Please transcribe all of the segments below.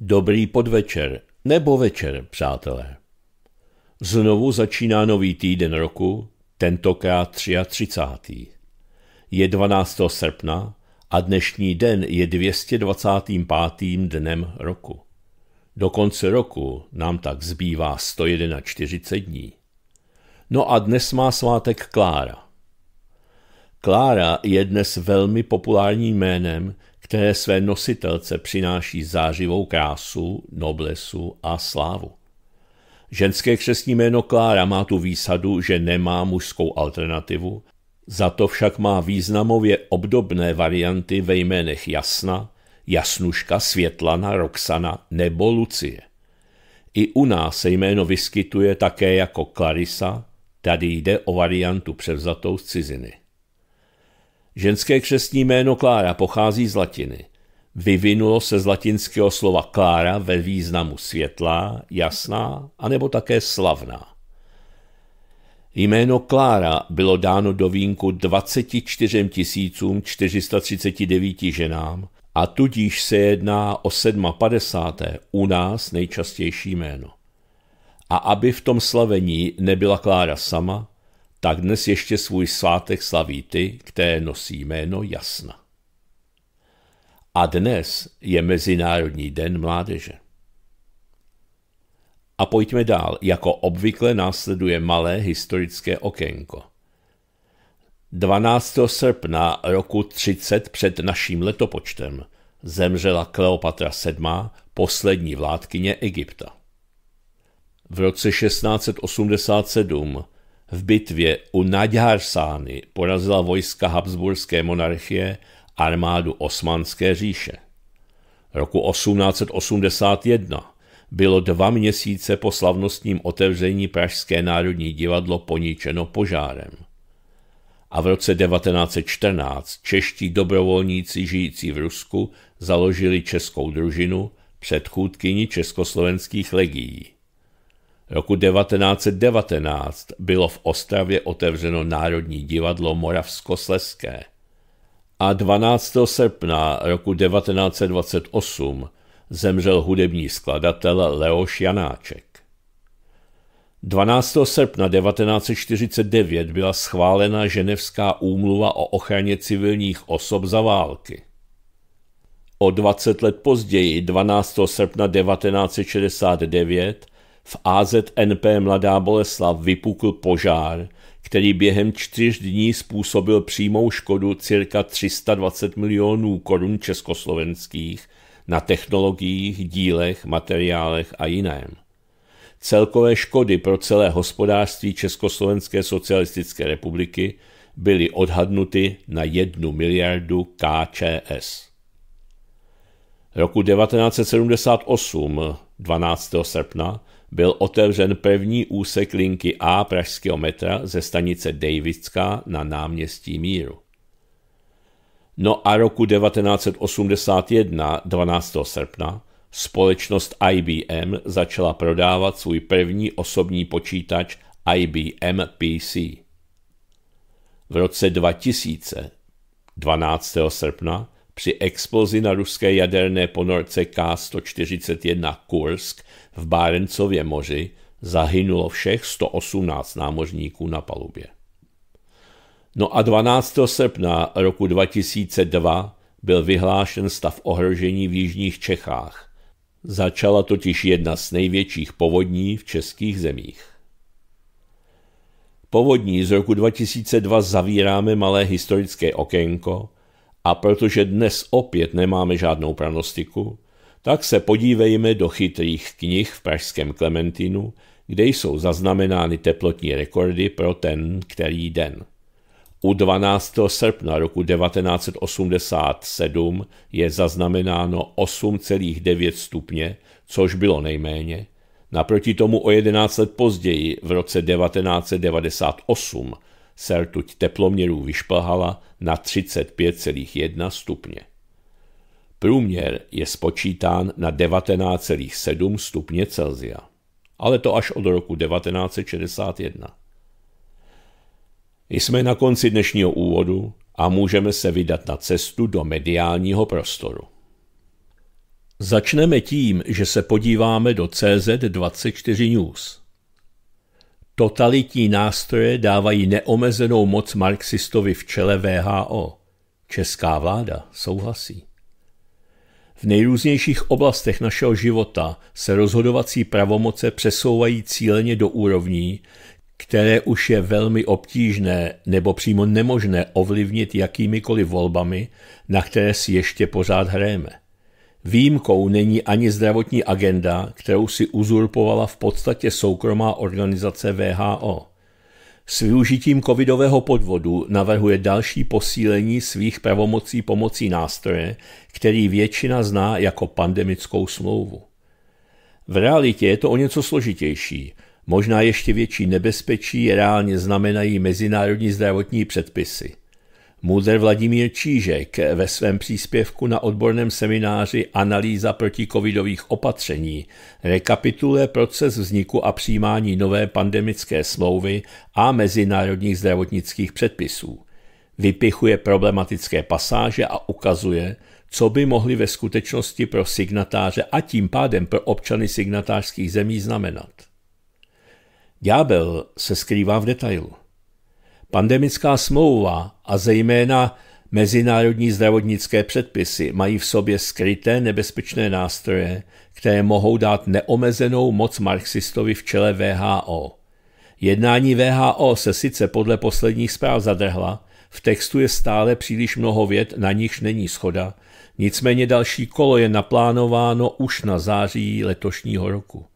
Dobrý podvečer, nebo večer, přátelé. Znovu začíná nový týden roku, tentokrát 33. Je 12. srpna a dnešní den je 225. dnem roku. Do konce roku nám tak zbývá 141 dní. No a dnes má svátek Klára. Klára je dnes velmi populárním jménem, které své nositelce přináší zářivou krásu, noblesu a slávu. Ženské křesní jméno Klára má tu výsadu, že nemá mužskou alternativu, za to však má významově obdobné varianty ve jménech Jasna, Jasnuška, Světlana, Roxana nebo Lucie. I u nás se jméno vyskytuje také jako Clarisa, tady jde o variantu převzatou z ciziny. Ženské křesní jméno Klára pochází z latiny. Vyvinulo se z latinského slova Klára ve významu světlá, jasná, anebo také slavná. Jméno Klára bylo dáno do vínku 24 439 ženám a tudíž se jedná o 57. u nás nejčastější jméno. A aby v tom slavení nebyla Klára sama, tak dnes ještě svůj svátek slaví ty, které nosí jméno Jasna. A dnes je Mezinárodní den mládeže. A pojďme dál. Jako obvykle následuje malé historické okénko. 12. srpna roku 30 před naším letopočtem zemřela Kleopatra VII, poslední vládkyně Egypta. V roce 1687 v bitvě u Naďarsány porazila vojska Habsburské monarchie armádu Osmanské říše. Roku 1881 bylo dva měsíce po slavnostním otevření Pražské národní divadlo poničeno požárem. A v roce 1914 čeští dobrovolníci žijící v Rusku založili českou družinu, předchůdkyni československých legií. Roku 1919 bylo v Ostravě otevřeno Národní divadlo Moravskosleské a 12. srpna roku 1928 zemřel hudební skladatel Leoš Janáček. 12. srpna 1949 byla schválena Ženevská úmluva o ochraně civilních osob za války. O 20 let později, 12. srpna 1969, v AZNP Mladá Boleslav vypukl požár, který během čtyř dní způsobil přímou škodu cirka 320 milionů korun československých na technologiích, dílech, materiálech a jiném. Celkové škody pro celé hospodářství Československé socialistické republiky byly odhadnuty na 1 miliardu KČS. Roku 1978, 12. srpna, byl otevřen první úsek linky A pražského metra ze stanice Davidská na náměstí Míru. No a roku 1981, 12. srpna, společnost IBM začala prodávat svůj první osobní počítač IBM PC. V roce 2000, 12. srpna, při explozi na ruské jaderné ponorce K-141 Kursk v Bárencově moři zahynulo všech 118 námořníků na palubě. No a 12. srpna roku 2002 byl vyhlášen stav ohrožení v jižních Čechách. Začala totiž jedna z největších povodní v českých zemích. Povodní z roku 2002 zavíráme malé historické okénko a protože dnes opět nemáme žádnou pranostiku, tak se podívejme do chytrých knih v pražském Klementinu, kde jsou zaznamenány teplotní rekordy pro ten, který den. U 12. srpna roku 1987 je zaznamenáno 8,9 stupně, což bylo nejméně. Naproti tomu o 11 let později, v roce 1998, rtuť teploměrů vyšplhala na 35,1 stupně. Průměr je spočítán na 19,7 stupně Celzia, ale to až od roku 1961. Jsme na konci dnešního úvodu a můžeme se vydat na cestu do mediálního prostoru. Začneme tím, že se podíváme do CZ24 News. Totalitní nástroje dávají neomezenou moc marxistovi v čele VHO. Česká vláda souhlasí. V nejrůznějších oblastech našeho života se rozhodovací pravomoce přesouvají cíleně do úrovní, které už je velmi obtížné nebo přímo nemožné ovlivnit jakýmikoliv volbami, na které si ještě pořád hrajeme. Výjimkou není ani zdravotní agenda, kterou si uzurpovala v podstatě soukromá organizace VHO. S využitím covidového podvodu navrhuje další posílení svých pravomocí pomocí nástroje, který většina zná jako pandemickou smlouvu. V realitě je to o něco složitější. Možná ještě větší nebezpečí reálně znamenají mezinárodní zdravotní předpisy. Mudr Vladimír Čížek ve svém příspěvku na odborném semináři Analýza protikovidových opatření rekapituluje proces vzniku a přijímání nové pandemické smlouvy a mezinárodních zdravotnických předpisů. Vypichuje problematické pasáže a ukazuje, co by mohly ve skutečnosti pro signatáře a tím pádem pro občany signatářských zemí znamenat. Ďábel se skrývá v detailu. Pandemická smlouva a zejména mezinárodní zdravotnické předpisy mají v sobě skryté nebezpečné nástroje, které mohou dát neomezenou moc marxistovi v čele VHO. Jednání VHO se sice podle posledních zpráv zadrhla, v textu je stále příliš mnoho věd, na nichž není schoda, nicméně další kolo je naplánováno už na září letošního roku.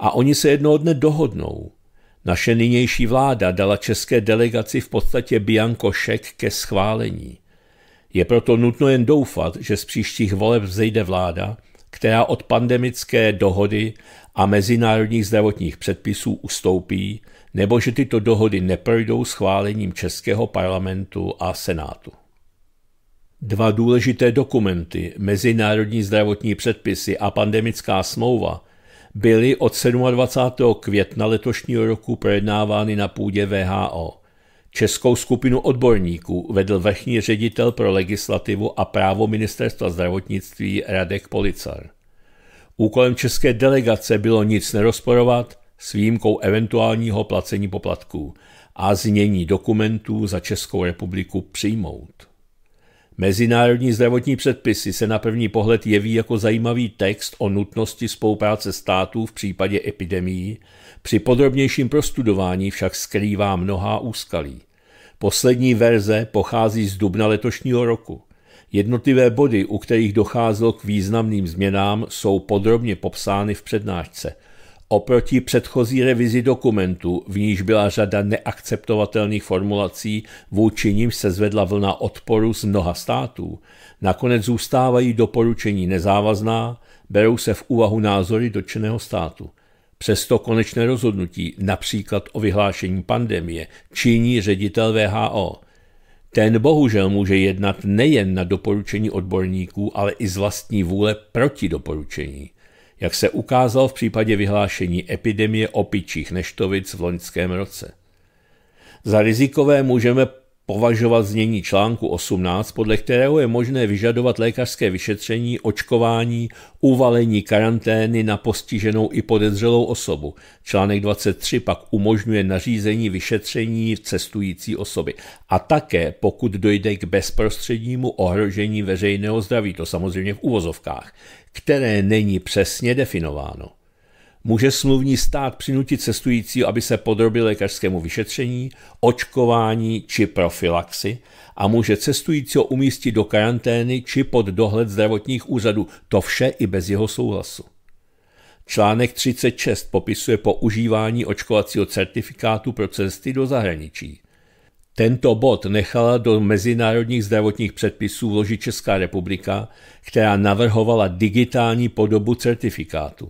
A oni se jednoho dne dohodnou – naše nynější vláda dala české delegaci v podstatě bianko šek ke schválení. Je proto nutno jen doufat, že z příštích voleb vzejde vláda, která od pandemické dohody a mezinárodních zdravotních předpisů ustoupí, nebo že tyto dohody neprojdou schválením Českého parlamentu a Senátu. Dva důležité dokumenty, mezinárodní zdravotní předpisy a pandemická smlouva, byly od 27. května letošního roku projednávány na půdě VHO. Českou skupinu odborníků vedl vrchní ředitel pro legislativu a právo ministerstva zdravotnictví Radek Policar. Úkolem české delegace bylo nic nerozporovat s výjimkou eventuálního placení poplatků a znění dokumentů za Českou republiku přijmout. Mezinárodní zdravotní předpisy se na první pohled jeví jako zajímavý text o nutnosti spolupráce států v případě epidemií, při podrobnějším prostudování však skrývá mnohá úskalí. Poslední verze pochází z dubna letošního roku. Jednotlivé body, u kterých docházelo k významným změnám, jsou podrobně popsány v přednášce. Oproti předchozí revizi dokumentu, v níž byla řada neakceptovatelných formulací, vůči nim se zvedla vlna odporu z mnoha států, nakonec zůstávají doporučení nezávazná, berou se v úvahu názory dotčeného státu. Přesto konečné rozhodnutí, například o vyhlášení pandemie, činí ředitel VHO. Ten bohužel může jednat nejen na doporučení odborníků, ale i z vlastní vůle proti doporučení jak se ukázal v případě vyhlášení epidemie opičích neštovic v loňském roce. Za rizikové můžeme považovat znění článku 18, podle kterého je možné vyžadovat lékařské vyšetření, očkování, uvalení karantény na postiženou i podezřelou osobu. Článek 23 pak umožňuje nařízení vyšetření cestující osoby. A také, pokud dojde k bezprostřednímu ohrožení veřejného zdraví, to samozřejmě v uvozovkách které není přesně definováno. Může smluvní stát přinutit cestujícího, aby se podrobil lékařskému vyšetření, očkování či profilaxi a může cestujícího umístit do karantény či pod dohled zdravotních úřadů, to vše i bez jeho souhlasu. Článek 36 popisuje používání očkovacího certifikátu pro cesty do zahraničí. Tento bod nechala do mezinárodních zdravotních předpisů vložit Česká republika, která navrhovala digitální podobu certifikátu.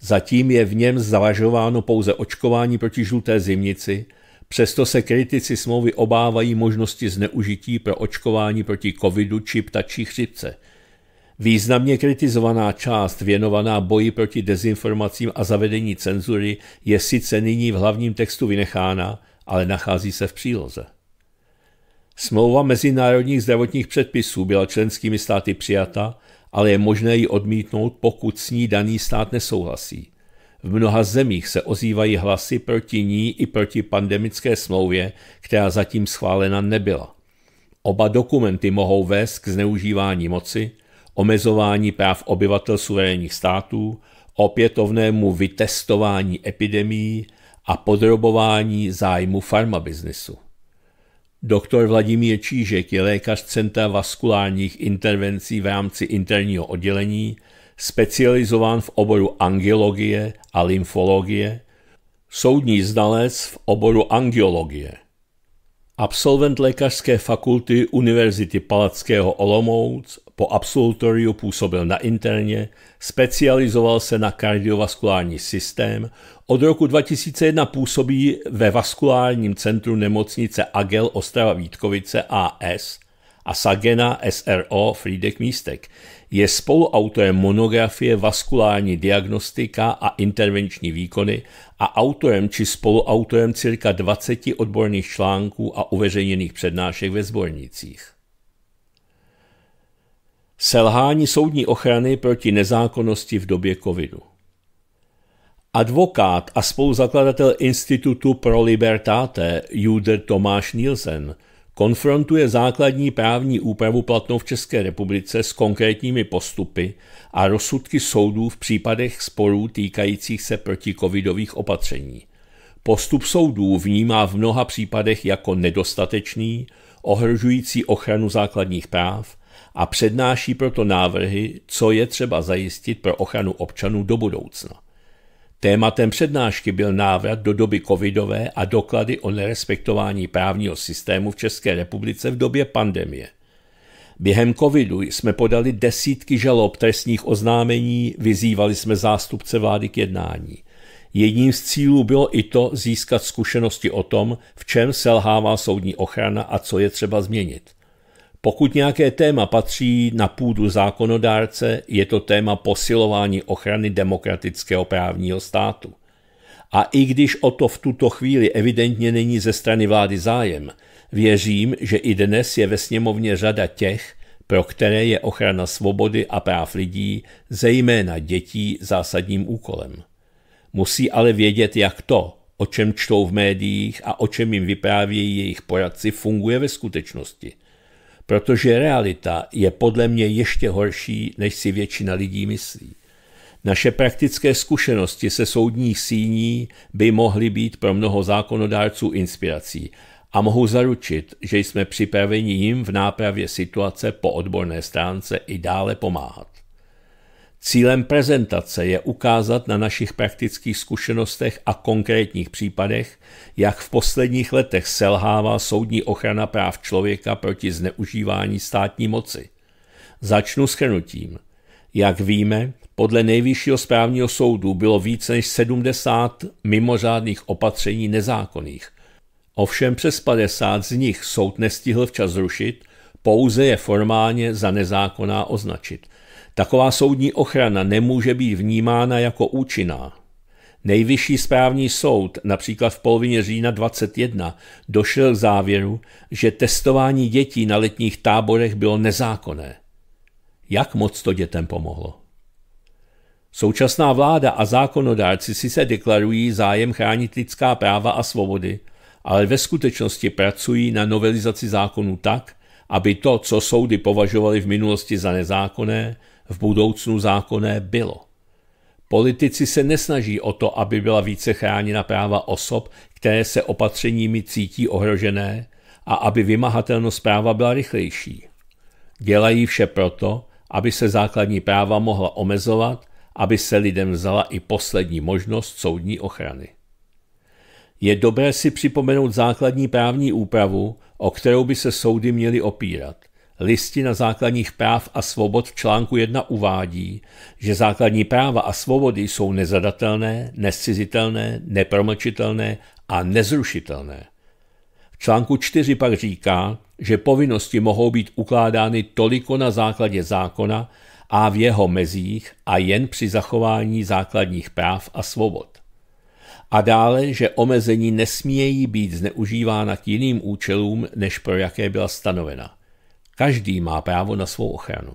Zatím je v něm zavažováno pouze očkování proti žluté zimnici, přesto se kritici smlouvy obávají možnosti zneužití pro očkování proti covidu či ptačí chřipce. Významně kritizovaná část věnovaná boji proti dezinformacím a zavedení cenzury je sice nyní v hlavním textu vynechána, ale nachází se v příloze. Smlouva mezinárodních zdravotních předpisů byla členskými státy přijata, ale je možné ji odmítnout, pokud s ní daný stát nesouhlasí. V mnoha zemích se ozývají hlasy proti ní i proti pandemické smlouvě, která zatím schválena nebyla. Oba dokumenty mohou vést k zneužívání moci, omezování práv obyvatel suverénních států, opětovnému vytestování epidemií, a podrobování zájmu farmabiznesu. Doktor Vladimír Čížek je lékař Centra vaskulárních intervencí v rámci interního oddělení, specializován v oboru angiologie a lymfologie, soudní znalec v oboru angiologie. Absolvent lékařské fakulty Univerzity Palackého Olomouc po absolutoriu působil na interně, specializoval se na kardiovaskulární systém, od roku 2001 působí ve vaskulárním centru nemocnice Agel Ostrava Vítkovice AS a Sagena SRO Friedek Místek. Je spoluautorem monografie Vaskulární diagnostika a intervenční výkony a autorem či spoluautorem cirka 20 odborných článků a uveřejněných přednášek ve sbornicích. Selhání soudní ochrany proti nezákonnosti v době covidu. Advokát a spoluzakladatel Institutu pro libertáte Juder Tomáš Nielsen konfrontuje základní právní úpravu platnou v České republice s konkrétními postupy a rozsudky soudů v případech sporů týkajících se protikovidových opatření. Postup soudů vnímá v mnoha případech jako nedostatečný, ohrožující ochranu základních práv – a přednáší proto návrhy, co je třeba zajistit pro ochranu občanů do budoucna. Tématem přednášky byl návrat do doby covidové a doklady o nerespektování právního systému v České republice v době pandemie. Během covidu jsme podali desítky žalob trestních oznámení, vyzývali jsme zástupce vlády k jednání. Jedním z cílů bylo i to získat zkušenosti o tom, v čem selhává soudní ochrana a co je třeba změnit – pokud nějaké téma patří na půdu zákonodárce, je to téma posilování ochrany demokratického právního státu. A i když o to v tuto chvíli evidentně není ze strany vlády zájem, věřím, že i dnes je ve sněmovně řada těch, pro které je ochrana svobody a práv lidí, zejména dětí, zásadním úkolem. Musí ale vědět, jak to, o čem čtou v médiích a o čem jim vyprávějí jejich poradci, funguje ve skutečnosti. Protože realita je podle mě ještě horší, než si většina lidí myslí. Naše praktické zkušenosti se soudní síní by mohly být pro mnoho zákonodárců inspirací a mohu zaručit, že jsme připraveni jim v nápravě situace po odborné stránce i dále pomáhat. Cílem prezentace je ukázat na našich praktických zkušenostech a konkrétních případech, jak v posledních letech selhává soudní ochrana práv člověka proti zneužívání státní moci. Začnu schrnutím. Jak víme, podle nejvyššího správního soudu bylo více než 70 mimořádných opatření nezákonných. Ovšem přes 50 z nich soud nestihl včas zrušit, pouze je formálně za nezákonná označit. Taková soudní ochrana nemůže být vnímána jako účinná. Nejvyšší správní soud, například v polovině října 21, došel k závěru, že testování dětí na letních táborech bylo nezákonné. Jak moc to dětem pomohlo? Současná vláda a zákonodárci si se deklarují zájem chránit lidská práva a svobody, ale ve skutečnosti pracují na novelizaci zákonu tak, aby to, co soudy považovaly v minulosti za nezákonné, v budoucnu zákonné bylo. Politici se nesnaží o to, aby byla více chráněna práva osob, které se opatřeními cítí ohrožené a aby vymahatelnost práva byla rychlejší. Dělají vše proto, aby se základní práva mohla omezovat, aby se lidem vzala i poslední možnost soudní ochrany. Je dobré si připomenout základní právní úpravu, o kterou by se soudy měly opírat – Listina základních práv a svobod v článku 1 uvádí, že základní práva a svobody jsou nezadatelné, nescizitelné, nepromlčitelné a nezrušitelné. V článku 4 pak říká, že povinnosti mohou být ukládány toliko na základě zákona a v jeho mezích a jen při zachování základních práv a svobod. A dále, že omezení nesmějí být zneužívána k jiným účelům, než pro jaké byla stanovena. Každý má právo na svou ochranu.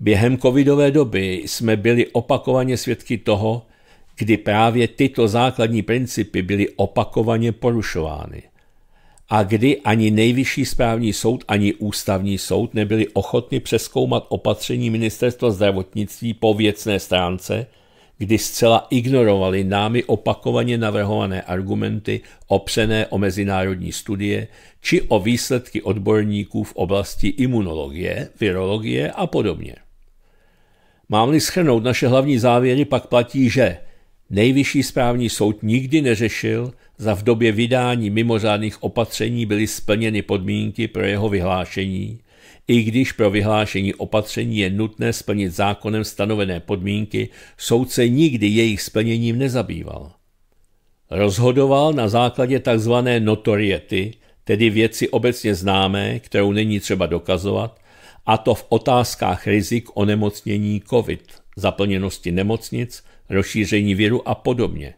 Během covidové doby jsme byli opakovaně svědky toho, kdy právě tyto základní principy byly opakovaně porušovány a kdy ani nejvyšší správní soud, ani ústavní soud nebyli ochotni přeskoumat opatření ministerstva zdravotnictví po věcné stránce, kdy zcela ignorovali námi opakovaně navrhované argumenty opřené o mezinárodní studie, či o výsledky odborníků v oblasti imunologie, virologie a podobně. Mám-li schrnout naše hlavní závěry, pak platí, že Nejvyšší správní soud nikdy neřešil, za v době vydání mimořádných opatření byly splněny podmínky pro jeho vyhlášení, i když pro vyhlášení opatření je nutné splnit zákonem stanovené podmínky, soud se nikdy jejich splněním nezabýval. Rozhodoval na základě tzv. notoriety, tedy věci obecně známé, kterou není třeba dokazovat, a to v otázkách rizik onemocnění COVID, zaplněnosti nemocnic, rozšíření viru a podobně.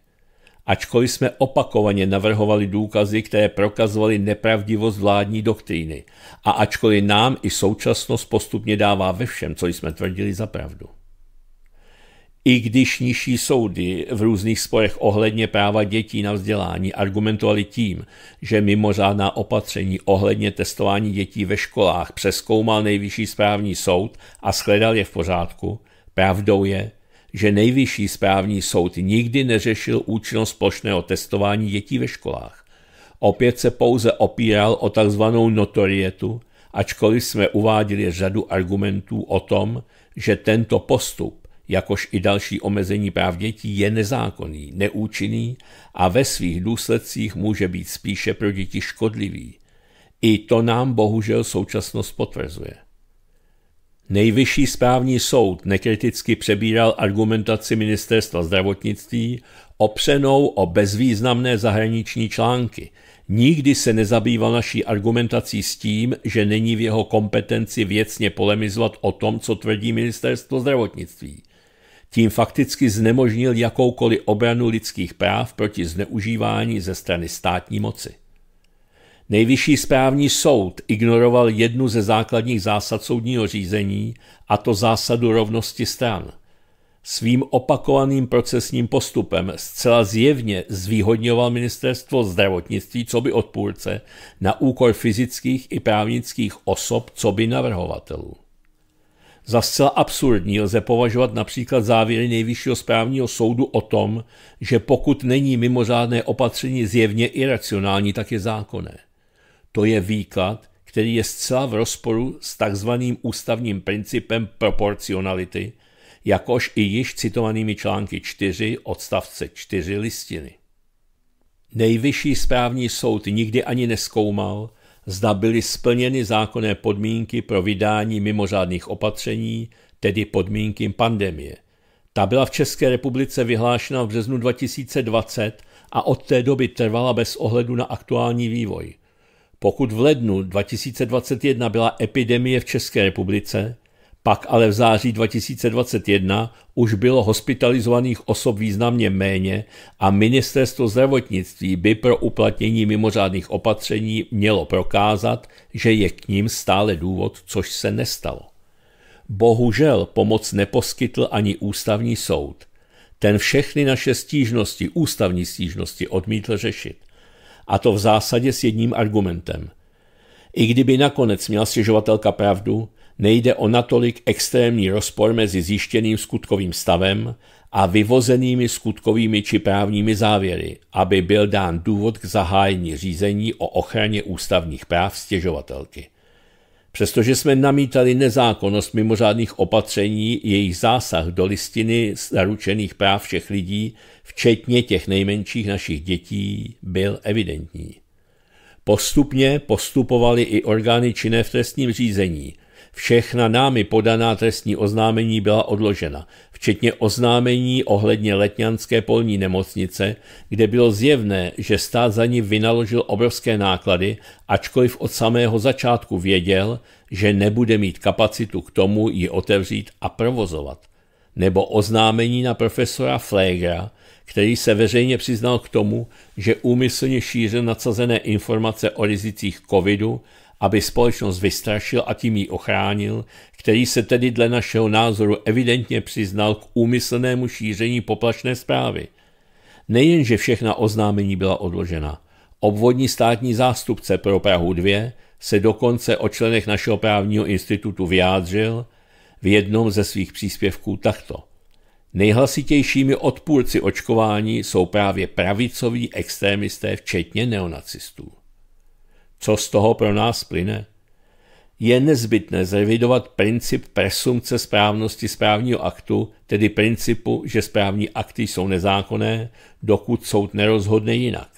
Ačkoliv jsme opakovaně navrhovali důkazy, které prokazovaly nepravdivost vládní doktríny a ačkoliv nám i současnost postupně dává ve všem, co jsme tvrdili za pravdu. I když nižší soudy v různých sporech ohledně práva dětí na vzdělání argumentovali tím, že mimořádná opatření ohledně testování dětí ve školách přeskoumal nejvyšší správní soud a shledal je v pořádku, pravdou je, že nejvyšší správní soud nikdy neřešil účinnost plošného testování dětí ve školách. Opět se pouze opíral o tzv. notorietu, ačkoliv jsme uváděli řadu argumentů o tom, že tento postup jakož i další omezení práv dětí, je nezákonný, neúčinný a ve svých důsledcích může být spíše pro děti škodlivý. I to nám bohužel současnost potvrzuje. Nejvyšší správní soud nekriticky přebíral argumentaci ministerstva zdravotnictví opřenou o bezvýznamné zahraniční články. Nikdy se nezabýval naší argumentací s tím, že není v jeho kompetenci věcně polemizovat o tom, co tvrdí ministerstvo zdravotnictví – tím fakticky znemožnil jakoukoliv obranu lidských práv proti zneužívání ze strany státní moci. Nejvyšší správní soud ignoroval jednu ze základních zásad soudního řízení, a to zásadu rovnosti stran. Svým opakovaným procesním postupem zcela zjevně zvýhodňoval ministerstvo zdravotnictví co by odpůrce na úkor fyzických i právnických osob co by navrhovatelů. Za zcela absurdní lze považovat například závěry nejvyššího správního soudu o tom, že pokud není mimořádné opatření zjevně iracionální, tak je zákonné. To je výklad, který je zcela v rozporu s takzvaným ústavním principem proporcionality, jakož i již citovanými články 4 odstavce 4 listiny. Nejvyšší správní soud nikdy ani neskoumal, zda byly splněny zákonné podmínky pro vydání mimořádných opatření, tedy podmínky pandemie. Ta byla v České republice vyhlášena v březnu 2020 a od té doby trvala bez ohledu na aktuální vývoj. Pokud v lednu 2021 byla epidemie v České republice, pak ale v září 2021 už bylo hospitalizovaných osob významně méně a ministerstvo zdravotnictví by pro uplatnění mimořádných opatření mělo prokázat, že je k ním stále důvod, což se nestalo. Bohužel pomoc neposkytl ani ústavní soud. Ten všechny naše stížnosti, ústavní stížnosti, odmítl řešit. A to v zásadě s jedním argumentem. I kdyby nakonec měla stěžovatelka pravdu, nejde o natolik extrémní rozpor mezi zjištěným skutkovým stavem a vyvozenými skutkovými či právními závěry, aby byl dán důvod k zahájení řízení o ochraně ústavních práv stěžovatelky. Přestože jsme namítali nezákonnost mimořádných opatření, jejich zásah do listiny zaručených práv všech lidí, včetně těch nejmenších našich dětí, byl evidentní. Postupně postupovaly i orgány činné v trestním řízení – Všechna námi podaná trestní oznámení byla odložena, včetně oznámení ohledně letňanské polní nemocnice, kde bylo zjevné, že stát za ní vynaložil obrovské náklady, ačkoliv od samého začátku věděl, že nebude mít kapacitu k tomu ji otevřít a provozovat. Nebo oznámení na profesora Flegra, který se veřejně přiznal k tomu, že úmyslně šířil nadsazené informace o rizicích covidu aby společnost vystrašil a tím ji ochránil, který se tedy dle našeho názoru evidentně přiznal k úmyslnému šíření poplašné zprávy. Nejenže všechna oznámení byla odložena, obvodní státní zástupce pro Prahu 2 se dokonce o členech našeho právního institutu vyjádřil v jednom ze svých příspěvků takto. Nejhlasitějšími odpůrci očkování jsou právě pravicoví extremisté, včetně neonacistů. Co z toho pro nás plyne? Je nezbytné zrevidovat princip presumce správnosti správního aktu, tedy principu, že správní akty jsou nezákonné, dokud soud nerozhodne jinak.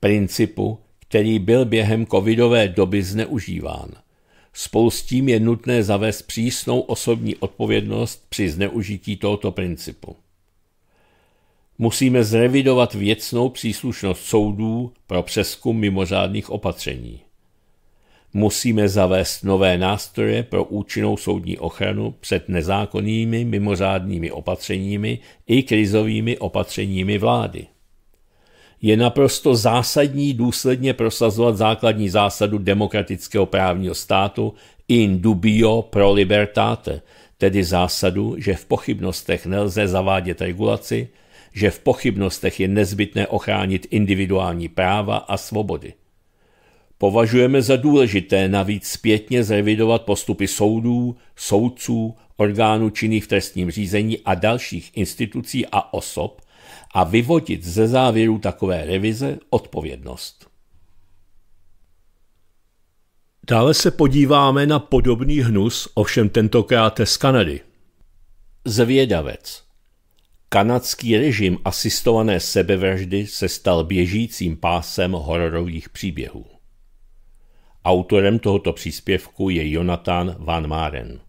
Principu, který byl během covidové doby zneužíván. Spolu s tím je nutné zavést přísnou osobní odpovědnost při zneužití tohoto principu. Musíme zrevidovat věcnou příslušnost soudů pro přeskum mimořádných opatření. Musíme zavést nové nástroje pro účinnou soudní ochranu před nezákonnými mimořádnými opatřeními i krizovými opatřeními vlády. Je naprosto zásadní důsledně prosazovat základní zásadu demokratického právního státu in dubio pro libertate, tedy zásadu, že v pochybnostech nelze zavádět regulaci, že v pochybnostech je nezbytné ochránit individuální práva a svobody. Považujeme za důležité navíc zpětně zrevidovat postupy soudů, soudců, orgánů činných v trestním řízení a dalších institucí a osob a vyvodit ze závěru takové revize odpovědnost. Dále se podíváme na podobný hnus, ovšem tentokrát z Kanady. Zvědavec Kanadský režim asistované sebevraždy se stal běžícím pásem hororových příběhů. Autorem tohoto příspěvku je Jonathan Van Maren.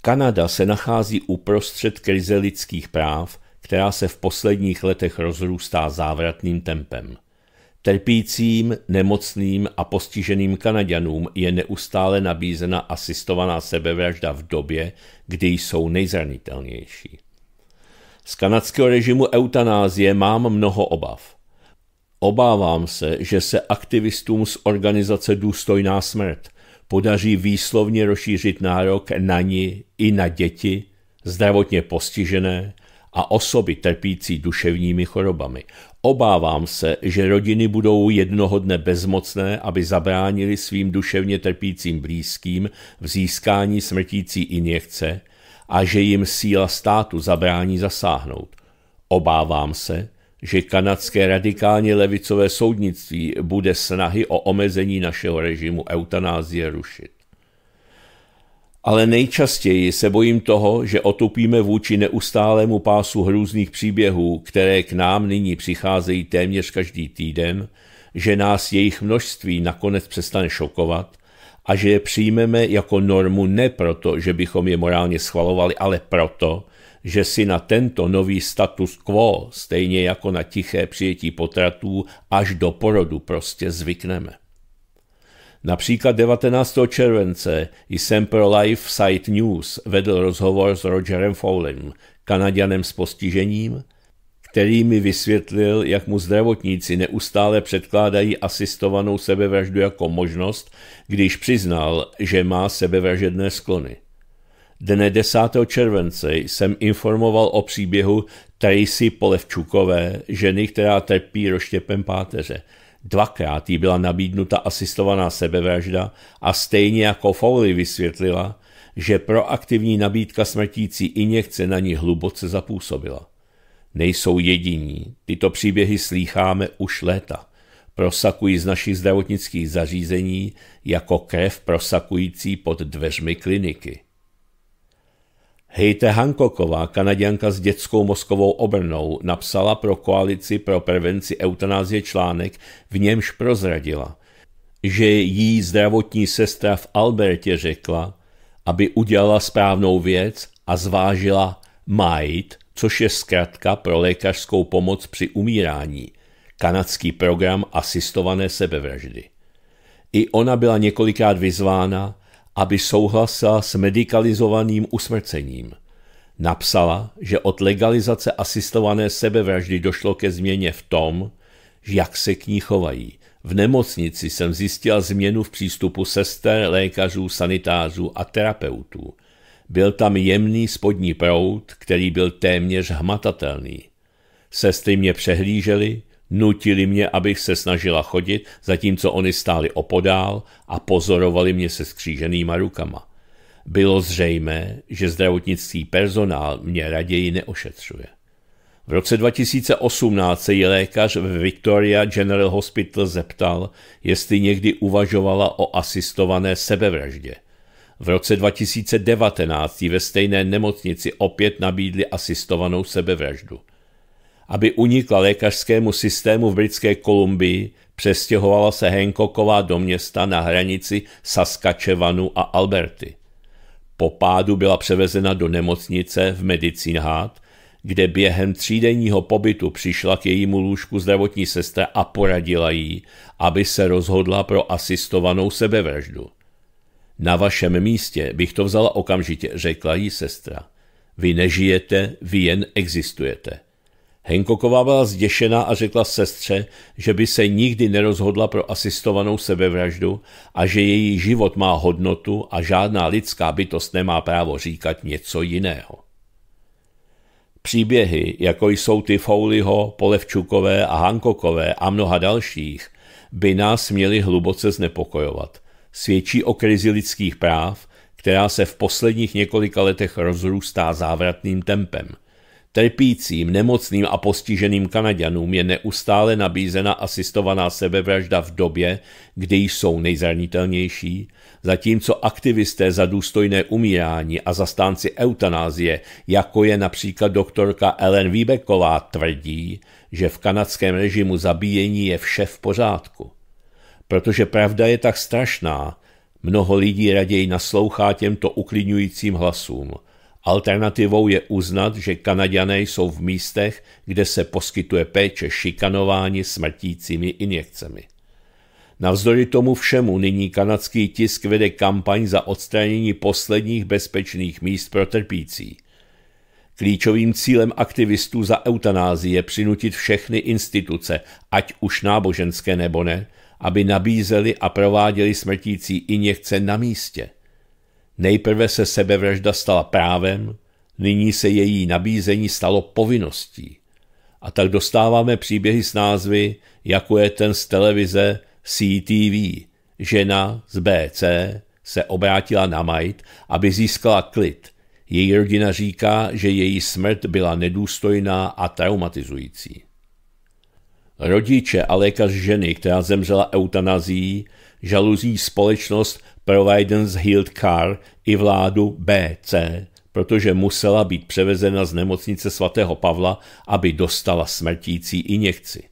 Kanada se nachází uprostřed krize lidských práv, která se v posledních letech rozrůstá závratným tempem. Trpícím, nemocným a postiženým Kanaďanům je neustále nabízena asistovaná sebevražda v době, kdy jsou nejzranitelnější. Z kanadského režimu eutanázie mám mnoho obav. Obávám se, že se aktivistům z organizace Důstojná smrt podaří výslovně rozšířit nárok na ní i na děti, zdravotně postižené a osoby trpící duševními chorobami. Obávám se, že rodiny budou jednoho dne bezmocné, aby zabránili svým duševně trpícím blízkým v získání smrtící injekce, a že jim síla státu zabrání zasáhnout. Obávám se, že kanadské radikálně levicové soudnictví bude snahy o omezení našeho režimu eutanázie rušit. Ale nejčastěji se bojím toho, že otupíme vůči neustálému pásu hrůzných příběhů, které k nám nyní přicházejí téměř každý týden, že nás jejich množství nakonec přestane šokovat a že je přijmeme jako normu ne proto, že bychom je morálně schvalovali, ale proto, že si na tento nový status quo, stejně jako na tiché přijetí potratů, až do porodu prostě zvykneme. Například 19. července jsem pro Life Site News vedl rozhovor s Rogerem Fowlem, Kanaděnem s postižením, který mi vysvětlil, jak mu zdravotníci neustále předkládají asistovanou sebevraždu jako možnost, když přiznal, že má sebevražedné sklony. Dne 10. července jsem informoval o příběhu Tracy Polevčukové, ženy, která trpí roštěpem páteře. Dvakrát jí byla nabídnuta asistovaná sebevražda a stejně jako Fowley vysvětlila, že proaktivní nabídka smrtící injekce na ní hluboce zapůsobila nejsou jediní. Tyto příběhy slýcháme už léta. Prosakují z našich zdravotnických zařízení jako krev prosakující pod dveřmi kliniky. Hejte Hankoková, kanaděnka s dětskou mozkovou obrnou, napsala pro koalici pro prevenci eutanázie článek, v němž prozradila, že jí zdravotní sestra v Albertě řekla, aby udělala správnou věc a zvážila might což je zkrátka pro lékařskou pomoc při umírání, kanadský program asistované sebevraždy. I ona byla několikrát vyzvána, aby souhlasila s medicalizovaným usmrcením. Napsala, že od legalizace asistované sebevraždy došlo ke změně v tom, jak se k ní chovají. V nemocnici jsem zjistila změnu v přístupu sester, lékařů, sanitářů a terapeutů – byl tam jemný spodní proud, který byl téměř hmatatelný. Sestry mě přehlížely, nutili mě, abych se snažila chodit, zatímco oni stáli opodál a pozorovali mě se skříženýma rukama. Bylo zřejmé, že zdravotnický personál mě raději neošetřuje. V roce 2018 se ji lékař v Victoria General Hospital zeptal, jestli někdy uvažovala o asistované sebevraždě – v roce 2019 ve stejné nemocnici opět nabídli asistovanou sebevraždu. Aby unikla lékařskému systému v Britské Kolumbii, přestěhovala se Henkoková do města na hranici Saskatchewanu a Alberty. Po pádu byla převezena do nemocnice v Medicínhát, kde během třídenního pobytu přišla k jejímu lůžku zdravotní sestra a poradila jí, aby se rozhodla pro asistovanou sebevraždu. Na vašem místě bych to vzala okamžitě, řekla jí sestra. Vy nežijete, vy jen existujete. Henkoková byla zděšená a řekla sestře, že by se nikdy nerozhodla pro asistovanou sebevraždu a že její život má hodnotu a žádná lidská bytost nemá právo říkat něco jiného. Příběhy, jako jsou ty Fouliho, Polevčukové a Hankokové a mnoha dalších, by nás měly hluboce znepokojovat – svědčí o krizi lidských práv, která se v posledních několika letech rozrůstá závratným tempem. Trpícím, nemocným a postiženým Kanaďanům je neustále nabízena asistovaná sebevražda v době, kdy jsou nejzranitelnější, zatímco aktivisté za důstojné umírání a zastánci eutanázie, jako je například doktorka Ellen Víbeková tvrdí, že v kanadském režimu zabíjení je vše v pořádku protože pravda je tak strašná. Mnoho lidí raději naslouchá těmto uklidňujícím hlasům. Alternativou je uznat, že Kanaďané jsou v místech, kde se poskytuje péče šikanování smrtícími injekcemi. Navzdory tomu všemu nyní kanadský tisk vede kampaň za odstranění posledních bezpečných míst pro trpící. Klíčovým cílem aktivistů za eutanázii je přinutit všechny instituce, ať už náboženské nebo ne, aby nabízeli a prováděli smrtící injekce na místě. Nejprve se sebevražda stala právem, nyní se její nabízení stalo povinností. A tak dostáváme příběhy s názvy, jako je ten z televize CTV. Žena z BC se obrátila na Majt, aby získala klid. Její rodina říká, že její smrt byla nedůstojná a traumatizující. Rodiče a lékař ženy, která zemřela eutanazí, žaluzí společnost Providence Healed Car i vládu BC, protože musela být převezena z nemocnice svatého Pavla, aby dostala smrtící injekci.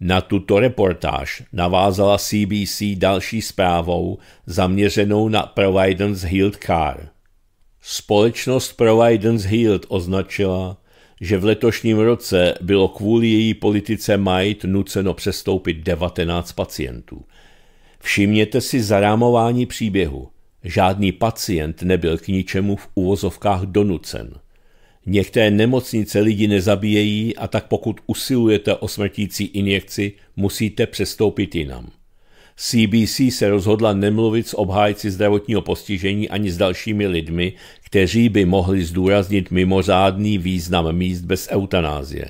Na tuto reportáž navázala CBC další zprávou zaměřenou na Providence Healed Car. Společnost Providence Healed označila že v letošním roce bylo kvůli její politice majit nuceno přestoupit 19 pacientů. Všimněte si zarámování příběhu. Žádný pacient nebyl k ničemu v uvozovkách donucen. Některé nemocnice lidi nezabíjejí a tak pokud usilujete o smrtící injekci, musíte přestoupit jinam. CBC se rozhodla nemluvit s obhájci zdravotního postižení ani s dalšími lidmi, kteří by mohli zdůraznit mimořádný význam míst bez eutanázie.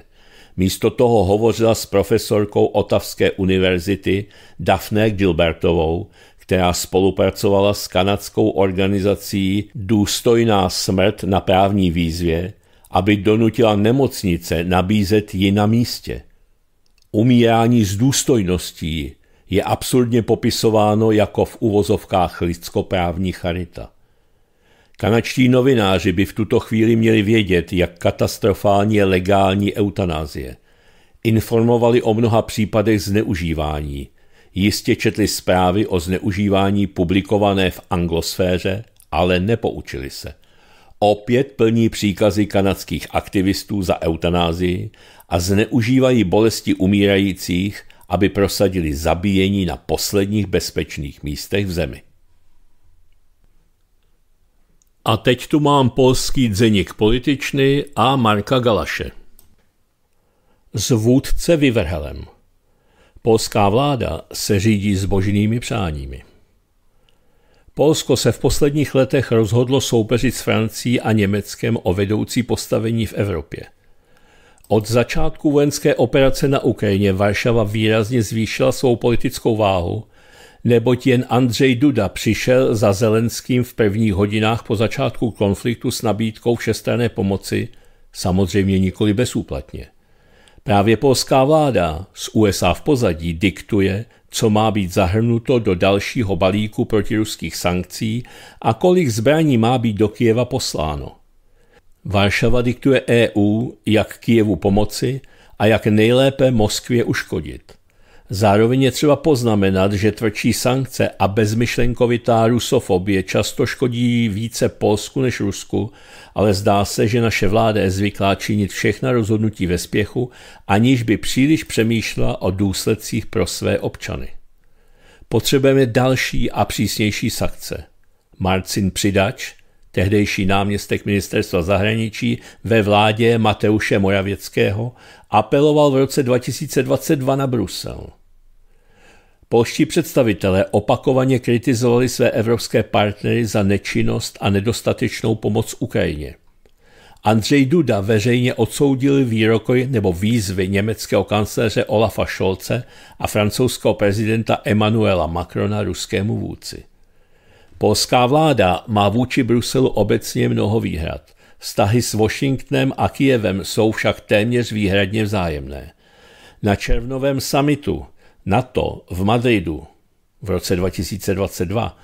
Místo toho hovořila s profesorkou Otavské univerzity Daphne Gilbertovou, která spolupracovala s kanadskou organizací Důstojná smrt na právní výzvě, aby donutila nemocnice nabízet ji na místě. Umírání s důstojností je absurdně popisováno jako v uvozovkách lidskoprávní charita. Kanačtí novináři by v tuto chvíli měli vědět, jak katastrofální je legální eutanázie. Informovali o mnoha případech zneužívání. Jistě četli zprávy o zneužívání publikované v anglosféře, ale nepoučili se. Opět plní příkazy kanadských aktivistů za eutanázii a zneužívají bolesti umírajících, aby prosadili zabíjení na posledních bezpečných místech v zemi. A teď tu mám polský dzeník političny a Marka Galaše. Z vůdce vyvrhelem. Polská vláda se řídí zbožnými přáními. Polsko se v posledních letech rozhodlo soupeřit s Francií a Německem o vedoucí postavení v Evropě – od začátku vojenské operace na Ukrajině Varšava výrazně zvýšila svou politickou váhu, neboť jen Andřej Duda přišel za Zelenským v prvních hodinách po začátku konfliktu s nabídkou všestranné pomoci, samozřejmě nikoli bezúplatně. Právě polská vláda s USA v pozadí diktuje, co má být zahrnuto do dalšího balíku protiruských sankcí a kolik zbraní má být do Kijeva posláno. Varšava diktuje EU, jak Kijevu pomoci a jak nejlépe Moskvě uškodit. Zároveň je třeba poznamenat, že tvrdší sankce a bezmyšlenkovitá rusofobie často škodí více Polsku než Rusku, ale zdá se, že naše vláda je zvyklá činit všechna rozhodnutí ve spěchu, aniž by příliš přemýšlela o důsledcích pro své občany. Potřebujeme další a přísnější sankce. Marcin Přidač, tehdejší náměstek ministerstva zahraničí ve vládě Mateuše Mojavěckého, apeloval v roce 2022 na Brusel. Polští představitelé opakovaně kritizovali své evropské partnery za nečinnost a nedostatečnou pomoc Ukrajině. Andřej Duda veřejně odsoudil výroky nebo výzvy německého kancléře Olafa Scholze a francouzského prezidenta Emmanuela Macrona ruskému vůdci. Polská vláda má vůči Bruselu obecně mnoho výhrad. Vztahy s Washingtonem a Kijevem jsou však téměř výhradně vzájemné. Na červnovém samitu NATO v Madridu v roce 2022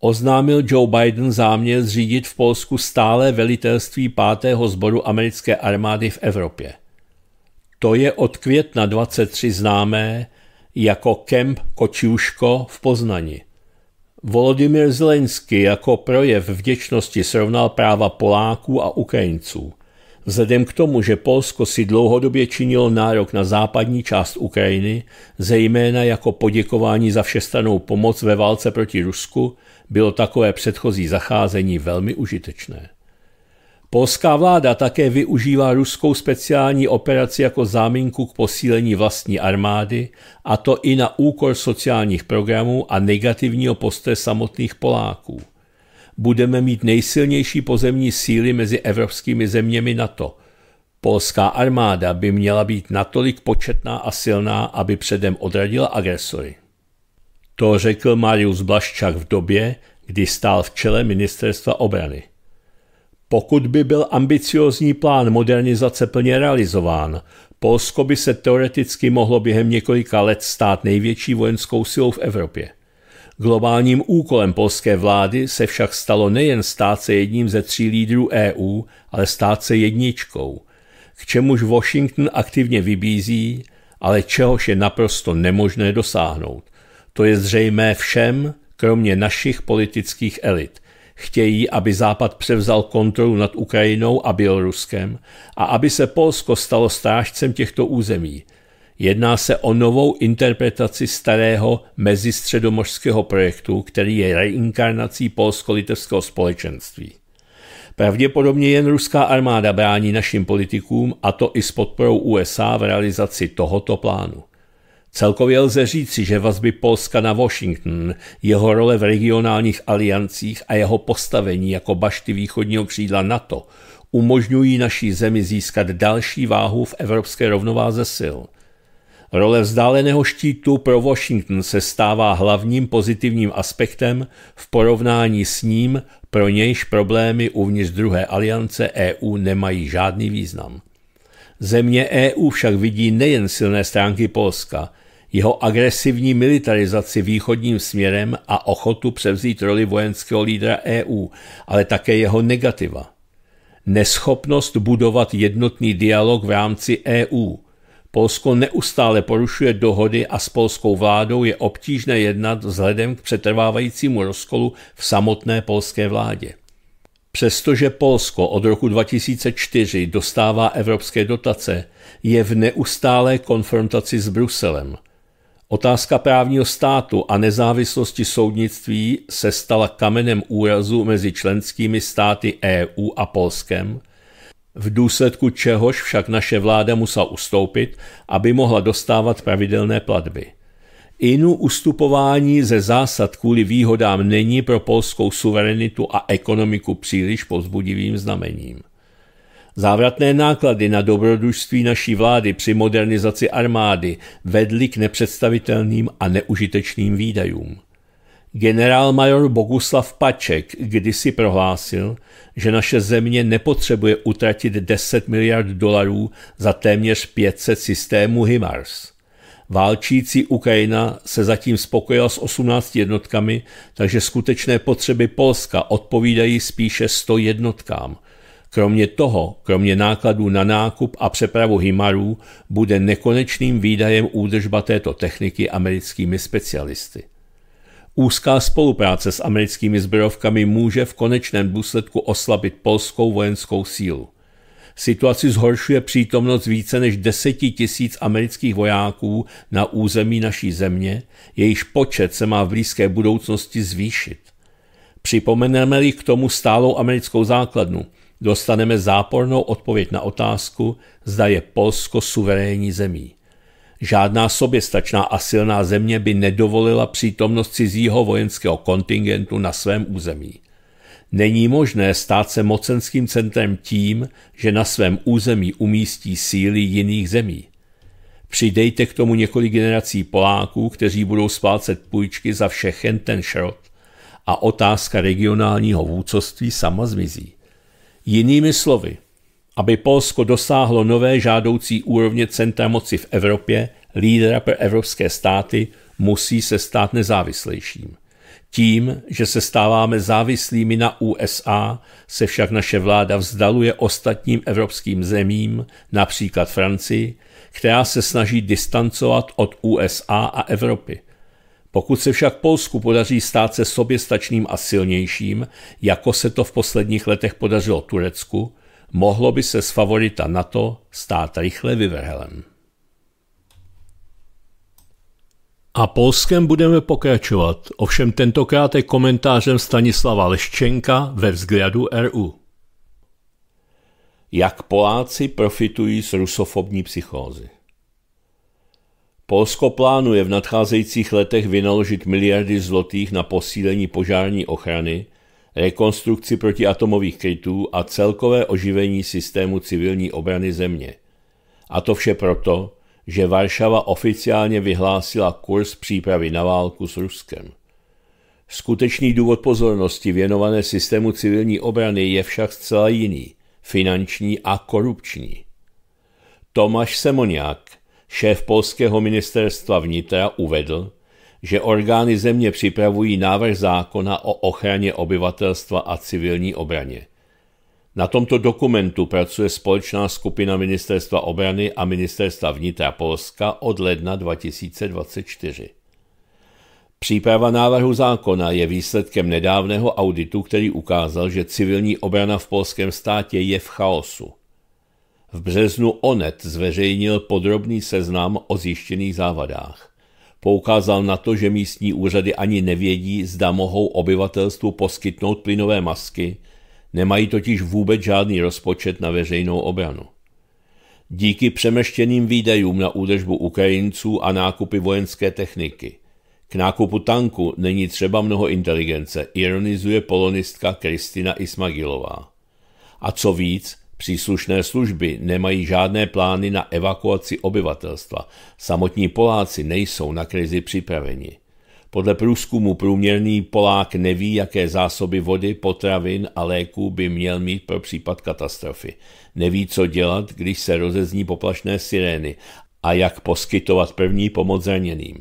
oznámil Joe Biden záměr zřídit v Polsku stále velitelství 5. sboru americké armády v Evropě. To je od května 23 známé jako Kemp Kočiuško v Poznani – Volodymyr Zelensky jako projev vděčnosti srovnal práva Poláků a Ukrajinců. Vzhledem k tomu, že Polsko si dlouhodobě činilo nárok na západní část Ukrajiny, zejména jako poděkování za všestranou pomoc ve válce proti Rusku, bylo takové předchozí zacházení velmi užitečné. Polská vláda také využívá ruskou speciální operaci jako záminku k posílení vlastní armády, a to i na úkor sociálních programů a negativního postoje samotných Poláků. Budeme mít nejsilnější pozemní síly mezi evropskými zeměmi NATO. Polská armáda by měla být natolik početná a silná, aby předem odradila agresory. To řekl Marius Blaščák v době, kdy stál v čele ministerstva obrany. Pokud by byl ambiciózní plán modernizace plně realizován, Polsko by se teoreticky mohlo během několika let stát největší vojenskou silou v Evropě. Globálním úkolem polské vlády se však stalo nejen stát se jedním ze tří lídrů EU, ale stát se jedničkou, k čemuž Washington aktivně vybízí, ale čehož je naprosto nemožné dosáhnout. To je zřejmé všem, kromě našich politických elit – Chtějí, aby Západ převzal kontrolu nad Ukrajinou a Běloruskem a aby se Polsko stalo strážcem těchto území. Jedná se o novou interpretaci starého mezistředomořského projektu, který je reinkarnací polsko-litevského společenství. Pravděpodobně jen ruská armáda brání našim politikům, a to i s podporou USA v realizaci tohoto plánu. Celkově lze říci, že vazby Polska na Washington, jeho role v regionálních aliancích a jeho postavení jako bašty východního křídla NATO umožňují naší zemi získat další váhu v evropské rovnováze sil. Role vzdáleného štítu pro Washington se stává hlavním pozitivním aspektem v porovnání s ním, pro nějž problémy uvnitř druhé aliance EU nemají žádný význam. Země EU však vidí nejen silné stránky Polska, jeho agresivní militarizaci východním směrem a ochotu převzít roli vojenského lídra EU, ale také jeho negativa. Neschopnost budovat jednotný dialog v rámci EU. Polsko neustále porušuje dohody a s polskou vládou je obtížné jednat vzhledem k přetrvávajícímu rozkolu v samotné polské vládě. Přestože Polsko od roku 2004 dostává evropské dotace, je v neustálé konfrontaci s Bruselem – Otázka právního státu a nezávislosti soudnictví se stala kamenem úrazu mezi členskými státy EU a Polskem, v důsledku čehož však naše vláda musela ustoupit, aby mohla dostávat pravidelné platby. Inu ustupování ze zásad kvůli výhodám není pro polskou suverenitu a ekonomiku příliš pozbudivým znamením. Závratné náklady na dobrodružství naší vlády při modernizaci armády vedly k nepředstavitelným a neužitečným výdajům. Generálmajor Boguslav Paček kdysi prohlásil, že naše země nepotřebuje utratit 10 miliard dolarů za téměř 500 systémů HIMARS. Válčící Ukrajina se zatím spokojila s 18 jednotkami, takže skutečné potřeby Polska odpovídají spíše 100 jednotkám – Kromě toho, kromě nákladů na nákup a přepravu Himarů, bude nekonečným výdajem údržba této techniky americkými specialisty. Úzká spolupráce s americkými zbrojovkami může v konečném důsledku oslabit polskou vojenskou sílu. Situaci zhoršuje přítomnost více než 10 tisíc amerických vojáků na území naší země, jejíž počet se má v blízké budoucnosti zvýšit. Připomeneme-li k tomu stálou americkou základnu, dostaneme zápornou odpověď na otázku, zda je Polsko suverénní zemí. Žádná soběstačná a silná země by nedovolila přítomnost cizího vojenského kontingentu na svém území. Není možné stát se mocenským centrem tím, že na svém území umístí síly jiných zemí. Přidejte k tomu několik generací Poláků, kteří budou spálcet půjčky za všechen ten šrot a otázka regionálního vůdcovství sama zmizí. Jinými slovy, aby Polsko dosáhlo nové žádoucí úrovně centra moci v Evropě, lídra pro evropské státy, musí se stát nezávislejším. Tím, že se stáváme závislými na USA, se však naše vláda vzdaluje ostatním evropským zemím, například Francii, která se snaží distancovat od USA a Evropy. Pokud se však Polsku podaří stát se soběstačným a silnějším, jako se to v posledních letech podařilo Turecku, mohlo by se z favorita NATO stát rychle vyvrhelem. A Polskem budeme pokračovat, ovšem tentokrát je komentářem Stanislava Leščenka ve vzhledu RU. Jak Poláci profitují z rusofobní psychózy. Polsko plánuje v nadcházejících letech vynaložit miliardy zlotých na posílení požární ochrany, rekonstrukci protiatomových krytů a celkové oživení systému civilní obrany země. A to vše proto, že Varšava oficiálně vyhlásila kurz přípravy na válku s Ruskem. Skutečný důvod pozornosti věnované systému civilní obrany je však zcela jiný, finanční a korupční. Tomáš Semoniak, Šéf polského ministerstva vnitra uvedl, že orgány země připravují návrh zákona o ochraně obyvatelstva a civilní obraně. Na tomto dokumentu pracuje společná skupina Ministerstva obrany a Ministerstva vnitra Polska od ledna 2024. Příprava návrhu zákona je výsledkem nedávného auditu, který ukázal, že civilní obrana v polském státě je v chaosu. V březnu Onet zveřejnil podrobný seznam o zjištěných závadách. Poukázal na to, že místní úřady ani nevědí, zda mohou obyvatelstvu poskytnout plynové masky, nemají totiž vůbec žádný rozpočet na veřejnou obranu. Díky přemeštěným výdajům na údržbu Ukrajinců a nákupy vojenské techniky. K nákupu tanku není třeba mnoho inteligence, ironizuje polonistka Kristina Ismagilová. A co víc, Příslušné služby nemají žádné plány na evakuaci obyvatelstva. Samotní Poláci nejsou na krizi připraveni. Podle průzkumu průměrný Polák neví, jaké zásoby vody, potravin a léků by měl mít pro případ katastrofy. Neví, co dělat, když se rozezní poplašné sirény a jak poskytovat první pomoc zraněným.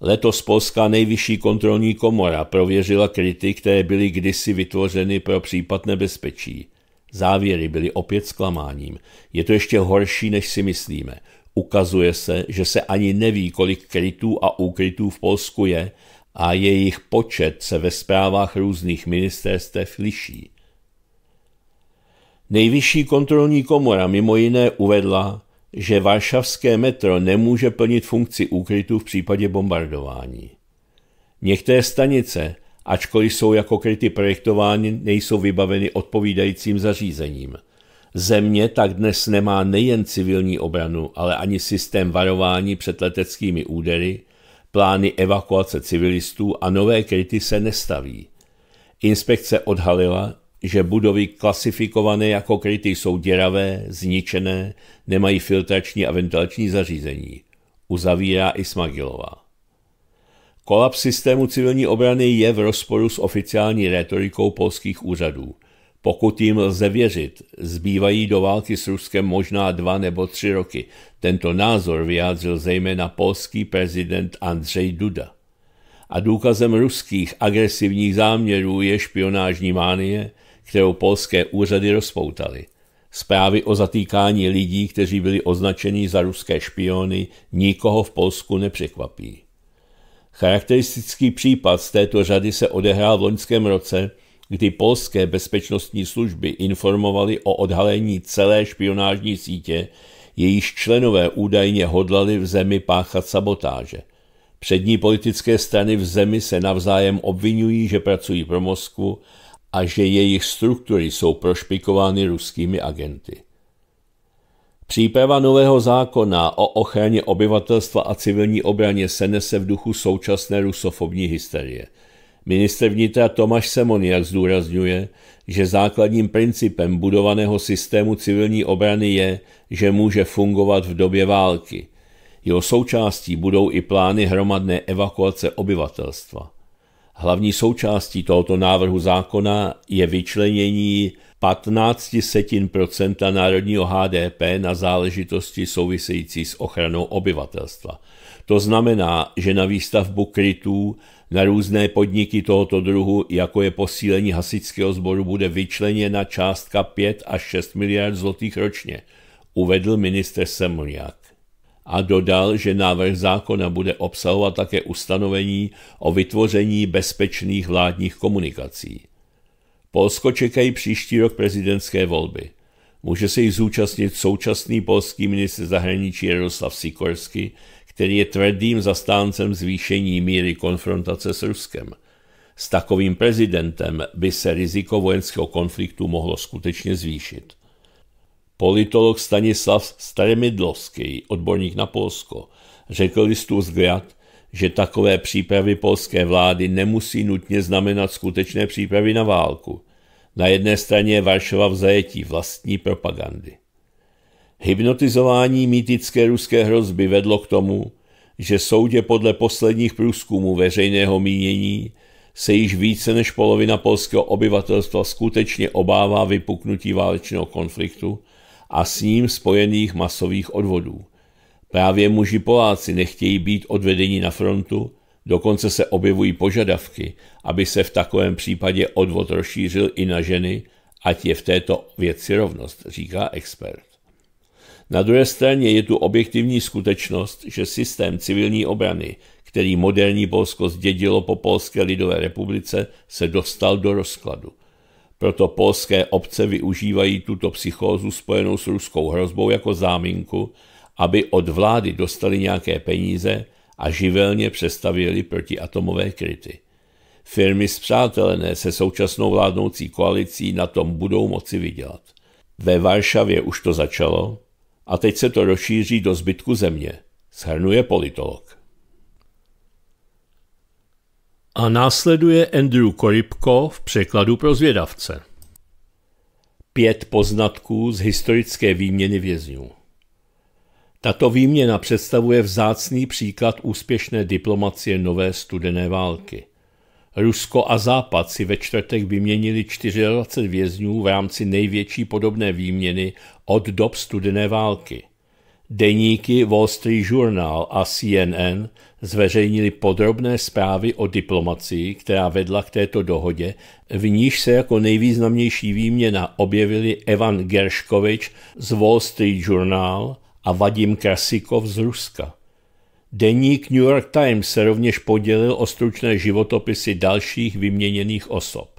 Letos Polská nejvyšší kontrolní komora prověřila kryty, které byly kdysi vytvořeny pro případ nebezpečí. Závěry byly opět zklamáním. Je to ještě horší, než si myslíme. Ukazuje se, že se ani neví, kolik krytů a úkrytů v Polsku je a jejich počet se ve zprávách různých ministerstev liší. Nejvyšší kontrolní komora mimo jiné uvedla, že varšavské metro nemůže plnit funkci úkrytů v případě bombardování. Některé stanice ačkoliv jsou jako kryty projektovány, nejsou vybaveny odpovídajícím zařízením. Země tak dnes nemá nejen civilní obranu, ale ani systém varování před leteckými údery, plány evakuace civilistů a nové kryty se nestaví. Inspekce odhalila, že budovy klasifikované jako kryty jsou děravé, zničené, nemají filtrační a ventilační zařízení. Uzavírá i Smagilová. Kolaps systému civilní obrany je v rozporu s oficiální retorikou polských úřadů. Pokud jim lze věřit, zbývají do války s Ruskem možná dva nebo tři roky. Tento názor vyjádřil zejména polský prezident Andřej Duda. A důkazem ruských agresivních záměrů je špionážní mánie, kterou polské úřady rozpoutaly. Zprávy o zatýkání lidí, kteří byli označeni za ruské špiony, nikoho v Polsku nepřekvapí. Charakteristický případ z této řady se odehrál v loňském roce, kdy polské bezpečnostní služby informovaly o odhalení celé špionážní sítě, jejíž členové údajně hodlali v zemi páchat sabotáže. Přední politické strany v zemi se navzájem obvinují, že pracují pro Moskvu a že jejich struktury jsou prošpikovány ruskými agenty. Příprava nového zákona o ochraně obyvatelstva a civilní obraně se nese v duchu současné rusofobní hysterie. Minister vnitra Tomáš Semon jak zdůrazňuje, že základním principem budovaného systému civilní obrany je, že může fungovat v době války. Jeho součástí budou i plány hromadné evakuace obyvatelstva. Hlavní součástí tohoto návrhu zákona je vyčlenění 15 setin procenta národního HDP na záležitosti související s ochranou obyvatelstva. To znamená, že na výstavbu krytů na různé podniky tohoto druhu, jako je posílení hasičského sboru, bude vyčleněna částka 5 až 6 miliard zlotých ročně, uvedl minister Semliak. A dodal, že návrh zákona bude obsahovat také ustanovení o vytvoření bezpečných vládních komunikací. Polsko čekají příští rok prezidentské volby. Může se jich zúčastnit současný polský ministr zahraničí Jaroslav Sikorsky, který je tvrdým zastáncem zvýšení míry konfrontace s Ruskem. S takovým prezidentem by se riziko vojenského konfliktu mohlo skutečně zvýšit. Politolog Stanislav Staremidlovský, odborník na Polsko, řekl listu zgrad, že takové přípravy polské vlády nemusí nutně znamenat skutečné přípravy na válku, na jedné straně je Varšova v zajetí vlastní propagandy. Hypnotizování mýtické ruské hrozby vedlo k tomu, že soudě podle posledních průzkumů veřejného mínění se již více než polovina polského obyvatelstva skutečně obává vypuknutí válečného konfliktu a s ním spojených masových odvodů. Právě muži Poláci nechtějí být odvedeni na frontu Dokonce se objevují požadavky, aby se v takovém případě odvod rozšířil i na ženy, ať je v této věci rovnost, říká expert. Na druhé straně je tu objektivní skutečnost, že systém civilní obrany, který moderní Polsko zdědilo po Polské lidové republice, se dostal do rozkladu. Proto polské obce využívají tuto psychózu spojenou s ruskou hrozbou jako záminku, aby od vlády dostali nějaké peníze a živelně přestavěli protiatomové kryty. Firmy zpřátelené se současnou vládnoucí koalicí na tom budou moci vydělat. Ve Varšavě už to začalo a teď se to rozšíří do zbytku země, shrnuje politolog. A následuje Andrew Korybko v překladu pro zvědavce. Pět poznatků z historické výměny vězňů. Tato výměna představuje vzácný příklad úspěšné diplomacie nové studené války. Rusko a Západ si ve čtvrtek vyměnili 24 vězňů v rámci největší podobné výměny od dob studené války. Deníky Wall Street Journal a CNN zveřejnili podrobné zprávy o diplomacii, která vedla k této dohodě, v níž se jako nejvýznamnější výměna objevili Evan Gerškovič z Wall Street Journal – a Vadim Krasikov z Ruska. Deník New York Times se rovněž podělil o stručné životopisy dalších vyměněných osob.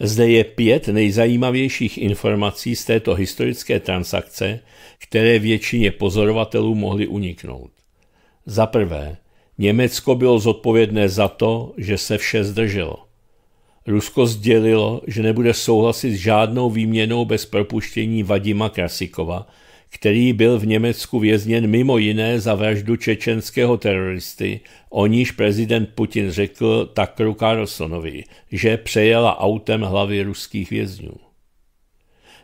Zde je pět nejzajímavějších informací z této historické transakce, které většině pozorovatelů mohly uniknout. Za prvé, Německo bylo zodpovědné za to, že se vše zdrželo. Rusko sdělilo, že nebude souhlasit s žádnou výměnou bez propuštění Vadima Krasikova, který byl v Německu vězněn mimo jiné za vraždu čečenského teroristy, o níž prezident Putin řekl Takru Carlsonovi, že přejela autem hlavy ruských vězňů.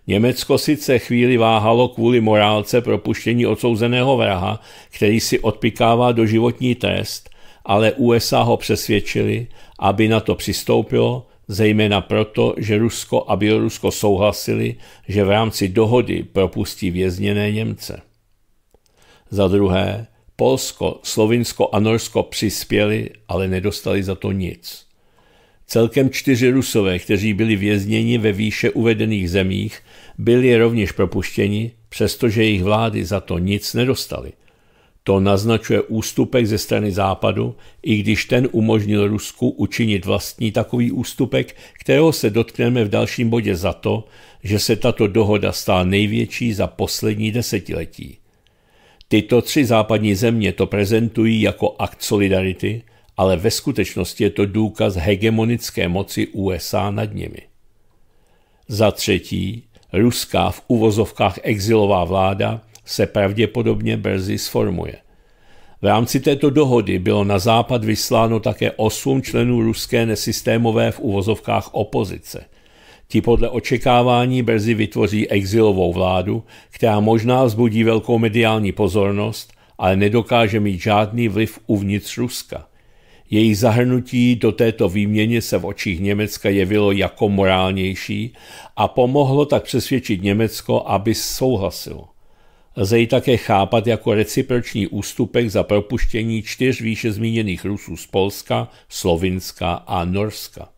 Německo sice chvíli váhalo kvůli morálce propuštění odsouzeného vraha, který si odpikává doživotní trest, ale USA ho přesvědčili, aby na to přistoupilo zejména proto, že Rusko a Bělorusko souhlasili, že v rámci dohody propustí vězněné Němce. Za druhé, Polsko, Slovinsko a Norsko přispěli, ale nedostali za to nic. Celkem čtyři Rusové, kteří byli vězněni ve výše uvedených zemích, byli rovněž propuštěni, přestože jejich vlády za to nic nedostali. To naznačuje ústupek ze strany Západu, i když ten umožnil Rusku učinit vlastní takový ústupek, kterého se dotkneme v dalším bodě za to, že se tato dohoda stala největší za poslední desetiletí. Tyto tři západní země to prezentují jako akt solidarity, ale ve skutečnosti je to důkaz hegemonické moci USA nad nimi. Za třetí, ruská v uvozovkách exilová vláda – se pravděpodobně brzy sformuje. V rámci této dohody bylo na západ vysláno také osm členů ruské nesystémové v uvozovkách opozice. Ti podle očekávání brzy vytvoří exilovou vládu, která možná vzbudí velkou mediální pozornost, ale nedokáže mít žádný vliv uvnitř Ruska. Její zahrnutí do této výměně se v očích Německa jevilo jako morálnější a pomohlo tak přesvědčit Německo, aby souhlasilo lze ji také chápat jako reciproční ústupek za propuštění čtyř výše zmíněných Rusů z Polska, Slovinska a Norska.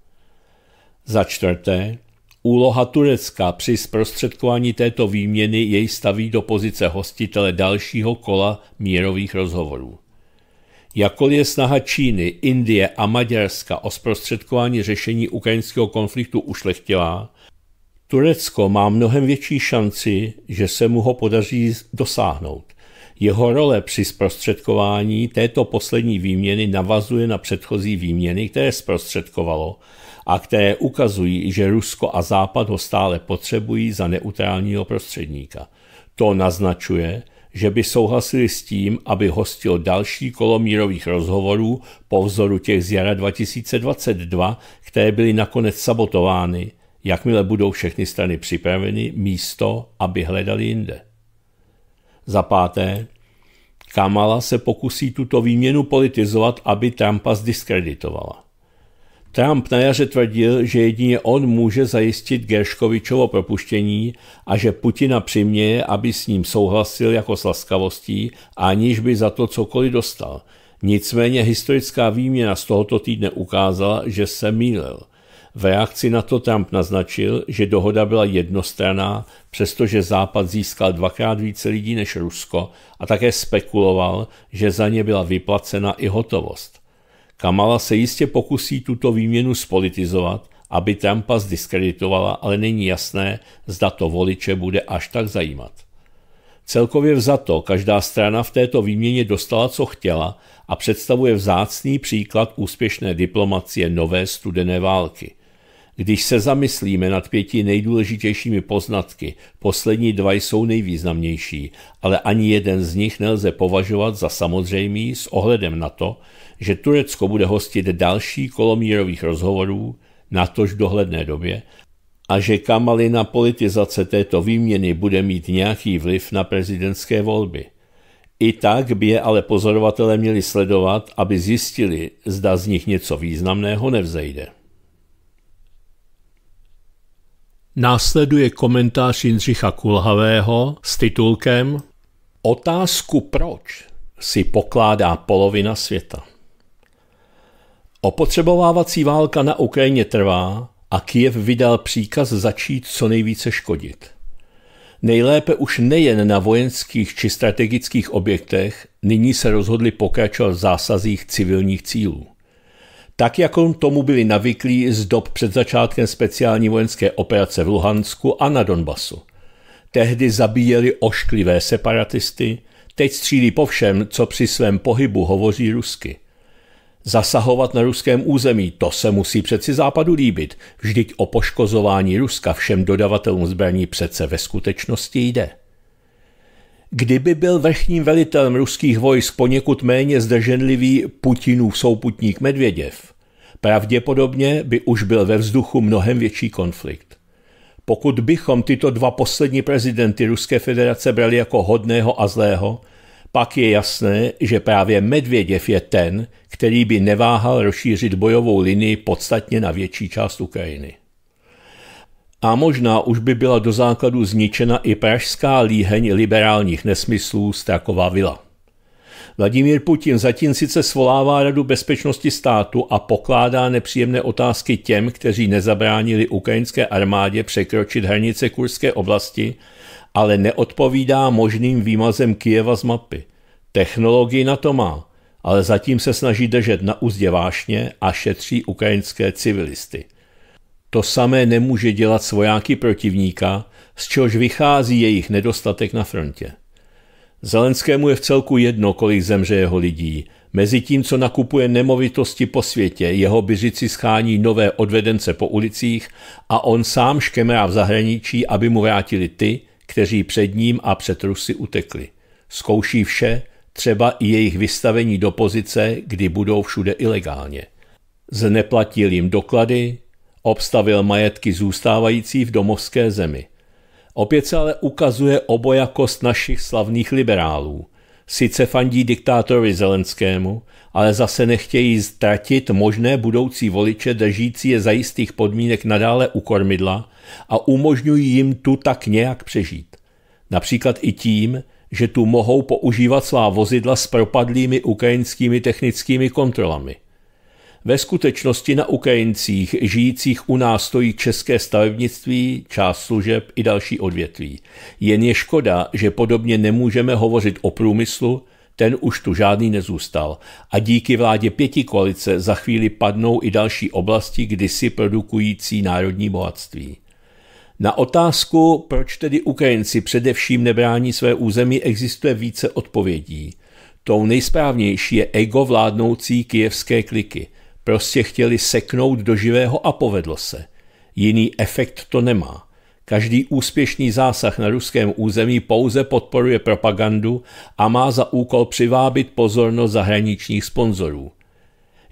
Za čtvrté, úloha Turecka při zprostředkování této výměny jej staví do pozice hostitele dalšího kola mírových rozhovorů. Jakkoliv je snaha Číny, Indie a Maďarska o zprostředkování řešení ukrajinského konfliktu ušlechtilá, Turecko má mnohem větší šanci, že se mu ho podaří dosáhnout. Jeho role při zprostředkování této poslední výměny navazuje na předchozí výměny, které zprostředkovalo a které ukazují, že Rusko a Západ ho stále potřebují za neutrálního prostředníka. To naznačuje, že by souhlasili s tím, aby hostil další kolo mírových rozhovorů po vzoru těch z jara 2022, které byly nakonec sabotovány – jakmile budou všechny strany připraveny, místo, aby hledali jinde. Za páté, Kamala se pokusí tuto výměnu politizovat, aby Trumpa zdiskreditovala. Trump na jaře tvrdil, že jedině on může zajistit Gerškovičovo propuštění a že Putina přiměje, aby s ním souhlasil jako s laskavostí, aniž by za to cokoliv dostal. Nicméně historická výměna z tohoto týdne ukázala, že se mýlil – v reakci na to Trump naznačil, že dohoda byla jednostranná, přestože Západ získal dvakrát více lidí než Rusko a také spekuloval, že za ně byla vyplacena i hotovost. Kamala se jistě pokusí tuto výměnu spolitizovat, aby Trumpa zdiskreditovala, ale není jasné, zda to voliče bude až tak zajímat. Celkově vzato, každá strana v této výměně dostala, co chtěla a představuje vzácný příklad úspěšné diplomacie nové studené války – když se zamyslíme nad pěti nejdůležitějšími poznatky, poslední dva jsou nejvýznamnější, ale ani jeden z nich nelze považovat za samozřejmý s ohledem na to, že Turecko bude hostit další kolomírových rozhovorů, natož v dohledné době, a že Kamalina politizace této výměny bude mít nějaký vliv na prezidentské volby. I tak by je ale pozorovatelé měli sledovat, aby zjistili, zda z nich něco významného nevzejde. Následuje komentář Jindřicha Kulhavého s titulkem Otázku proč si pokládá polovina světa. Opotřebovávací válka na Ukrajině trvá a Kiev vydal příkaz začít co nejvíce škodit. Nejlépe už nejen na vojenských či strategických objektech, nyní se rozhodli pokračovat v zásazích civilních cílů tak jako tomu byli navyklí z dob před začátkem speciální vojenské operace v Luhansku a na Donbasu. Tehdy zabíjeli ošklivé separatisty, teď střílí po všem, co při svém pohybu hovoří rusky. Zasahovat na ruském území, to se musí přeci západu líbit, vždyť o poškozování Ruska všem dodavatelům zbraní přece ve skutečnosti jde. Kdyby byl vrchním velitelem ruských vojsk poněkud méně zdrženlivý Putinův souputník Medvěděv, pravděpodobně by už byl ve vzduchu mnohem větší konflikt. Pokud bychom tyto dva poslední prezidenty Ruské federace brali jako hodného a zlého, pak je jasné, že právě Medvěděv je ten, který by neváhal rozšířit bojovou linii podstatně na větší část Ukrajiny a možná už by byla do základu zničena i pražská líheň liberálních nesmyslů Straková vila. Vladimír Putin zatím sice svolává Radu bezpečnosti státu a pokládá nepříjemné otázky těm, kteří nezabránili ukrajinské armádě překročit hranice kurské oblasti, ale neodpovídá možným výmazem Kijeva z mapy. Technologii na to má, ale zatím se snaží držet na úzdě vášně a šetří ukrajinské civilisty. To samé nemůže dělat svojáky protivníka, z čehož vychází jejich nedostatek na frontě. Zelenskému je v celku jedno, kolik zemře jeho lidí. Mezi tím, co nakupuje nemovitosti po světě, jeho byřici schání nové odvedence po ulicích a on sám škemrá v zahraničí, aby mu vrátili ty, kteří před ním a před Rusy utekli. Zkouší vše, třeba i jejich vystavení do pozice, kdy budou všude ilegálně. Zneplatil jim doklady, Obstavil majetky zůstávající v domovské zemi. Opět se ale ukazuje obojakost našich slavných liberálů. Sice fandí diktátorovi Zelenskému, ale zase nechtějí ztratit možné budoucí voliče držící je za jistých podmínek nadále u kormidla a umožňují jim tu tak nějak přežít. Například i tím, že tu mohou používat svá vozidla s propadlými ukrajinskými technickými kontrolami. Ve skutečnosti na Ukrajincích žijících u nás stojí české stavebnictví, část služeb i další odvětví. Jen je škoda, že podobně nemůžeme hovořit o průmyslu, ten už tu žádný nezůstal a díky vládě pěti koalice za chvíli padnou i další oblasti kdysi produkující národní bohatství. Na otázku, proč tedy Ukrajinci především nebrání své území, existuje více odpovědí. Tou nejsprávnější je ego vládnoucí kijevské kliky – Prostě chtěli seknout do živého a povedlo se. Jiný efekt to nemá. Každý úspěšný zásah na ruském území pouze podporuje propagandu a má za úkol přivábit pozornost zahraničních sponzorů.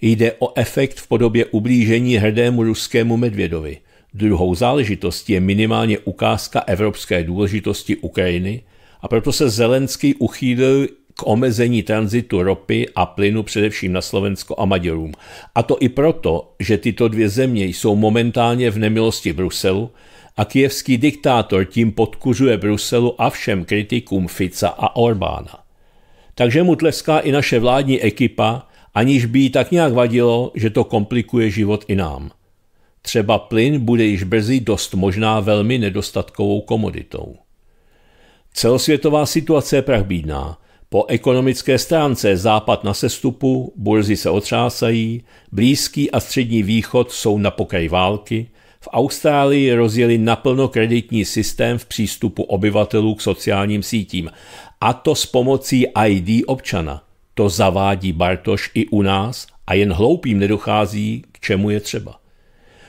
Jde o efekt v podobě ublížení hrdému ruskému medvědovi. Druhou záležitostí je minimálně ukázka evropské důležitosti Ukrajiny a proto se Zelenský uchýlil k omezení tranzitu ropy a plynu především na Slovensko a Maďarům. A to i proto, že tyto dvě země jsou momentálně v nemilosti Bruselu a kijevský diktátor tím podkuřuje Bruselu a všem kritikům Fica a Orbána. Takže mu tleská i naše vládní ekipa, aniž by jí tak nějak vadilo, že to komplikuje život i nám. Třeba plyn bude již brzy dost možná velmi nedostatkovou komoditou. Celosvětová situace je prachbídná po ekonomické stránce západ na sestupu, burzy se otřásají, Blízký a střední východ jsou na pokraji války, v Austrálii rozjeli naplno kreditní systém v přístupu obyvatelů k sociálním sítím, a to s pomocí ID občana. To zavádí Bartoš i u nás a jen hloupým nedochází, k čemu je třeba.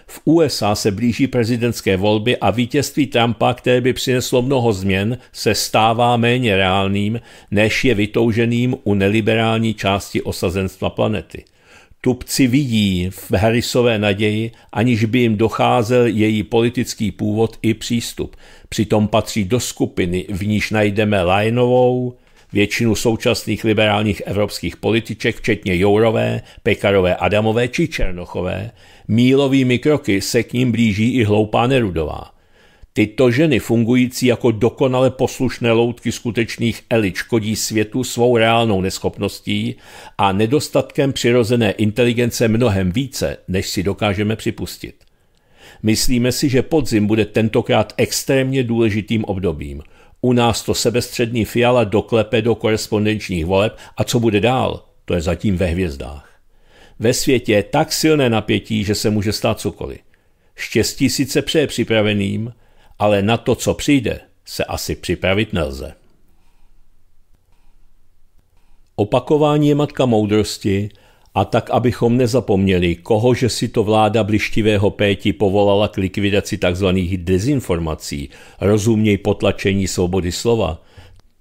V USA se blíží prezidentské volby a vítězství Trumpa, které by přineslo mnoho změn, se stává méně reálným, než je vytouženým u neliberální části osazenstva planety. Tupci vidí v Harrisové naději, aniž by jim docházel její politický původ i přístup. Přitom patří do skupiny, v níž najdeme Lajnovou, většinu současných liberálních evropských političek, včetně Jourové, Pekarové Adamové či Černochové, Mílovými kroky se k ním blíží i hloupá Nerudová. Tyto ženy fungující jako dokonale poslušné loutky skutečných elit škodí světu svou reálnou neschopností a nedostatkem přirozené inteligence mnohem více, než si dokážeme připustit. Myslíme si, že podzim bude tentokrát extrémně důležitým obdobím. U nás to sebestřední fiala doklepe do korespondenčních voleb a co bude dál, to je zatím ve hvězdách. Ve světě je tak silné napětí, že se může stát cokoliv. Štěstí sice přeje připraveným, ale na to, co přijde, se asi připravit nelze. Opakování je matka moudrosti a tak, abychom nezapomněli, koho že si to vláda blištivého péti povolala k likvidaci tzv. dezinformací, rozuměj potlačení svobody slova –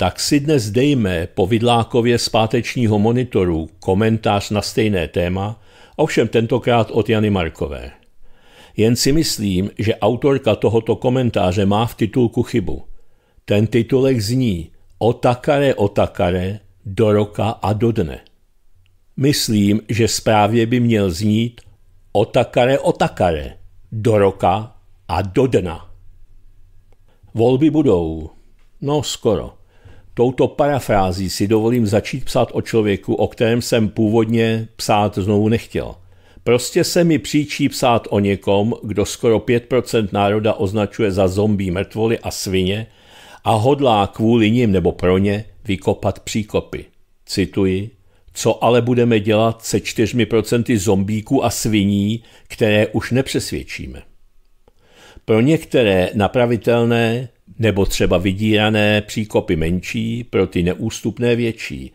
tak si dnes dejme po Vidlákově z pátečního monitoru komentář na stejné téma, ovšem tentokrát od Jany Markové. Jen si myslím, že autorka tohoto komentáře má v titulku chybu. Ten titulek zní Otakare, otakare, do roka a do dne. Myslím, že správně by měl znít Otakare, otakare, do roka a do dna. Volby budou. No skoro. Touto parafrází si dovolím začít psát o člověku, o kterém jsem původně psát znovu nechtěl. Prostě se mi příčí psát o někom, kdo skoro 5% národa označuje za zombí mrtvoly a svině a hodlá kvůli nim nebo pro ně vykopat příkopy. Cituji, co ale budeme dělat se 4% zombíků a sviní, které už nepřesvědčíme. Pro některé napravitelné nebo třeba vydírané příkopy menší pro ty neústupné větší.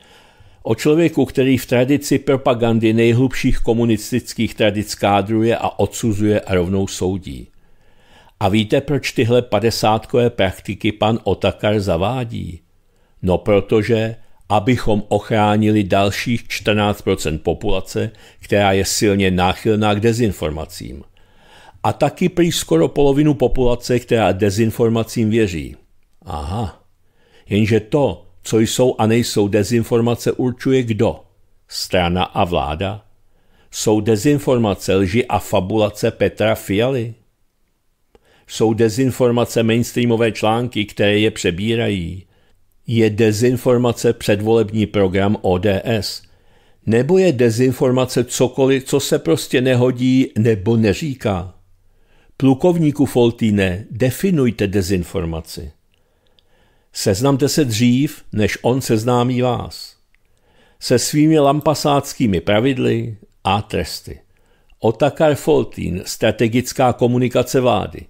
O člověku, který v tradici propagandy nejhlubších komunistických tradic kádruje a odsuzuje a rovnou soudí. A víte, proč tyhle padesátkové praktiky pan Otakar zavádí? No protože, abychom ochránili dalších 14% populace, která je silně náchylná k dezinformacím – a taky prý skoro polovinu populace, která dezinformacím věří. Aha, jenže to, co jsou a nejsou dezinformace, určuje kdo? Strana a vláda? Jsou dezinformace, lži a fabulace Petra Fialy? Jsou dezinformace mainstreamové články, které je přebírají? Je dezinformace předvolební program ODS? Nebo je dezinformace cokoliv, co se prostě nehodí nebo neříká? Plukovníku Foltíne, definujte dezinformaci. Seznamte se dřív, než on seznámí vás. Se svými lampasáckými pravidly a tresty. Otakar Foltín, strategická komunikace vlády.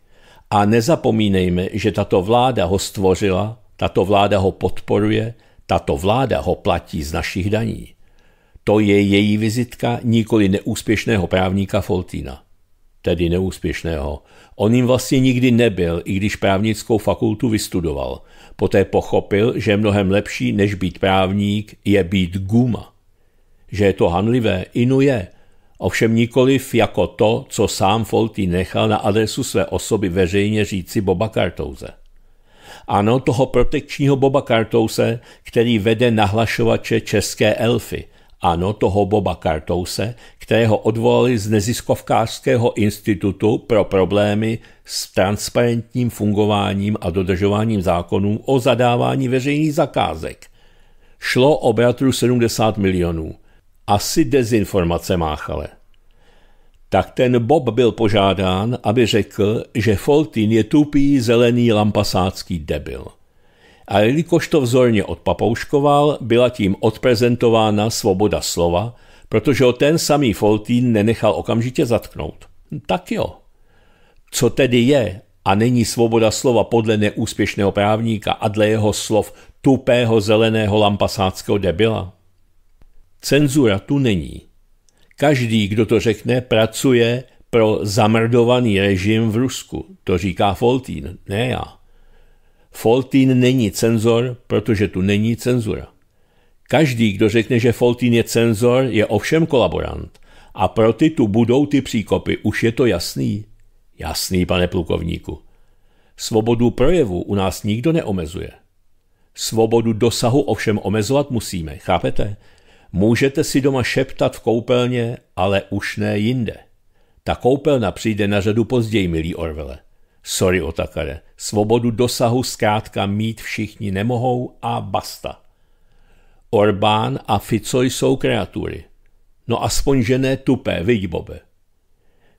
A nezapomínejme, že tato vláda ho stvořila, tato vláda ho podporuje, tato vláda ho platí z našich daní. To je její vizitka nikoli neúspěšného právníka Foltína tedy neúspěšného. On jim vlastně nikdy nebyl, i když právnickou fakultu vystudoval. Poté pochopil, že je mnohem lepší, než být právník, je být guma. Že je to hanlivé, inu je. Ovšem nikoliv jako to, co sám Folty nechal na adresu své osoby veřejně říci Boba Kartouze. Ano, toho protekčního Boba Kartouse, který vede nahlašovače české elfy – ano, toho Boba Kartouse, kterého odvolali z neziskovkářského institutu pro problémy s transparentním fungováním a dodržováním zákonů o zadávání veřejných zakázek. Šlo o bratru 70 milionů. Asi dezinformace máchale. Tak ten Bob byl požádán, aby řekl, že Foltin je tupý zelený lampasácký debil a jelikož to vzorně odpapouškoval, byla tím odprezentována svoboda slova, protože ho ten samý Foltín nenechal okamžitě zatknout. Hm, tak jo. Co tedy je a není svoboda slova podle neúspěšného právníka a dle jeho slov tupého zeleného lampasáckého debila? Cenzura tu není. Každý, kdo to řekne, pracuje pro zamrdovaný režim v Rusku. To říká Foltín, ne já. Foltín není cenzor, protože tu není cenzura. Každý, kdo řekne, že Foltín je cenzor, je ovšem kolaborant. A pro ty tu budou ty příkopy, už je to jasný. Jasný, pane plukovníku. Svobodu projevu u nás nikdo neomezuje. Svobodu dosahu ovšem omezovat musíme, chápete? Můžete si doma šeptat v koupelně, ale už ne jinde. Ta koupelna přijde na řadu později, milý Orvele. Sorry, Otakare, svobodu dosahu zkrátka mít všichni nemohou a basta. Orbán a Fico jsou kreatury. No aspoň, že ne tupé, viď, Bobe.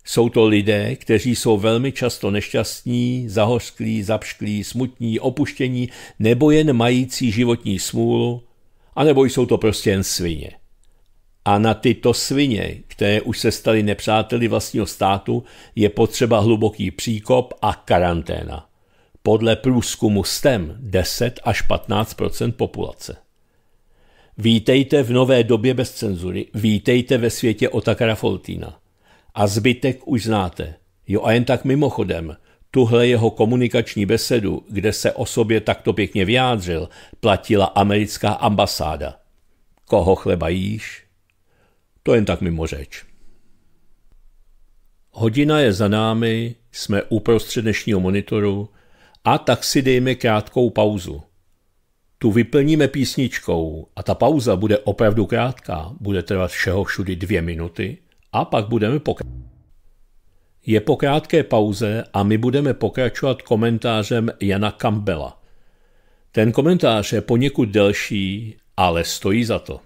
Jsou to lidé, kteří jsou velmi často nešťastní, zahořklí, zapšklí, smutní, opuštění, nebo jen mající životní smůlu, anebo jsou to prostě jen svině. A na tyto svině, které už se staly nepřáteli vlastního státu, je potřeba hluboký příkop a karanténa. Podle průzkumu STEM 10 až 15 populace. Vítejte v nové době bez cenzury, vítejte ve světě Otakara Foltína. A zbytek už znáte. Jo a jen tak mimochodem, tuhle jeho komunikační besedu, kde se o sobě takto pěkně vyjádřil, platila americká ambasáda. Koho chleba jíš? To jen tak mimo řeč. Hodina je za námi, jsme uprostřed dnešního monitoru a tak si dejme krátkou pauzu. Tu vyplníme písničkou a ta pauza bude opravdu krátká, bude trvat všeho všudy dvě minuty a pak budeme pokračovat. Je po krátké pauze a my budeme pokračovat komentářem Jana Campbella. Ten komentář je poněkud delší, ale stojí za to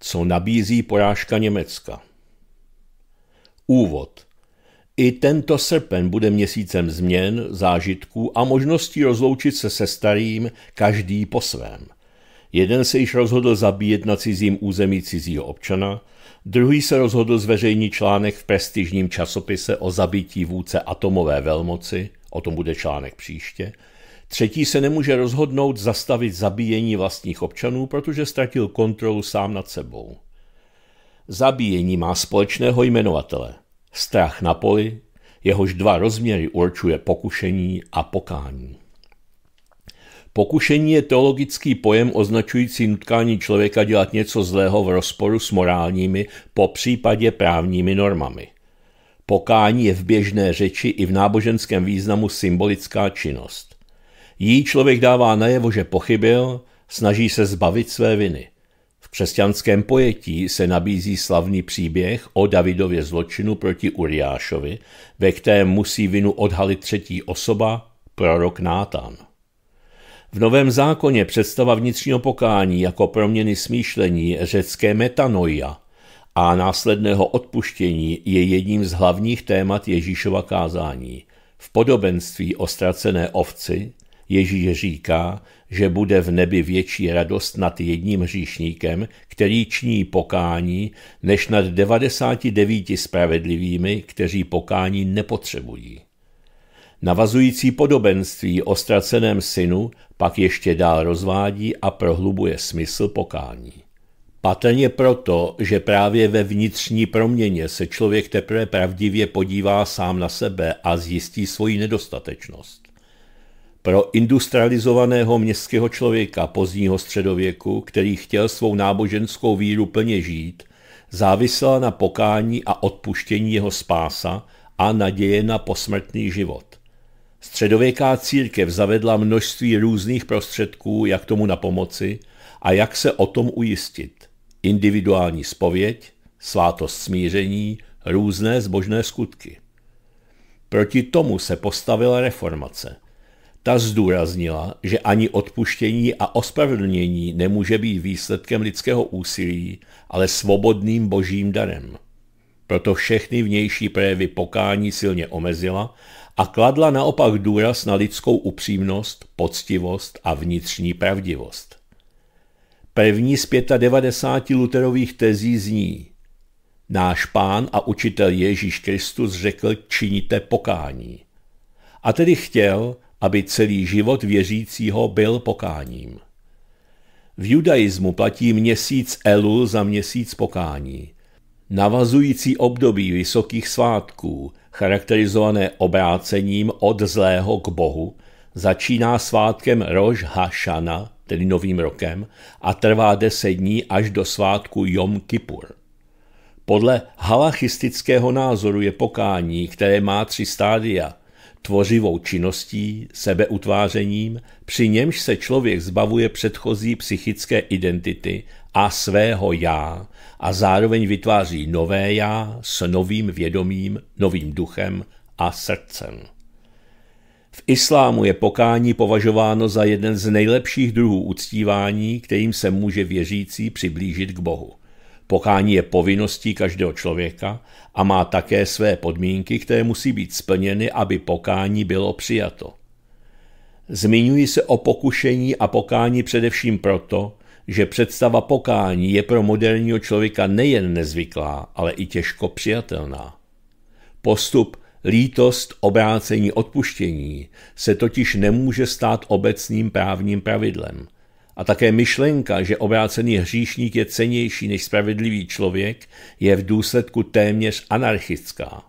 co nabízí porážka Německa. Úvod. I tento srpen bude měsícem změn, zážitků a možností rozloučit se se starým, každý po svém. Jeden se již rozhodl zabíjet na cizím území cizího občana, druhý se rozhodl zveřejnit článek v prestižním časopise o zabití vůdce atomové velmoci, o tom bude článek příště, Třetí se nemůže rozhodnout zastavit zabíjení vlastních občanů, protože ztratil kontrolu sám nad sebou. Zabíjení má společného jmenovatele. Strach na poli, jehož dva rozměry určuje pokušení a pokání. Pokušení je teologický pojem označující nutkání člověka dělat něco zlého v rozporu s morálními, po případě právními normami. Pokání je v běžné řeči i v náboženském významu symbolická činnost. Jí člověk dává najevo, že pochybil, snaží se zbavit své viny. V křesťanském pojetí se nabízí slavný příběh o Davidově zločinu proti Uriášovi, ve kterém musí vinu odhalit třetí osoba, prorok Nátan. V Novém zákoně představa vnitřního pokání jako proměny smýšlení řecké metanoia a následného odpuštění je jedním z hlavních témat Ježíšova kázání. V podobenství o ztracené ovci Ježíš říká, že bude v nebi větší radost nad jedním hříšníkem, který činí pokání, než nad 99 spravedlivými, kteří pokání nepotřebují. Navazující podobenství o ztraceném synu pak ještě dál rozvádí a prohlubuje smysl pokání. Patrně proto, že právě ve vnitřní proměně se člověk teprve pravdivě podívá sám na sebe a zjistí svoji nedostatečnost. Pro industrializovaného městského člověka pozdního středověku, který chtěl svou náboženskou víru plně žít, závisela na pokání a odpuštění jeho spása a naděje na posmrtný život. Středověká církev zavedla množství různých prostředků, jak tomu na pomoci a jak se o tom ujistit. Individuální spověď, svátost smíření, různé zbožné skutky. Proti tomu se postavila reformace – ta zdůraznila, že ani odpuštění a ospravedlnění nemůže být výsledkem lidského úsilí, ale svobodným božím darem. Proto všechny vnější projevy pokání silně omezila a kladla naopak důraz na lidskou upřímnost, poctivost a vnitřní pravdivost. První z 95 Luterových tezí zní Náš pán a učitel Ježíš Kristus řekl činíte pokání. A tedy chtěl, aby celý život věřícího byl pokáním. V judaismu platí měsíc Elul za měsíc pokání. Navazující období vysokých svátků, charakterizované obrácením od zlého k Bohu, začíná svátkem Rož Hašana, tedy novým rokem, a trvá deset dní až do svátku Jom Kippur. Podle halachistického názoru je pokání, které má tři stádia – tvořivou činností, sebeutvářením, při němž se člověk zbavuje předchozí psychické identity a svého já a zároveň vytváří nové já s novým vědomím, novým duchem a srdcem. V islámu je pokání považováno za jeden z nejlepších druhů uctívání, kterým se může věřící přiblížit k Bohu. Pokání je povinností každého člověka a má také své podmínky, které musí být splněny, aby pokání bylo přijato. Zmiňuji se o pokušení a pokání především proto, že představa pokání je pro moderního člověka nejen nezvyklá, ale i těžko přijatelná. Postup lítost, obrácení, odpuštění se totiž nemůže stát obecným právním pravidlem a také myšlenka, že obrácený hříšník je cenější než spravedlivý člověk, je v důsledku téměř anarchická.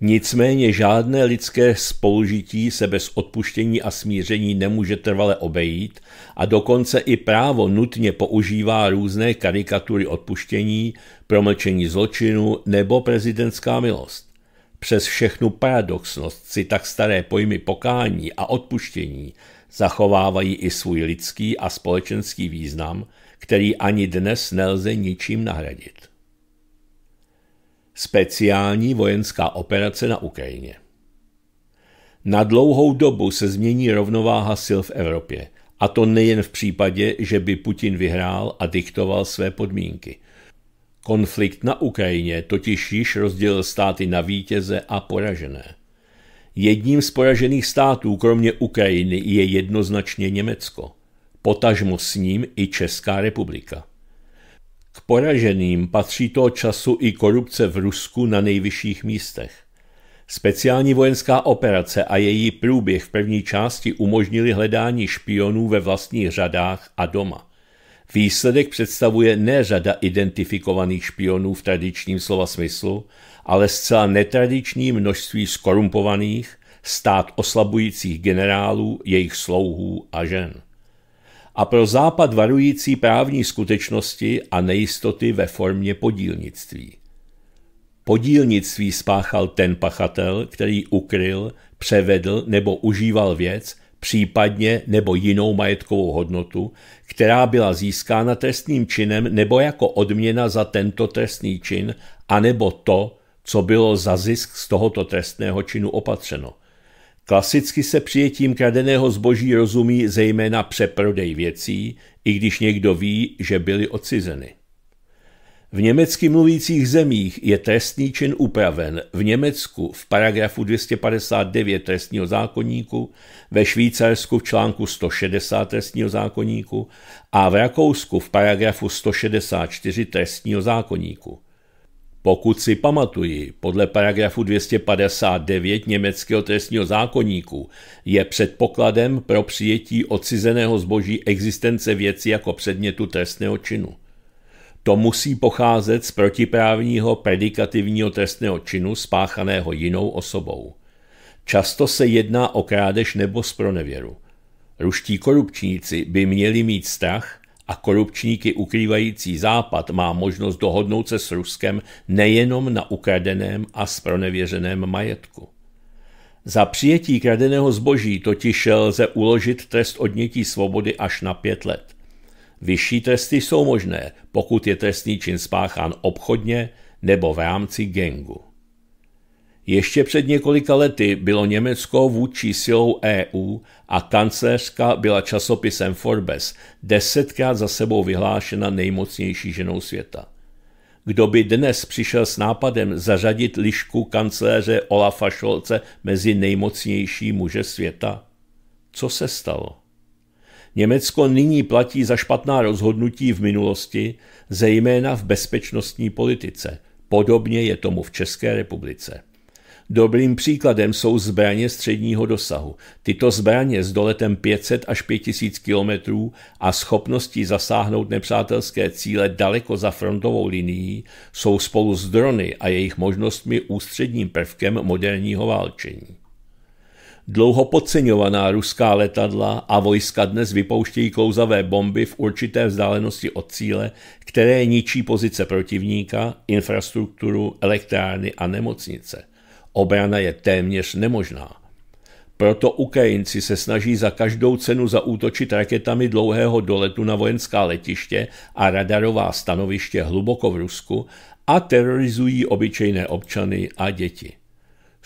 Nicméně žádné lidské spolužití se bez odpuštění a smíření nemůže trvale obejít a dokonce i právo nutně používá různé karikatury odpuštění, promlčení zločinu nebo prezidentská milost. Přes všechnu paradoxnost si tak staré pojmy pokání a odpuštění zachovávají i svůj lidský a společenský význam, který ani dnes nelze ničím nahradit. Speciální vojenská operace na Ukrajině Na dlouhou dobu se změní rovnováha sil v Evropě, a to nejen v případě, že by Putin vyhrál a diktoval své podmínky. Konflikt na Ukrajině totiž již rozdělil státy na vítěze a poražené. Jedním z poražených států, kromě Ukrajiny, je jednoznačně Německo. Potažmo s ním i Česká republika. K poraženým patří toho času i korupce v Rusku na nejvyšších místech. Speciální vojenská operace a její průběh v první části umožnili hledání špionů ve vlastních řadách a doma. Výsledek představuje ne řada identifikovaných špionů v tradičním slova smyslu, ale zcela netradiční množství skorumpovaných, stát oslabujících generálů, jejich slouhů a žen. A pro západ varující právní skutečnosti a nejistoty ve formě podílnictví. Podílnictví spáchal ten pachatel, který ukryl, převedl nebo užíval věc, případně nebo jinou majetkovou hodnotu, která byla získána trestným činem nebo jako odměna za tento trestný čin, anebo to, co bylo za zisk z tohoto trestného činu opatřeno. Klasicky se přijetím kradeného zboží rozumí zejména přeprodej věcí, i když někdo ví, že byly odcizeny. V německy mluvících zemích je trestný čin upraven v Německu v paragrafu 259 trestního zákoníku, ve Švýcarsku v článku 160 trestního zákoníku a v Rakousku v paragrafu 164 trestního zákoníku. Pokud si pamatuji, podle paragrafu 259 německého trestního zákoníku je předpokladem pro přijetí odcizeného zboží existence věci jako předmětu trestného činu to musí pocházet z protiprávního predikativního trestného činu spáchaného jinou osobou. Často se jedná o krádež nebo spronevěru. Ruští korupčníci by měli mít strach a korupčníky ukrývající Západ má možnost dohodnout se s Ruskem nejenom na ukradeném a spronevěřeném majetku. Za přijetí kradeného zboží totiž lze uložit trest odnětí svobody až na pět let. Vyšší tresty jsou možné, pokud je trestný čin spáchán obchodně nebo v rámci gengu. Ještě před několika lety bylo Německo vůči silou EU a kancléřka byla časopisem Forbes desetkrát za sebou vyhlášena nejmocnější ženou světa. Kdo by dnes přišel s nápadem zařadit lišku kancléře Olafa Šolce mezi nejmocnější muže světa? Co se stalo? Německo nyní platí za špatná rozhodnutí v minulosti, zejména v bezpečnostní politice. Podobně je tomu v České republice. Dobrým příkladem jsou zbraně středního dosahu. Tyto zbraně s doletem 500 až 5000 km a schopností zasáhnout nepřátelské cíle daleko za frontovou linií jsou spolu s drony a jejich možnostmi ústředním prvkem moderního válčení. Dlouho podceňovaná ruská letadla a vojska dnes vypouštějí klouzavé bomby v určité vzdálenosti od cíle, které ničí pozice protivníka, infrastrukturu, elektrárny a nemocnice. Obrana je téměř nemožná. Proto Ukrajinci se snaží za každou cenu zaútočit raketami dlouhého doletu na vojenská letiště a radarová stanoviště hluboko v Rusku a terorizují obyčejné občany a děti.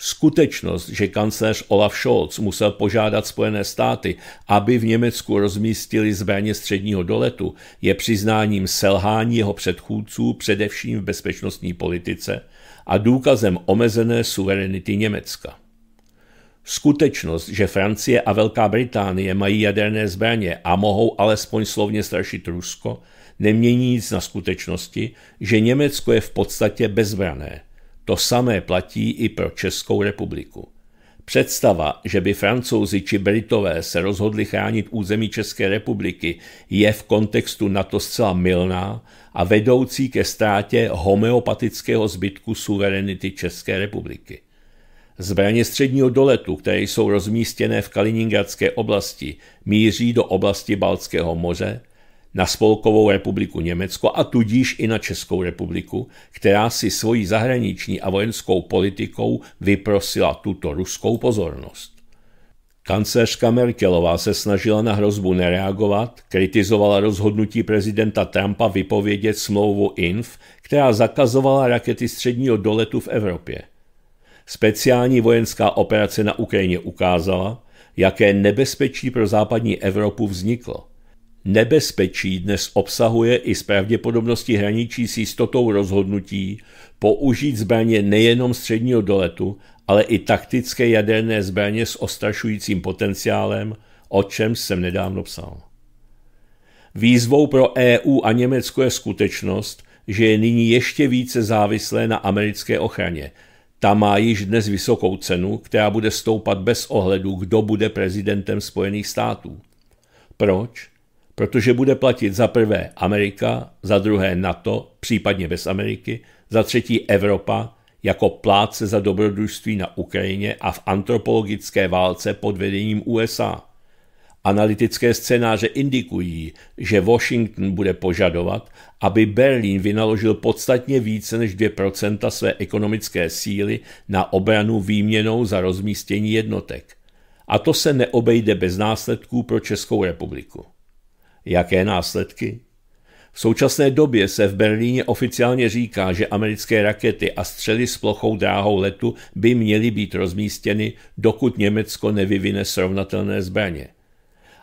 Skutečnost, že kancléř Olaf Scholz musel požádat Spojené státy, aby v Německu rozmístili zbraně středního doletu, je přiznáním selhání jeho předchůdců především v bezpečnostní politice a důkazem omezené suverenity Německa. Skutečnost, že Francie a Velká Británie mají jaderné zbraně a mohou alespoň slovně strašit Rusko, nemění nic na skutečnosti, že Německo je v podstatě bezbrané – to samé platí i pro Českou republiku. Představa, že by francouzi či Britové se rozhodli chránit území České republiky, je v kontextu NATO zcela milná a vedoucí ke ztrátě homeopatického zbytku suverenity České republiky. Zbraně středního doletu, které jsou rozmístěné v Kaliningradské oblasti, míří do oblasti Balckého moře na Spolkovou republiku Německo a tudíž i na Českou republiku, která si svojí zahraniční a vojenskou politikou vyprosila tuto ruskou pozornost. Kancléřka Merkelová se snažila na hrozbu nereagovat, kritizovala rozhodnutí prezidenta Trumpa vypovědět smlouvu INF, která zakazovala rakety středního doletu v Evropě. Speciální vojenská operace na Ukrajině ukázala, jaké nebezpečí pro západní Evropu vzniklo – Nebezpečí dnes obsahuje i z pravděpodobnosti hraničí s jistotou rozhodnutí použít zbraně nejenom středního doletu, ale i taktické jaderné zbraně s ostrašujícím potenciálem, o čem jsem nedávno psal. Výzvou pro EU a Německo je skutečnost, že je nyní ještě více závislé na americké ochraně. Ta má již dnes vysokou cenu, která bude stoupat bez ohledu, kdo bude prezidentem Spojených států. Proč? protože bude platit za prvé Amerika, za druhé NATO, případně bez Ameriky, za třetí Evropa jako pláce za dobrodružství na Ukrajině a v antropologické válce pod vedením USA. Analytické scénáře indikují, že Washington bude požadovat, aby Berlín vynaložil podstatně více než 2% své ekonomické síly na obranu výměnou za rozmístění jednotek. A to se neobejde bez následků pro Českou republiku. Jaké následky? V současné době se v Berlíně oficiálně říká, že americké rakety a střely s plochou dráhou letu by měly být rozmístěny, dokud Německo nevyvine srovnatelné zbraně.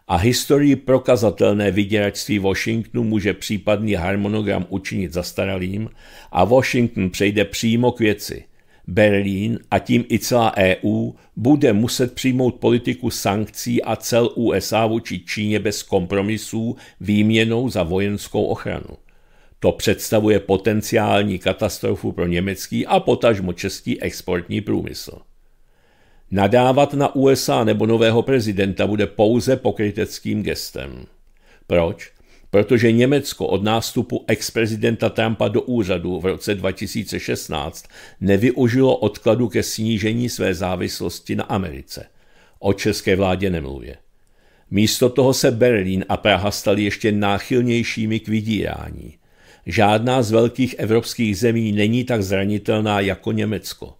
A historii prokazatelné vyděračství Washingtonu může případný harmonogram učinit zastaralým a Washington přejde přímo k věci – Berlín a tím i celá EU bude muset přijmout politiku sankcí a cel USA vůči Číně bez kompromisů výměnou za vojenskou ochranu. To představuje potenciální katastrofu pro německý a potažmo český exportní průmysl. Nadávat na USA nebo nového prezidenta bude pouze pokryteckým gestem. Proč? protože Německo od nástupu ex-prezidenta Trumpa do úřadu v roce 2016 nevyužilo odkladu ke snížení své závislosti na Americe. O české vládě nemluvě. Místo toho se Berlín a Praha staly ještě náchylnějšími k vydírání. Žádná z velkých evropských zemí není tak zranitelná jako Německo.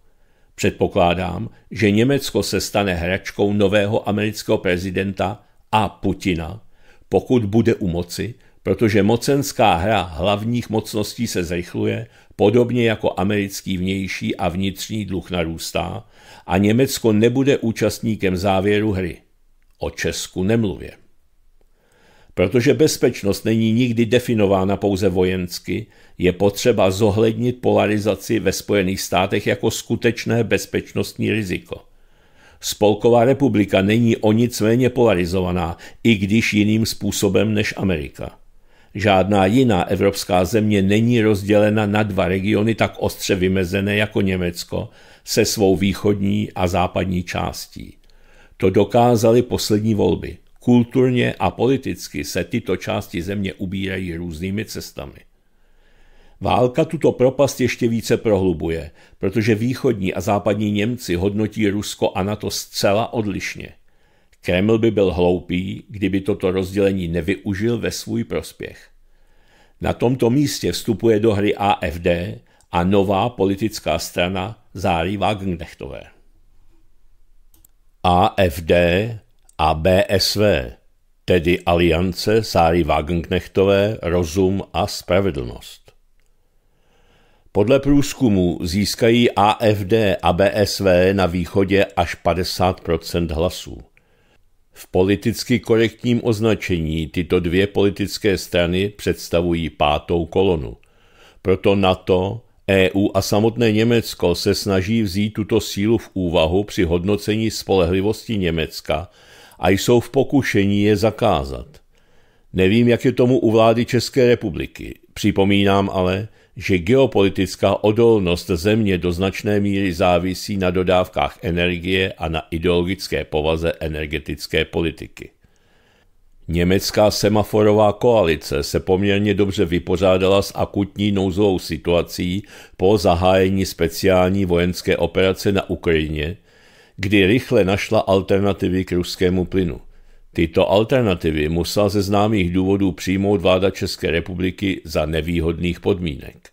Předpokládám, že Německo se stane hračkou nového amerického prezidenta a Putina pokud bude u moci, protože mocenská hra hlavních mocností se zrychluje, podobně jako americký vnější a vnitřní dluh narůstá a Německo nebude účastníkem závěru hry. O Česku nemluvě. Protože bezpečnost není nikdy definována pouze vojensky, je potřeba zohlednit polarizaci ve Spojených státech jako skutečné bezpečnostní riziko. Spolková republika není o nic méně polarizovaná, i když jiným způsobem než Amerika. Žádná jiná evropská země není rozdělena na dva regiony tak ostře vymezené jako Německo se svou východní a západní částí. To dokázaly poslední volby. Kulturně a politicky se tyto části země ubírají různými cestami. Válka tuto propast ještě více prohlubuje, protože východní a západní Němci hodnotí Rusko a NATO zcela odlišně. Kreml by byl hloupý, kdyby toto rozdělení nevyužil ve svůj prospěch. Na tomto místě vstupuje do hry AFD a nová politická strana Záry Wagenknechtové. AFD a BSV, tedy Aliance Sáry Wagenknechtové, Rozum a Spravedlnost. Podle průzkumu získají AFD a BSV na východě až 50 hlasů. V politicky korektním označení tyto dvě politické strany představují pátou kolonu. Proto NATO, EU a samotné Německo se snaží vzít tuto sílu v úvahu při hodnocení spolehlivosti Německa a jsou v pokušení je zakázat. Nevím, jak je tomu u vlády České republiky. Připomínám ale, že geopolitická odolnost země do značné míry závisí na dodávkách energie a na ideologické povaze energetické politiky. Německá semaforová koalice se poměrně dobře vypořádala s akutní nouzovou situací po zahájení speciální vojenské operace na Ukrajině, kdy rychle našla alternativy k ruskému plynu. Tyto alternativy musela ze známých důvodů přijmout vláda České republiky za nevýhodných podmínek.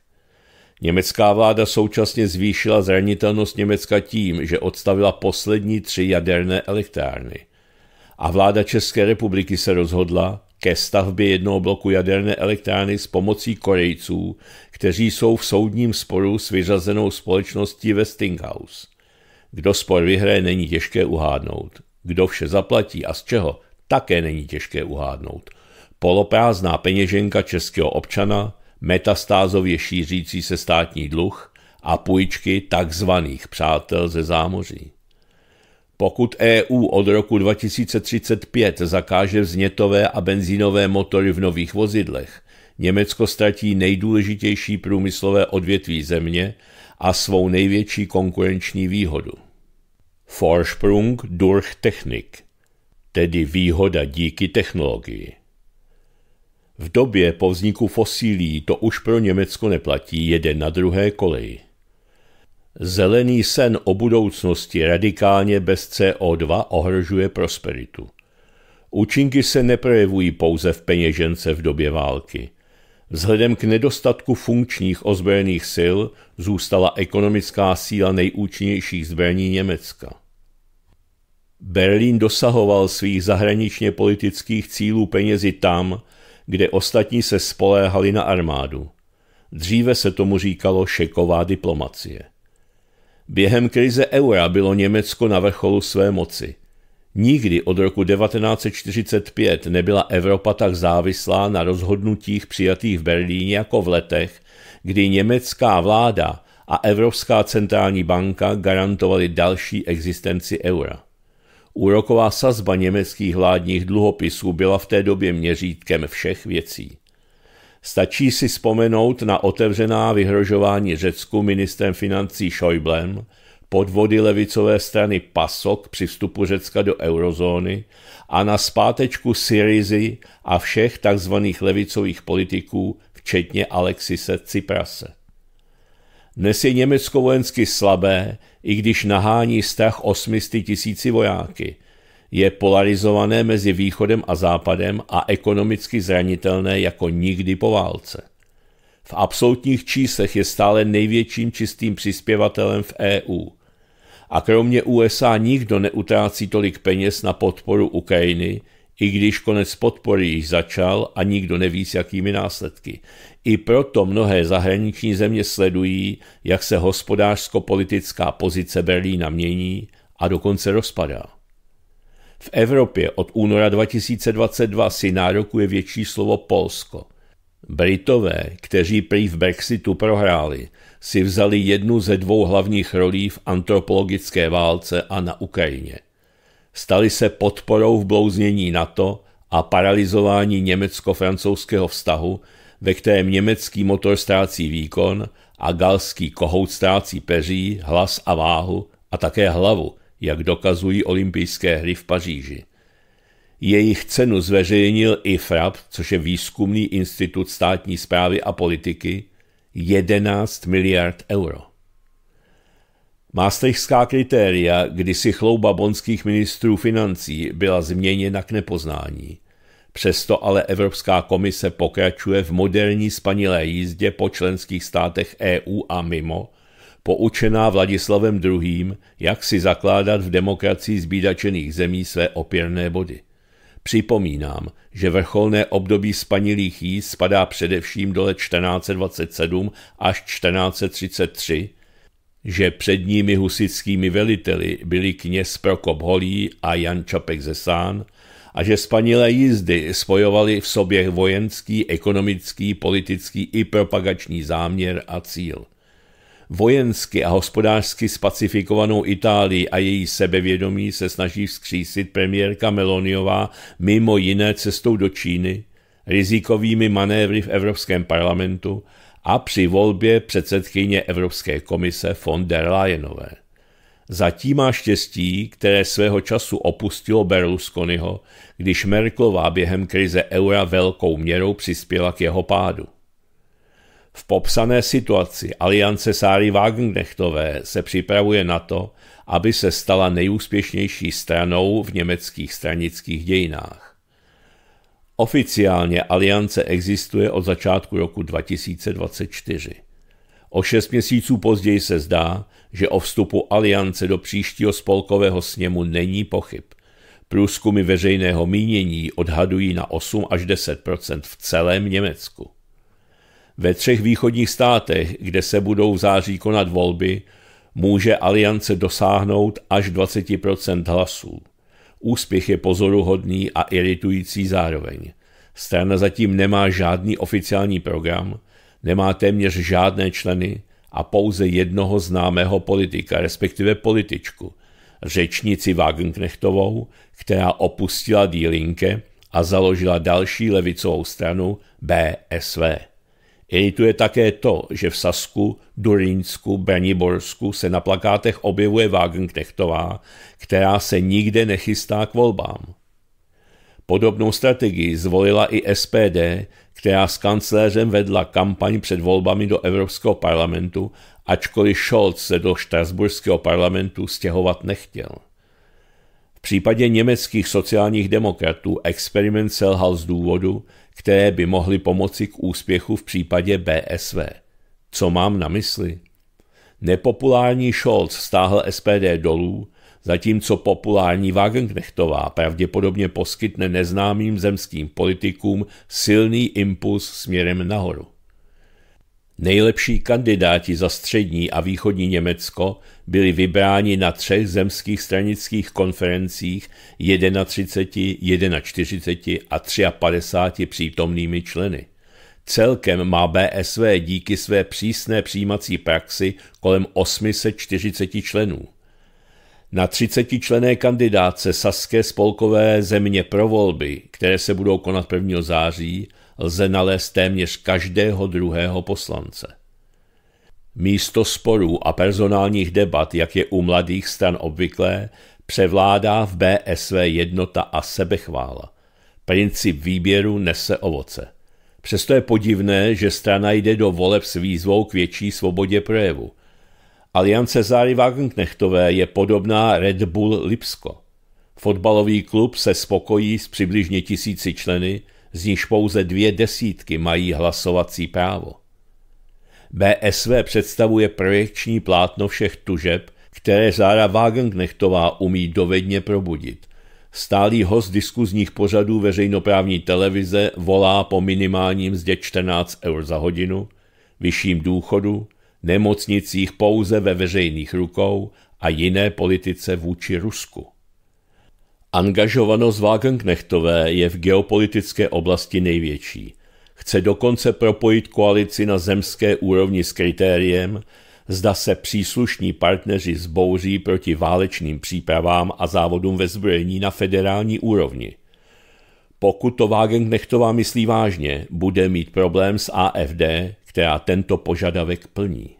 Německá vláda současně zvýšila zranitelnost Německa tím, že odstavila poslední tři jaderné elektrárny. A vláda České republiky se rozhodla ke stavbě jednoho bloku jaderné elektrárny s pomocí Korejců, kteří jsou v soudním sporu s vyřazenou společností Westinghouse. Kdo spor vyhraje, není těžké uhádnout. Kdo vše zaplatí a z čeho, také není těžké uhádnout. Poloprázdná peněženka českého občana, metastázově šířící se státní dluh a půjčky takzvaných přátel ze zámoří. Pokud EU od roku 2035 zakáže vznětové a benzínové motory v nových vozidlech, Německo ztratí nejdůležitější průmyslové odvětví země a svou největší konkurenční výhodu. Forsprung durch Technik tedy výhoda díky technologii. V době po vzniku fosílí to už pro Německo neplatí jeden na druhé koleji. Zelený sen o budoucnosti radikálně bez CO2 ohrožuje prosperitu. Účinky se neprojevují pouze v peněžence v době války. Vzhledem k nedostatku funkčních ozbrojených sil zůstala ekonomická síla nejúčinnějších zbraní Německa. Berlín dosahoval svých zahraničně politických cílů penězi tam, kde ostatní se spoléhali na armádu. Dříve se tomu říkalo šeková diplomacie. Během krize eura bylo Německo na vrcholu své moci. Nikdy od roku 1945 nebyla Evropa tak závislá na rozhodnutích přijatých v Berlíně jako v letech, kdy německá vláda a Evropská centrální banka garantovaly další existenci eura. Úroková sazba německých vládních dluhopisů byla v té době měřítkem všech věcí. Stačí si vzpomenout na otevřená vyhrožování Řecku ministrem financí Schäublem, podvody levicové strany PASOK při vstupu Řecka do eurozóny a na zpátečku Syrizy a všech tzv. levicových politiků, včetně Alexise Ciprase. Dnes je Německo vojensky slabé, i když nahání strach 800 tisíci vojáky. Je polarizované mezi východem a západem a ekonomicky zranitelné jako nikdy po válce. V absolutních číslech je stále největším čistým přispěvatelem v EU. A kromě USA nikdo neutrácí tolik peněz na podporu Ukrajiny, i když konec podpory již začal a nikdo neví s jakými následky. I proto mnohé zahraniční země sledují, jak se hospodářsko-politická pozice Berlína mění a dokonce rozpadá. V Evropě od února 2022 si nárokuje větší slovo Polsko. Britové, kteří prý v Brexitu prohráli, si vzali jednu ze dvou hlavních rolí v antropologické válce a na Ukrajině. Stali se podporou v blouznění NATO a paralizování německo-francouzského vztahu, ve kterém německý motor ztrácí výkon a galský kohout ztrácí peří, hlas a váhu a také hlavu, jak dokazují olympijské hry v Paříži. Jejich cenu zveřejnil IFRAP, což je výzkumný institut státní zprávy a politiky, 11 miliard euro. Maastrichtská kritéria, kdysi chlouba bonských ministrů financí, byla změněna k nepoznání. Přesto ale Evropská komise pokračuje v moderní spanilé jízdě po členských státech EU a mimo, poučená Vladislavem II., jak si zakládat v demokracii zbídačených zemí své opěrné body. Připomínám, že vrcholné období spanilých jízd spadá především do let 1427 až 1433, že nimi husickými veliteli byli kněz Prokop Holí a Jan Čapek Zesán, Sán, a že spanilé jízdy spojovaly v sobě vojenský, ekonomický, politický i propagační záměr a cíl. Vojensky a hospodářsky spacifikovanou Itálii a její sebevědomí se snaží vzkřísit premiérka Meloniová mimo jiné cestou do Číny, rizikovými manévry v Evropském parlamentu a při volbě předsedkyně Evropské komise von der Leyenové. Zatím má štěstí, které svého času opustilo Berlusconiho, když Merklová během krize eura velkou měrou přispěla k jeho pádu. V popsané situaci aliance Sáry Wagenknechtové se připravuje na to, aby se stala nejúspěšnější stranou v německých stranických dějinách. Oficiálně aliance existuje od začátku roku 2024. O šest měsíců později se zdá, že o vstupu aliance do příštího spolkového sněmu není pochyb – Průzkumy veřejného mínění odhadují na 8 až 10 v celém Německu. Ve třech východních státech, kde se budou v září konat volby, může aliance dosáhnout až 20 hlasů. Úspěch je pozoruhodný a iritující zároveň. Strana zatím nemá žádný oficiální program, nemá téměř žádné členy a pouze jednoho známého politika, respektive političku – řečnici Wagenknechtovou, která opustila Die a založila další levicovou stranu BSV. Irituje také to, že v Sasku, Durínsku, Braniborsku se na plakátech objevuje Wagenknechtová, která se nikde nechystá k volbám. Podobnou strategii zvolila i SPD, která s kancléřem vedla kampaň před volbami do Evropského parlamentu ačkoliv Scholz se do štrasburského parlamentu stěhovat nechtěl. V případě německých sociálních demokratů experiment selhal z důvodu, které by mohly pomoci k úspěchu v případě BSV. Co mám na mysli? Nepopulární Scholz stáhl SPD dolů, zatímco populární Wagenknechtová pravděpodobně poskytne neznámým zemským politikům silný impuls směrem nahoru. Nejlepší kandidáti za střední a východní Německo byli vybráni na třech zemských stranických konferencích 31, 41 a 53 přítomnými členy. Celkem má BSV díky své přísné přijímací praxi kolem 840 členů. Na 30 člené kandidáce Saské spolkové země pro volby, které se budou konat 1. září, lze nalézt téměř každého druhého poslance. Místo sporů a personálních debat, jak je u mladých stran obvyklé, převládá v BSV jednota a sebechvála. Princip výběru nese ovoce. Přesto je podivné, že strana jde do voleb s výzvou k větší svobodě projevu. Aliance Záry Wagenknechtové je podobná Red Bull Lipsko. Fotbalový klub se spokojí s přibližně tisíci členy, z níž pouze dvě desítky mají hlasovací právo. BSV představuje projekční plátno všech tužeb, které Zára Wagenknechtová umí dovedně probudit. Stálý host diskuzních pořadů veřejnoprávní televize volá po minimálním zde 14 eur za hodinu, vyšším důchodu, nemocnicích pouze ve veřejných rukou a jiné politice vůči Rusku. Angažovanost Wagenknechtové je v geopolitické oblasti největší. Chce dokonce propojit koalici na zemské úrovni s kritériem, zda se příslušní partneři zbouří proti válečným přípravám a závodům ve zbrojení na federální úrovni. Pokud to Wagenknechtová myslí vážně, bude mít problém s AFD, která tento požadavek plní.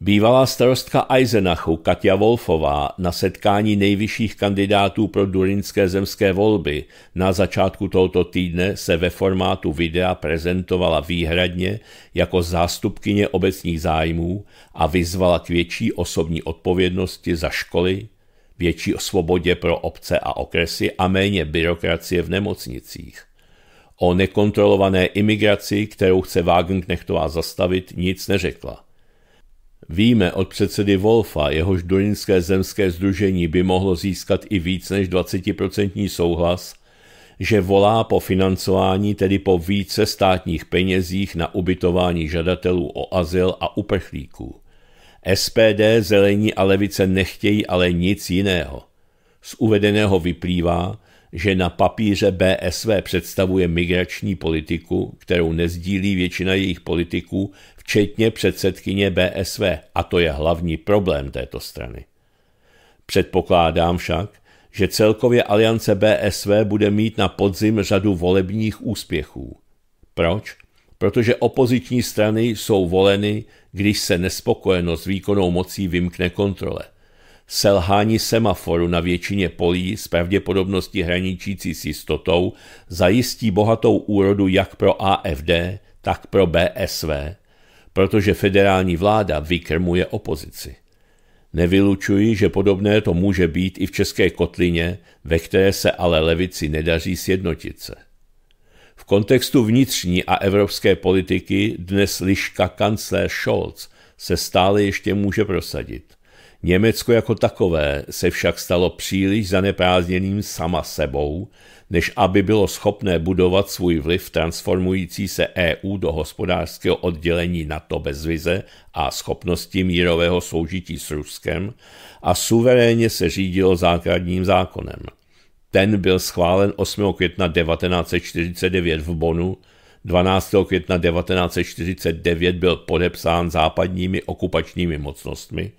Bývalá starostka Eisenachu Katia Wolfová na setkání nejvyšších kandidátů pro durinské zemské volby na začátku tohoto týdne se ve formátu videa prezentovala výhradně jako zástupkyně obecních zájmů a vyzvala k větší osobní odpovědnosti za školy, větší svobodě pro obce a okresy a méně byrokracie v nemocnicích. O nekontrolované imigraci, kterou chce Wagenknechtová zastavit, nic neřekla. Víme od předsedy Wolfa, jehož Dolinské zemské združení by mohlo získat i víc než 20% souhlas, že volá po financování, tedy po více státních penězích na ubytování žadatelů o azyl a uprchlíků. SPD, zelení a levice nechtějí ale nic jiného. Z uvedeného vyplývá, že na papíře BSV představuje migrační politiku, kterou nezdílí většina jejich politiků, včetně předsedkyně BSV, a to je hlavní problém této strany. Předpokládám však, že celkově aliance BSV bude mít na podzim řadu volebních úspěchů. Proč? Protože opoziční strany jsou voleny, když se nespokojenost s výkonnou mocí vymkne kontrole. Selhání semaforu na většině polí s pravděpodobností hraničící s jistotou zajistí bohatou úrodu jak pro AFD, tak pro BSV protože federální vláda vykrmuje opozici. Nevylučuji, že podobné to může být i v české kotlině, ve které se ale levici nedaří sjednotit se. V kontextu vnitřní a evropské politiky dnes liška kancléř Scholz se stále ještě může prosadit. Německo jako takové se však stalo příliš zaneprázdněným sama sebou než aby bylo schopné budovat svůj vliv transformující se EU do hospodářského oddělení NATO bez vize a schopnosti mírového soužití s Ruskem a suverénně se řídilo základním zákonem. Ten byl schválen 8. května 1949 v Bonu, 12. května 1949 byl podepsán západními okupačními mocnostmi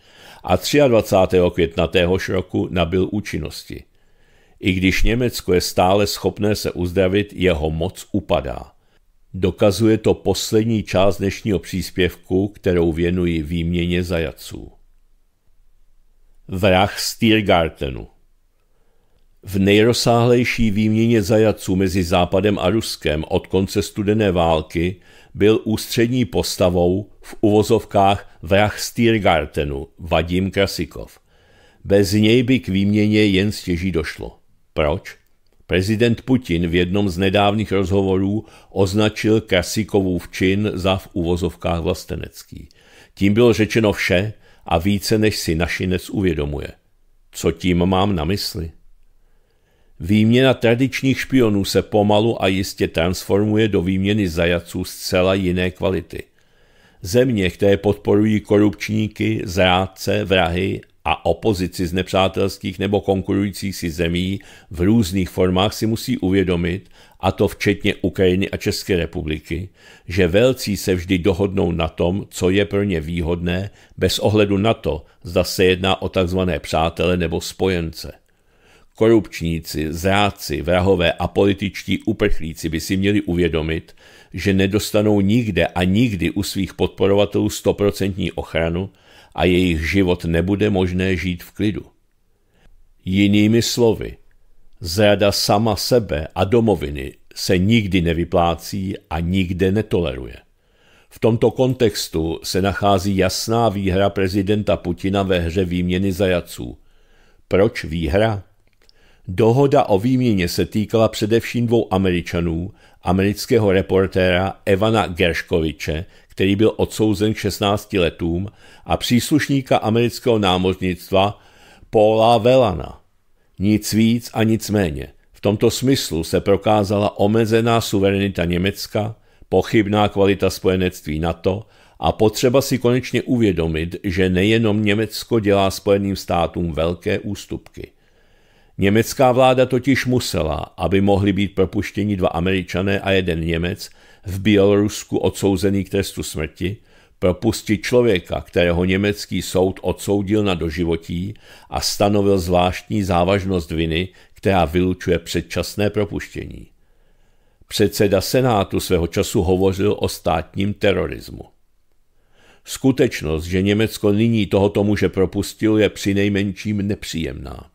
a 23. května téhož roku nabyl účinnosti. I když Německo je stále schopné se uzdravit, jeho moc upadá. Dokazuje to poslední část dnešního příspěvku, kterou věnuji výměně zajaců. Vrah Tiergartenu v nejrozsáhlejší výměně zajaců mezi Západem a Ruskem od konce studené války byl ústřední postavou v uvozovkách vrah Tiergartenu Vadim Krasikov. Bez něj by k výměně jen stěží došlo. Proč? Prezident Putin v jednom z nedávných rozhovorů označil Krasikovův včin za v uvozovkách vlastenecký. Tím bylo řečeno vše a více, než si našinec uvědomuje. Co tím mám na mysli? Výměna tradičních špionů se pomalu a jistě transformuje do výměny zajaců zcela jiné kvality. Země, které podporují korupčníky, zrádce, vrahy a opozici z nepřátelských nebo konkurujících si zemí v různých formách si musí uvědomit, a to včetně Ukrajiny a České republiky, že velcí se vždy dohodnou na tom, co je pro ně výhodné, bez ohledu na to, zda se jedná o tzv. přátele nebo spojence. Korupčníci, zráci, vrahové a političtí uprchlíci by si měli uvědomit, že nedostanou nikde a nikdy u svých podporovatelů stoprocentní ochranu, a jejich život nebude možné žít v klidu. Jinými slovy, zrada sama sebe a domoviny se nikdy nevyplácí a nikde netoleruje. V tomto kontextu se nachází jasná výhra prezidenta Putina ve hře výměny zajaců. Proč výhra? Dohoda o výměně se týkala především dvou Američanů, amerického reportéra Evana Gerškoviče, který byl odsouzen k 16 letům, a příslušníka amerického námořnictva Paula Velana. Nic víc a nic méně. V tomto smyslu se prokázala omezená suverenita Německa, pochybná kvalita spojenectví NATO a potřeba si konečně uvědomit, že nejenom Německo dělá Spojeným státům velké ústupky. Německá vláda totiž musela, aby mohli být propuštěni dva američané a jeden Němec, v Bělorusku odsouzený k trestu smrti, propustit člověka, kterého německý soud odsoudil na doživotí a stanovil zvláštní závažnost viny, která vylučuje předčasné propuštění. Předseda Senátu svého času hovořil o státním terorismu. Skutečnost, že Německo nyní tohoto muže propustil, je přinejmenším nepříjemná.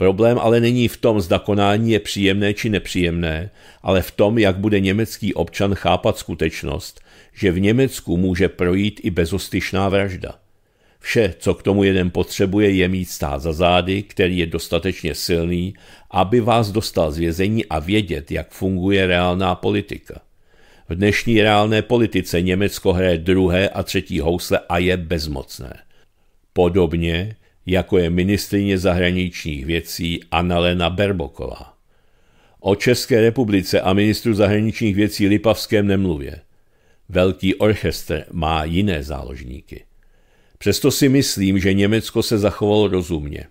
Problém ale není v tom, zda konání je příjemné či nepříjemné, ale v tom, jak bude německý občan chápat skutečnost, že v Německu může projít i bezostyšná vražda. Vše, co k tomu jeden potřebuje, je mít stát za zády, který je dostatečně silný, aby vás dostal z vězení a vědět, jak funguje reálná politika. V dnešní reálné politice Německo hraje druhé a třetí housle a je bezmocné. Podobně jako je ministrině zahraničních věcí Annalena Berboková. O České republice a ministru zahraničních věcí Lipavském nemluvě. Velký orchestr má jiné záložníky. Přesto si myslím, že Německo se zachovalo rozumně.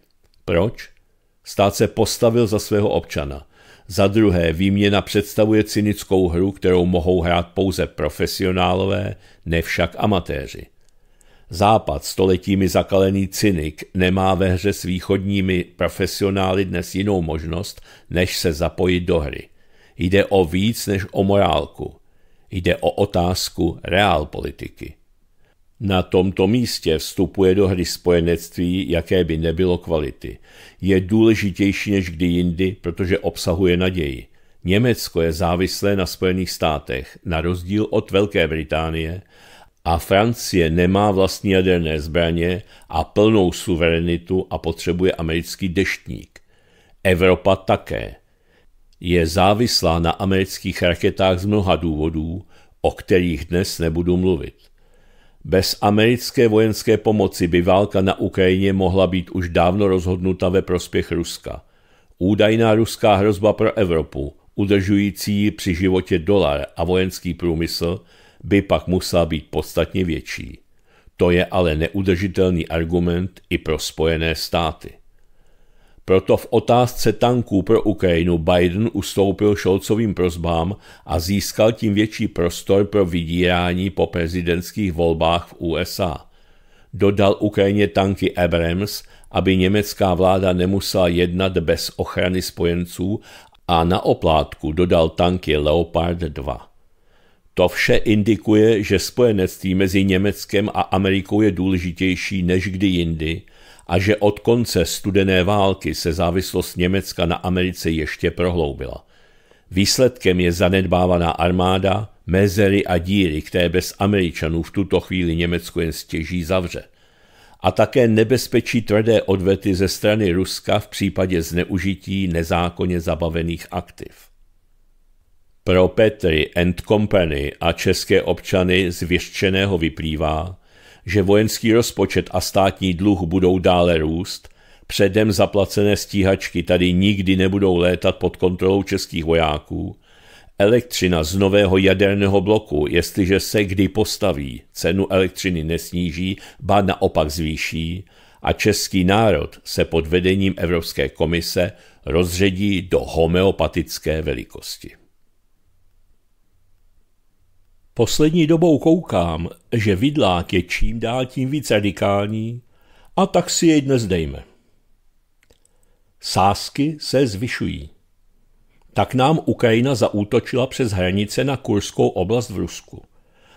Proč? Stát se postavil za svého občana. Za druhé, výměna představuje cynickou hru, kterou mohou hrát pouze profesionálové, ne však amatéři. Západ stoletími zakalený cynik nemá ve hře s východními profesionály dnes jinou možnost, než se zapojit do hry. Jde o víc než o morálku. Jde o otázku reálpolitiky. Na tomto místě vstupuje do hry spojenectví, jaké by nebylo kvality. Je důležitější než kdy jindy, protože obsahuje naději. Německo je závislé na Spojených státech, na rozdíl od Velké Británie, a Francie nemá vlastní jaderné zbraně a plnou suverenitu a potřebuje americký deštník. Evropa také. Je závislá na amerických raketách z mnoha důvodů, o kterých dnes nebudu mluvit. Bez americké vojenské pomoci by válka na Ukrajině mohla být už dávno rozhodnuta ve prospěch Ruska. Údajná ruská hrozba pro Evropu, udržující ji při životě dolar a vojenský průmysl – by pak musela být podstatně větší. To je ale neudržitelný argument i pro Spojené státy. Proto v otázce tanků pro Ukrajinu Biden ustoupil Šolcovým prozbám a získal tím větší prostor pro vydírání po prezidentských volbách v USA. Dodal Ukrajině tanky Abrams, aby německá vláda nemusela jednat bez ochrany spojenců a na oplátku dodal tanky Leopard 2. To vše indikuje, že spojenectví mezi Německem a Amerikou je důležitější než kdy jindy a že od konce studené války se závislost Německa na Americe ještě prohloubila. Výsledkem je zanedbávaná armáda, mezery a díry, které bez Američanů v tuto chvíli Německo jen stěží zavře. A také nebezpečí tvrdé odvety ze strany Ruska v případě zneužití nezákonně zabavených aktiv. Pro Petry and Company a české občany z vyřčeného vyplývá, že vojenský rozpočet a státní dluh budou dále růst, předem zaplacené stíhačky tady nikdy nebudou létat pod kontrolou českých vojáků, elektřina z nového jaderného bloku, jestliže se kdy postaví, cenu elektřiny nesníží, ba naopak zvýší, a český národ se pod vedením Evropské komise rozředí do homeopatické velikosti. Poslední dobou koukám, že vidlák je čím dál tím víc radikální a tak si jej dnes dejme. Sázky se zvyšují. Tak nám Ukrajina zaútočila přes hranice na Kurskou oblast v Rusku.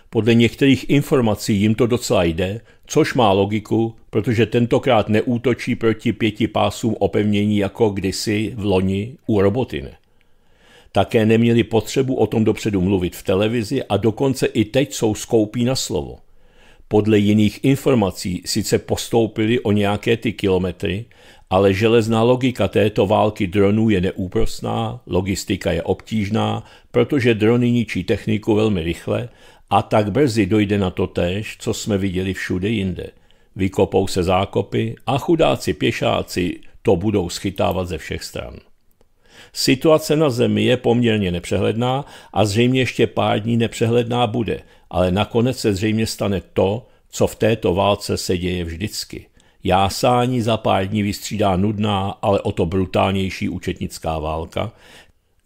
Podle některých informací jim to docela jde, což má logiku, protože tentokrát neútočí proti pěti pásům opevnění jako kdysi v loni u Robotine také neměli potřebu o tom dopředu mluvit v televizi a dokonce i teď jsou skoupí na slovo. Podle jiných informací sice postoupili o nějaké ty kilometry, ale železná logika této války dronů je neúprostná, logistika je obtížná, protože drony ničí techniku velmi rychle a tak brzy dojde na to též, co jsme viděli všude jinde. Vykopou se zákopy a chudáci pěšáci to budou schytávat ze všech stran. Situace na Zemi je poměrně nepřehledná a zřejmě ještě pár dní nepřehledná bude, ale nakonec se zřejmě stane to, co v této válce se děje vždycky. Jásání za pár dní vystřídá nudná, ale o to brutálnější účetnická válka,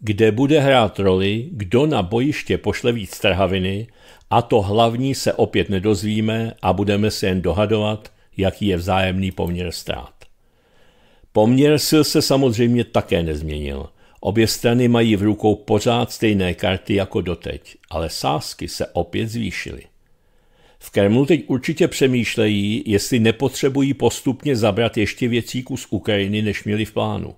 kde bude hrát roli, kdo na bojiště pošle víc trhaviny, a to hlavní se opět nedozvíme a budeme se jen dohadovat, jaký je vzájemný poměr ztrát. Poměr sil se samozřejmě také nezměnil. Obě strany mají v rukou pořád stejné karty jako doteď, ale sázky se opět zvýšily. V Kremlu teď určitě přemýšlejí, jestli nepotřebují postupně zabrat ještě věcí kus Ukrajiny, než měli v plánu.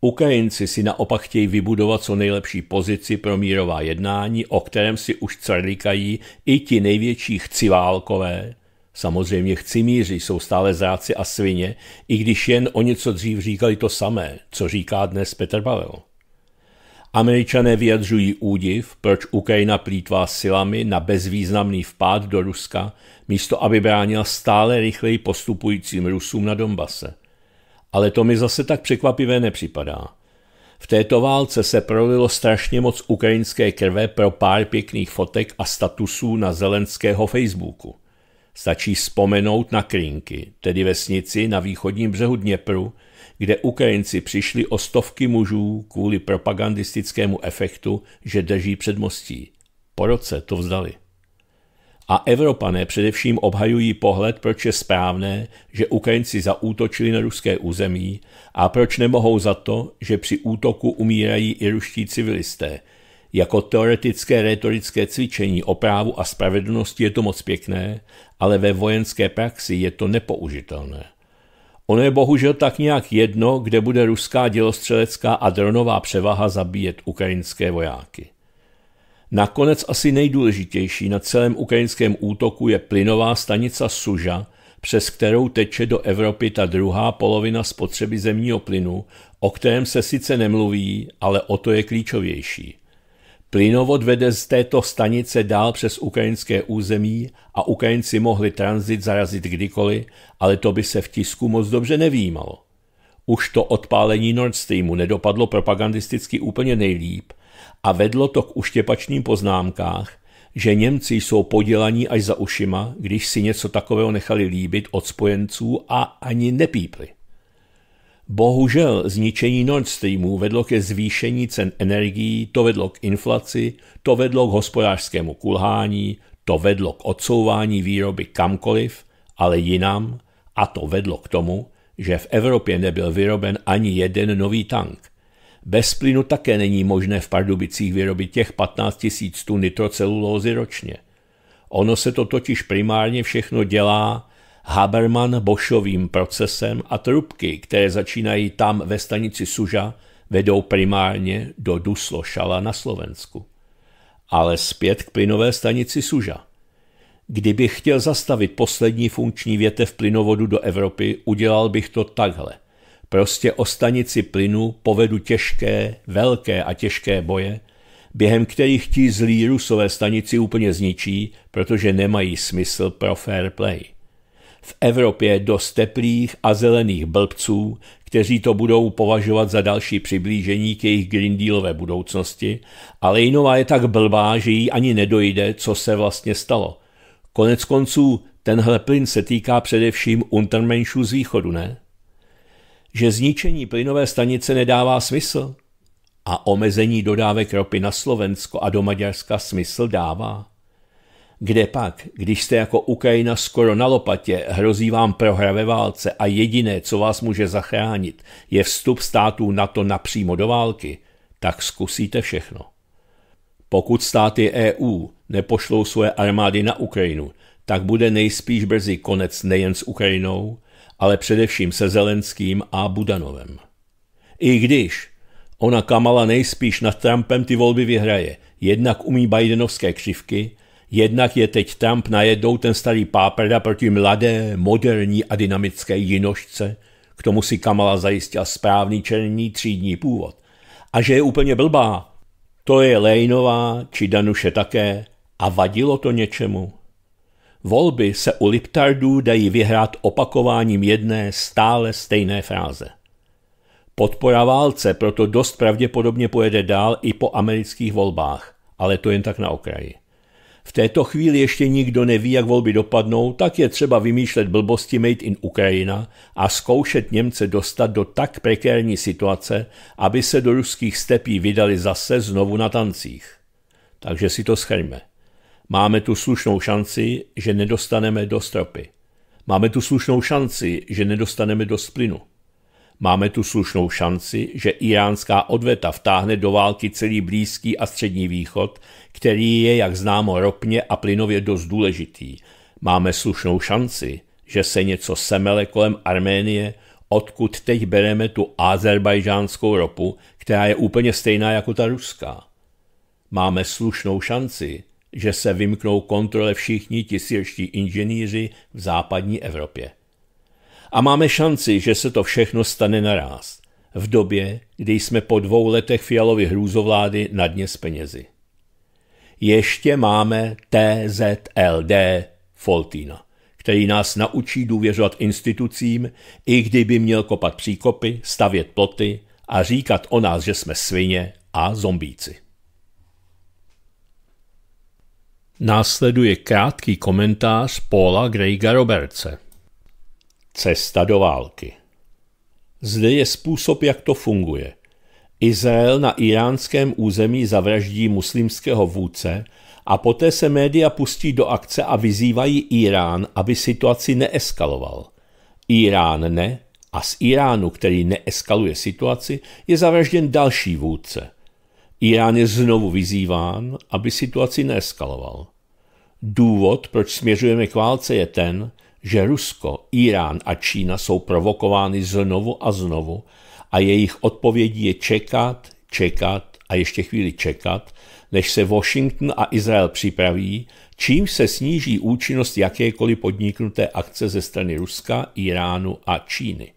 Ukrajinci si naopak chtějí vybudovat co nejlepší pozici pro mírová jednání, o kterém si už crlikají i ti největší chci válkové, Samozřejmě chcimíři jsou stále zráci a svině, i když jen o něco dřív říkali to samé, co říká dnes Petr Pavel. Američané vyjadřují údiv, proč Ukrajina plítvá silami na bezvýznamný vpád do Ruska, místo aby bránila stále rychleji postupujícím Rusům na Donbase. Ale to mi zase tak překvapivé nepřipadá. V této válce se prolilo strašně moc ukrajinské krve pro pár pěkných fotek a statusů na Zelenského Facebooku. Stačí vzpomenout na Krinky, tedy vesnici na východním břehu Dněpru, kde Ukrajinci přišli o stovky mužů kvůli propagandistickému efektu, že drží předmostí. Po roce to vzdali. A Evropané především obhajují pohled, proč je správné, že Ukrajinci zaútočili na ruské území a proč nemohou za to, že při útoku umírají i ruští civilisté, jako teoretické retorické cvičení o právu a spravedlnosti je to moc pěkné, ale ve vojenské praxi je to nepoužitelné. Ono je bohužel tak nějak jedno, kde bude ruská dělostřelecká a dronová převaha zabíjet ukrajinské vojáky. Nakonec asi nejdůležitější na celém ukrajinském útoku je plynová stanica Suža, přes kterou teče do Evropy ta druhá polovina spotřeby zemního plynu, o kterém se sice nemluví, ale o to je klíčovější. Plynovod vede z této stanice dál přes ukrajinské území a Ukrajinci mohli tranzit zarazit kdykoliv, ale to by se v tisku moc dobře nevýmalo. Už to odpálení Nord Streamu nedopadlo propagandisticky úplně nejlíp a vedlo to k uštěpačným poznámkách, že Němci jsou podělaní až za ušima, když si něco takového nechali líbit od spojenců a ani nepípli. Bohužel zničení Nord Streamu vedlo ke zvýšení cen energií, to vedlo k inflaci, to vedlo k hospodářskému kulhání, to vedlo k odsouvání výroby kamkoliv, ale jinam, a to vedlo k tomu, že v Evropě nebyl vyroben ani jeden nový tank. Bez plynu také není možné v Pardubicích vyrobit těch 15 000 tun nitrocelulózy ročně. Ono se to totiž primárně všechno dělá Haberman Bošovým procesem a trubky, které začínají tam ve stanici Suža, vedou primárně do Duslošala na Slovensku. Ale zpět k plynové stanici Suža. Kdybych chtěl zastavit poslední funkční větev plynovodu do Evropy, udělal bych to takhle. Prostě o stanici plynu povedu těžké, velké a těžké boje, během kterých ti zlí rusové stanici úplně zničí, protože nemají smysl pro fair play v Evropě dost teplých a zelených blbců, kteří to budou považovat za další přiblížení k jejich Green Dealové budoucnosti ale inova je tak blbá, že jí ani nedojde, co se vlastně stalo. Konec konců tenhle plyn se týká především untermenšů z východu, ne? Že zničení plynové stanice nedává smysl a omezení dodávek ropy na Slovensko a do Maďarska smysl dává. Kde pak, když jste jako Ukrajina skoro na lopatě, hrozí vám prohra ve válce a jediné, co vás může zachránit, je vstup států NATO napřímo do války, tak zkusíte všechno. Pokud státy EU nepošlou svoje armády na Ukrajinu, tak bude nejspíš brzy konec nejen s Ukrajinou, ale především se Zelenským a Budanovem. I když ona Kamala nejspíš nad Trumpem ty volby vyhraje, jednak umí Bidenovské křivky Jednak je teď Trump najednou ten starý páperda proti mladé, moderní a dynamické jinožce, k tomu si Kamala zajistila správný černý třídní původ. A že je úplně blbá, to je Lejnová či Danuše také a vadilo to něčemu. Volby se u Liptardů dají vyhrát opakováním jedné stále stejné fráze. Podpora válce proto dost pravděpodobně pojede dál i po amerických volbách, ale to jen tak na okraji. V této chvíli ještě nikdo neví, jak volby dopadnou, tak je třeba vymýšlet blbosti Made in Ukrajina a zkoušet Němce dostat do tak prekérní situace, aby se do ruských stepí vydali zase znovu na tancích. Takže si to schrňme. Máme tu slušnou šanci, že nedostaneme do stropy. Máme tu slušnou šanci, že nedostaneme do splynu. Máme tu slušnou šanci, že iránská odveta vtáhne do války celý Blízký a Střední východ který je, jak známo, ropně a plynově dost důležitý. Máme slušnou šanci, že se něco semele kolem Arménie, odkud teď bereme tu azerbajžánskou ropu, která je úplně stejná jako ta ruská. Máme slušnou šanci, že se vymknou kontrole všichni tisířští inženýři v západní Evropě. A máme šanci, že se to všechno stane naraz, v době, kdy jsme po dvou letech fialovy hrůzovlády na dně s penězi ještě máme TZLD Foltina, který nás naučí důvěřovat institucím, i kdyby měl kopat příkopy, stavět ploty a říkat o nás, že jsme svině a zombíci. Následuje krátký komentář Paula Greiga Robertse. Cesta do války. Zde je způsob, jak to funguje – Izrael na iránském území zavraždí muslimského vůdce a poté se média pustí do akce a vyzývají Irán, aby situaci neeskaloval. Irán ne a z Iránu, který neeskaluje situaci, je zavražděn další vůdce. Irán je znovu vyzýván, aby situaci neeskaloval. Důvod, proč směřujeme k válce, je ten, že Rusko, Irán a Čína jsou provokovány znovu a znovu a jejich odpovědí je čekat, čekat a ještě chvíli čekat, než se Washington a Izrael připraví, čím se sníží účinnost jakékoliv podniknuté akce ze strany Ruska, Iránu a Číny.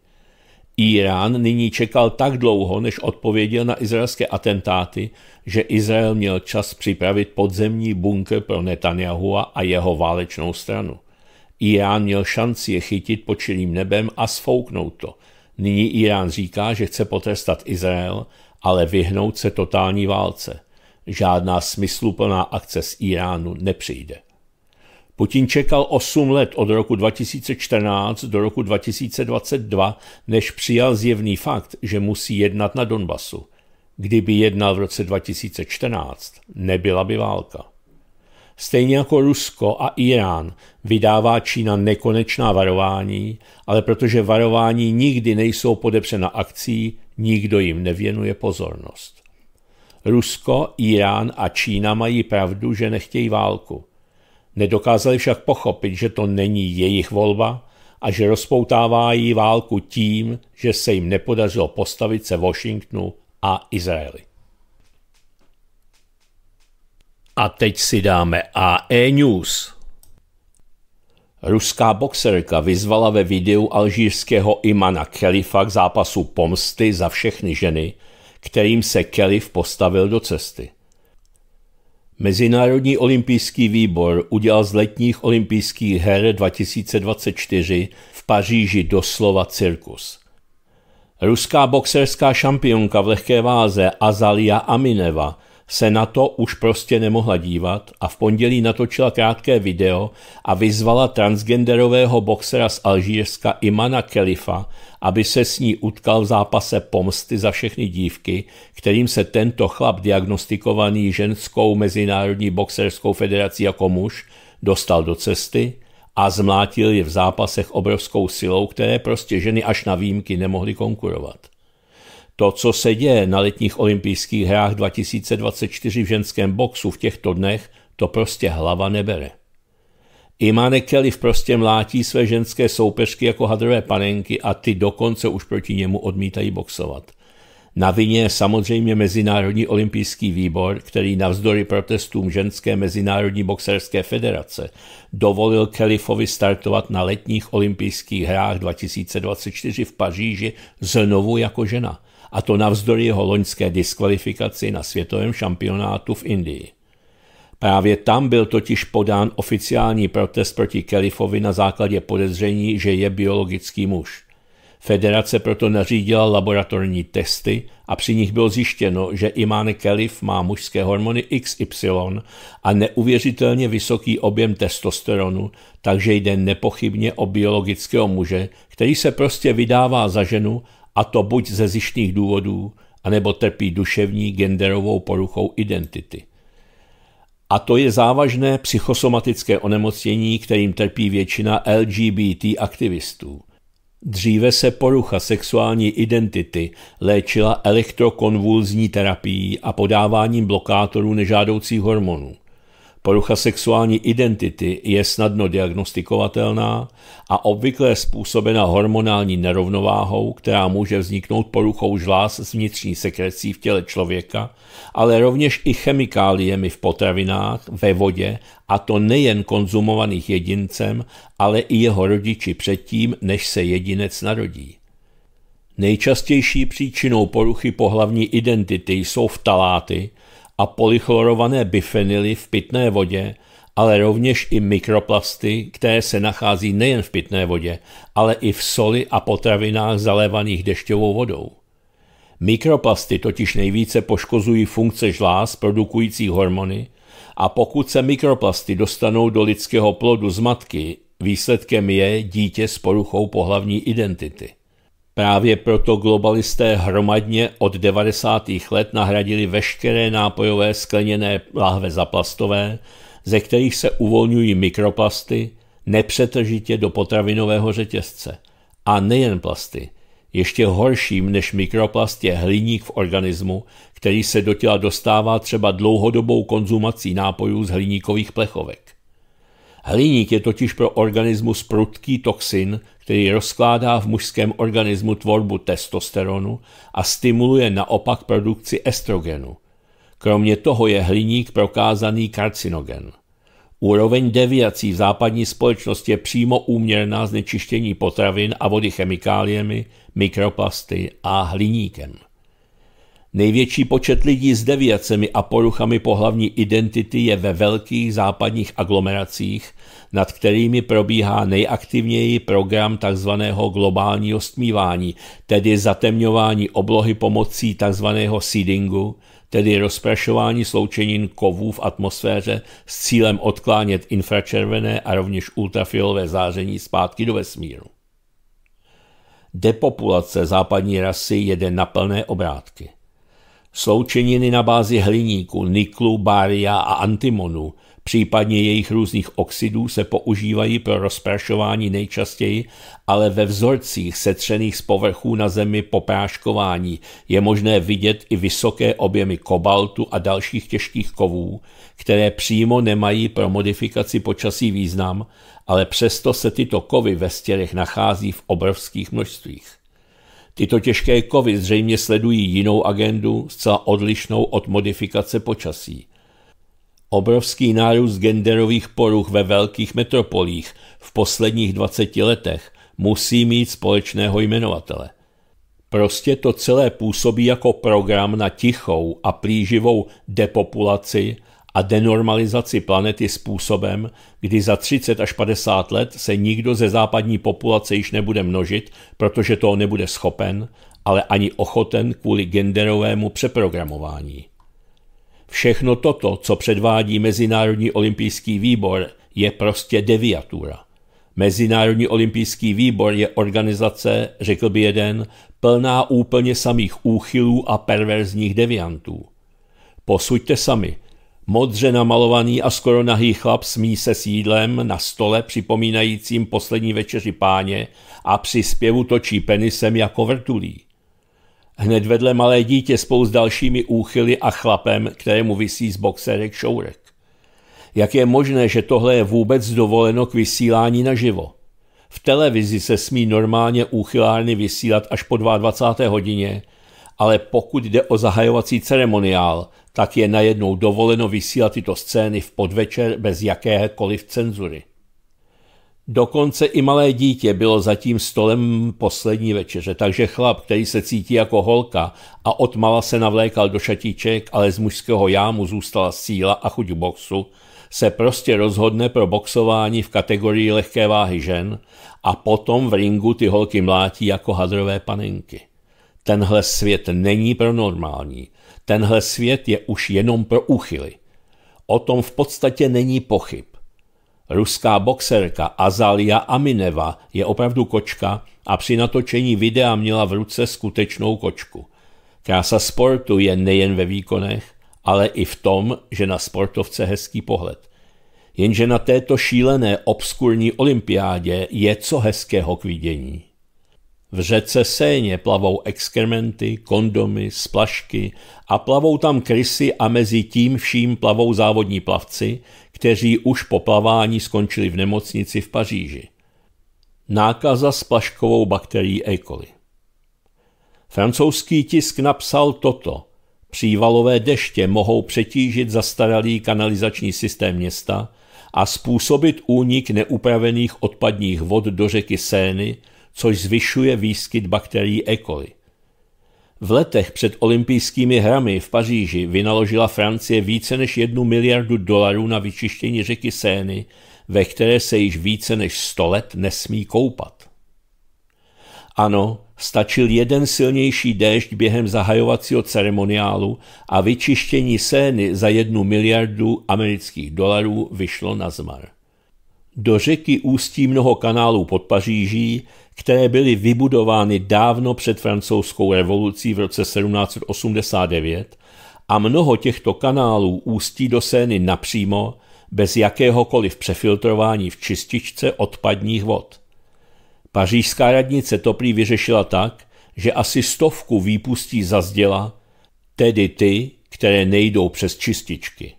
Irán nyní čekal tak dlouho, než odpověděl na izraelské atentáty, že Izrael měl čas připravit podzemní bunkr pro Netanyahua a jeho válečnou stranu. Irán měl šanci je chytit pod čilým nebem a sfouknout to – Nyní Irán říká, že chce potrestat Izrael, ale vyhnout se totální válce. Žádná smysluplná akce z Iránu nepřijde. Putin čekal 8 let od roku 2014 do roku 2022, než přijal zjevný fakt, že musí jednat na Donbasu. Kdyby jednal v roce 2014, nebyla by válka. Stejně jako Rusko a Irán vydává Čína nekonečná varování, ale protože varování nikdy nejsou podepřena akcí, nikdo jim nevěnuje pozornost. Rusko, Irán a Čína mají pravdu, že nechtějí válku. Nedokázali však pochopit, že to není jejich volba a že rozpoutávají válku tím, že se jim nepodařilo postavit se Washingtonu a Izraeli. A teď si dáme AE News. Ruská boxerka vyzvala ve videu alžírského Imana Kelifa k zápasu pomsty za všechny ženy, kterým se Kelif postavil do cesty. Mezinárodní olympijský výbor udělal z letních olympijských her 2024 v Paříži doslova cirkus. Ruská boxerská šampionka v lehké váze Azalia Amineva – se na to už prostě nemohla dívat a v pondělí natočila krátké video a vyzvala transgenderového boxera z Alžírska Imana Kelifa, aby se s ní utkal v zápase pomsty za všechny dívky, kterým se tento chlap diagnostikovaný ženskou mezinárodní boxerskou federací jako muž dostal do cesty a zmlátil je v zápasech obrovskou silou, které prostě ženy až na výjimky nemohly konkurovat. To, co se děje na letních olympijských hrách 2024 v ženském boxu v těchto dnech, to prostě hlava nebere. Imane Kelly prostě mlátí své ženské soupeřky jako hadrové panenky a ty dokonce už proti němu odmítají boxovat. Na vině je samozřejmě Mezinárodní olympijský výbor, který navzdory protestům ženské Mezinárodní boxerské federace dovolil Kellyfovi startovat na letních olympijských hrách 2024 v Paříži znovu jako žena a to navzdory jeho loňské diskvalifikaci na světovém šampionátu v Indii. Právě tam byl totiž podán oficiální protest proti Kelifovi na základě podezření, že je biologický muž. Federace proto nařídila laboratorní testy a při nich bylo zjištěno, že Imán Kelif má mužské hormony XY a neuvěřitelně vysoký objem testosteronu, takže jde nepochybně o biologického muže, který se prostě vydává za ženu a to buď ze zjištných důvodů, anebo trpí duševní genderovou poruchou identity. A to je závažné psychosomatické onemocnění, kterým trpí většina LGBT aktivistů. Dříve se porucha sexuální identity léčila elektrokonvulzní terapií a podáváním blokátorů nežádoucích hormonů. Porucha sexuální identity je snadno diagnostikovatelná a obvykle je způsobena hormonální nerovnováhou, která může vzniknout poruchou žláz s vnitřní sekrecí v těle člověka, ale rovněž i chemikáliemi v potravinách, ve vodě, a to nejen konzumovaných jedincem, ale i jeho rodiči předtím, než se jedinec narodí. Nejčastější příčinou poruchy pohlavní identity jsou vtaláty, a polychlorované bifenily v pitné vodě, ale rovněž i mikroplasty, které se nachází nejen v pitné vodě, ale i v soli a potravinách zalévaných dešťovou vodou. Mikroplasty totiž nejvíce poškozují funkce žláz produkující hormony a pokud se mikroplasty dostanou do lidského plodu z matky, výsledkem je dítě s poruchou pohlavní identity. Právě proto globalisté hromadně od 90. let nahradili veškeré nápojové skleněné láhve za plastové, ze kterých se uvolňují mikroplasty nepřetržitě do potravinového řetězce. A nejen plasty. Ještě horším než mikroplast je hliník v organismu, který se do těla dostává třeba dlouhodobou konzumací nápojů z hliníkových plechovek. Hliník je totiž pro organismus prudký toxin, který rozkládá v mužském organismu tvorbu testosteronu a stimuluje naopak produkci estrogenu. Kromě toho je hliník prokázaný karcinogen. Úroveň deviací v západní společnosti je přímo úměrná znečištění potravin a vody chemikáliemi, mikroplasty a hliníkem. Největší počet lidí s deviacemi a poruchami pohlavní identity je ve velkých západních aglomeracích, nad kterými probíhá nejaktivněji program tzv. globálního stmívání, tedy zatemňování oblohy pomocí tzv. seedingu, tedy rozprašování sloučenin kovů v atmosféře s cílem odklánět infračervené a rovněž ultrafialové záření zpátky do vesmíru. Depopulace západní rasy jede na plné obrátky. Sloučeniny na bázi hliníku, niklu, bária a antimonu, případně jejich různých oxidů se používají pro rozprašování nejčastěji, ale ve vzorcích setřených z povrchů na Zemi po práškování je možné vidět i vysoké objemy kobaltu a dalších těžkých kovů, které přímo nemají pro modifikaci počasí význam, ale přesto se tyto kovy ve stěrech nachází v obrovských množstvích. Tyto těžké kovy zřejmě sledují jinou agendu, zcela odlišnou od modifikace počasí. Obrovský nárůst genderových poruch ve velkých metropolích v posledních 20 letech musí mít společného jmenovatele. Prostě to celé působí jako program na tichou a plíživou depopulaci a denormalizaci planety způsobem, kdy za 30 až 50 let se nikdo ze západní populace již nebude množit, protože toho nebude schopen, ale ani ochoten kvůli genderovému přeprogramování. Všechno toto, co předvádí Mezinárodní olympijský výbor, je prostě deviatura. Mezinárodní olympijský výbor je organizace, řekl by jeden, plná úplně samých úchylů a perverzních deviantů. Posuďte sami, Modře namalovaný a skoro nahý chlap smí se s jídlem na stole připomínajícím poslední večeři páně a při zpěvu točí penisem jako vrtulí. Hned vedle malé dítě spolu s dalšími úchyly a chlapem, kterému visí z boxerek šourek. Jak je možné, že tohle je vůbec dovoleno k vysílání naživo? V televizi se smí normálně úchylárny vysílat až po 22. hodině, ale pokud jde o zahajovací ceremoniál, tak je najednou dovoleno vysílat tyto scény v podvečer bez jakékoliv cenzury. Dokonce i malé dítě bylo zatím stolem poslední večeře, takže chlap, který se cítí jako holka a odmala se navlékal do šatíček, ale z mužského jámu zůstala síla a chuť boxu, se prostě rozhodne pro boxování v kategorii lehké váhy žen a potom v ringu ty holky mlátí jako hadrové panenky. Tenhle svět není pro normální – Tenhle svět je už jenom pro úchyly. O tom v podstatě není pochyb. Ruská boxerka Azalia Amineva je opravdu kočka a při natočení videa měla v ruce skutečnou kočku. Krása sportu je nejen ve výkonech, ale i v tom, že na sportovce hezký pohled. Jenže na této šílené obskurní olympiádě je co hezkého k vidění. V řece Séně plavou exkrementy, kondomy, splašky a plavou tam krysy a mezi tím vším plavou závodní plavci, kteří už po plavání skončili v nemocnici v Paříži. Nákaza splaškovou bakterií E. coli. Francouzský tisk napsal toto. Přívalové deště mohou přetížit zastaralý kanalizační systém města a způsobit únik neupravených odpadních vod do řeky Sény, což zvyšuje výskyt bakterií E. coli. V letech před olympijskými hrami v Paříži vynaložila Francie více než jednu miliardu dolarů na vyčištění řeky Sény, ve které se již více než 100 let nesmí koupat. Ano, stačil jeden silnější déšť během zahajovacího ceremoniálu a vyčištění Sény za jednu miliardu amerických dolarů vyšlo na zmar. Do řeky ústí mnoho kanálů pod Paříží, které byly vybudovány dávno před francouzskou revolucí v roce 1789 a mnoho těchto kanálů ústí do Sény napřímo, bez jakéhokoliv přefiltrování v čističce odpadních vod. Pařížská radnice to prý vyřešila tak, že asi stovku výpustí zazděla, tedy ty, které nejdou přes čističky.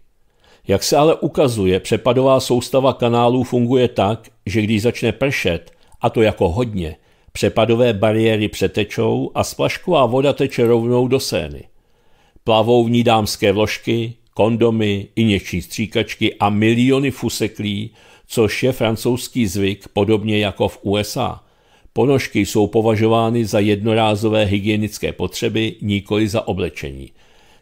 Jak se ale ukazuje, přepadová soustava kanálů funguje tak, že když začne pršet, a to jako hodně, přepadové bariéry přetečou a splašková voda teče rovnou do sény. Plavou v ní dámské vložky, kondomy i něčí stříkačky a miliony fuseklí, což je francouzský zvyk, podobně jako v USA. Ponožky jsou považovány za jednorázové hygienické potřeby, nikoli za oblečení.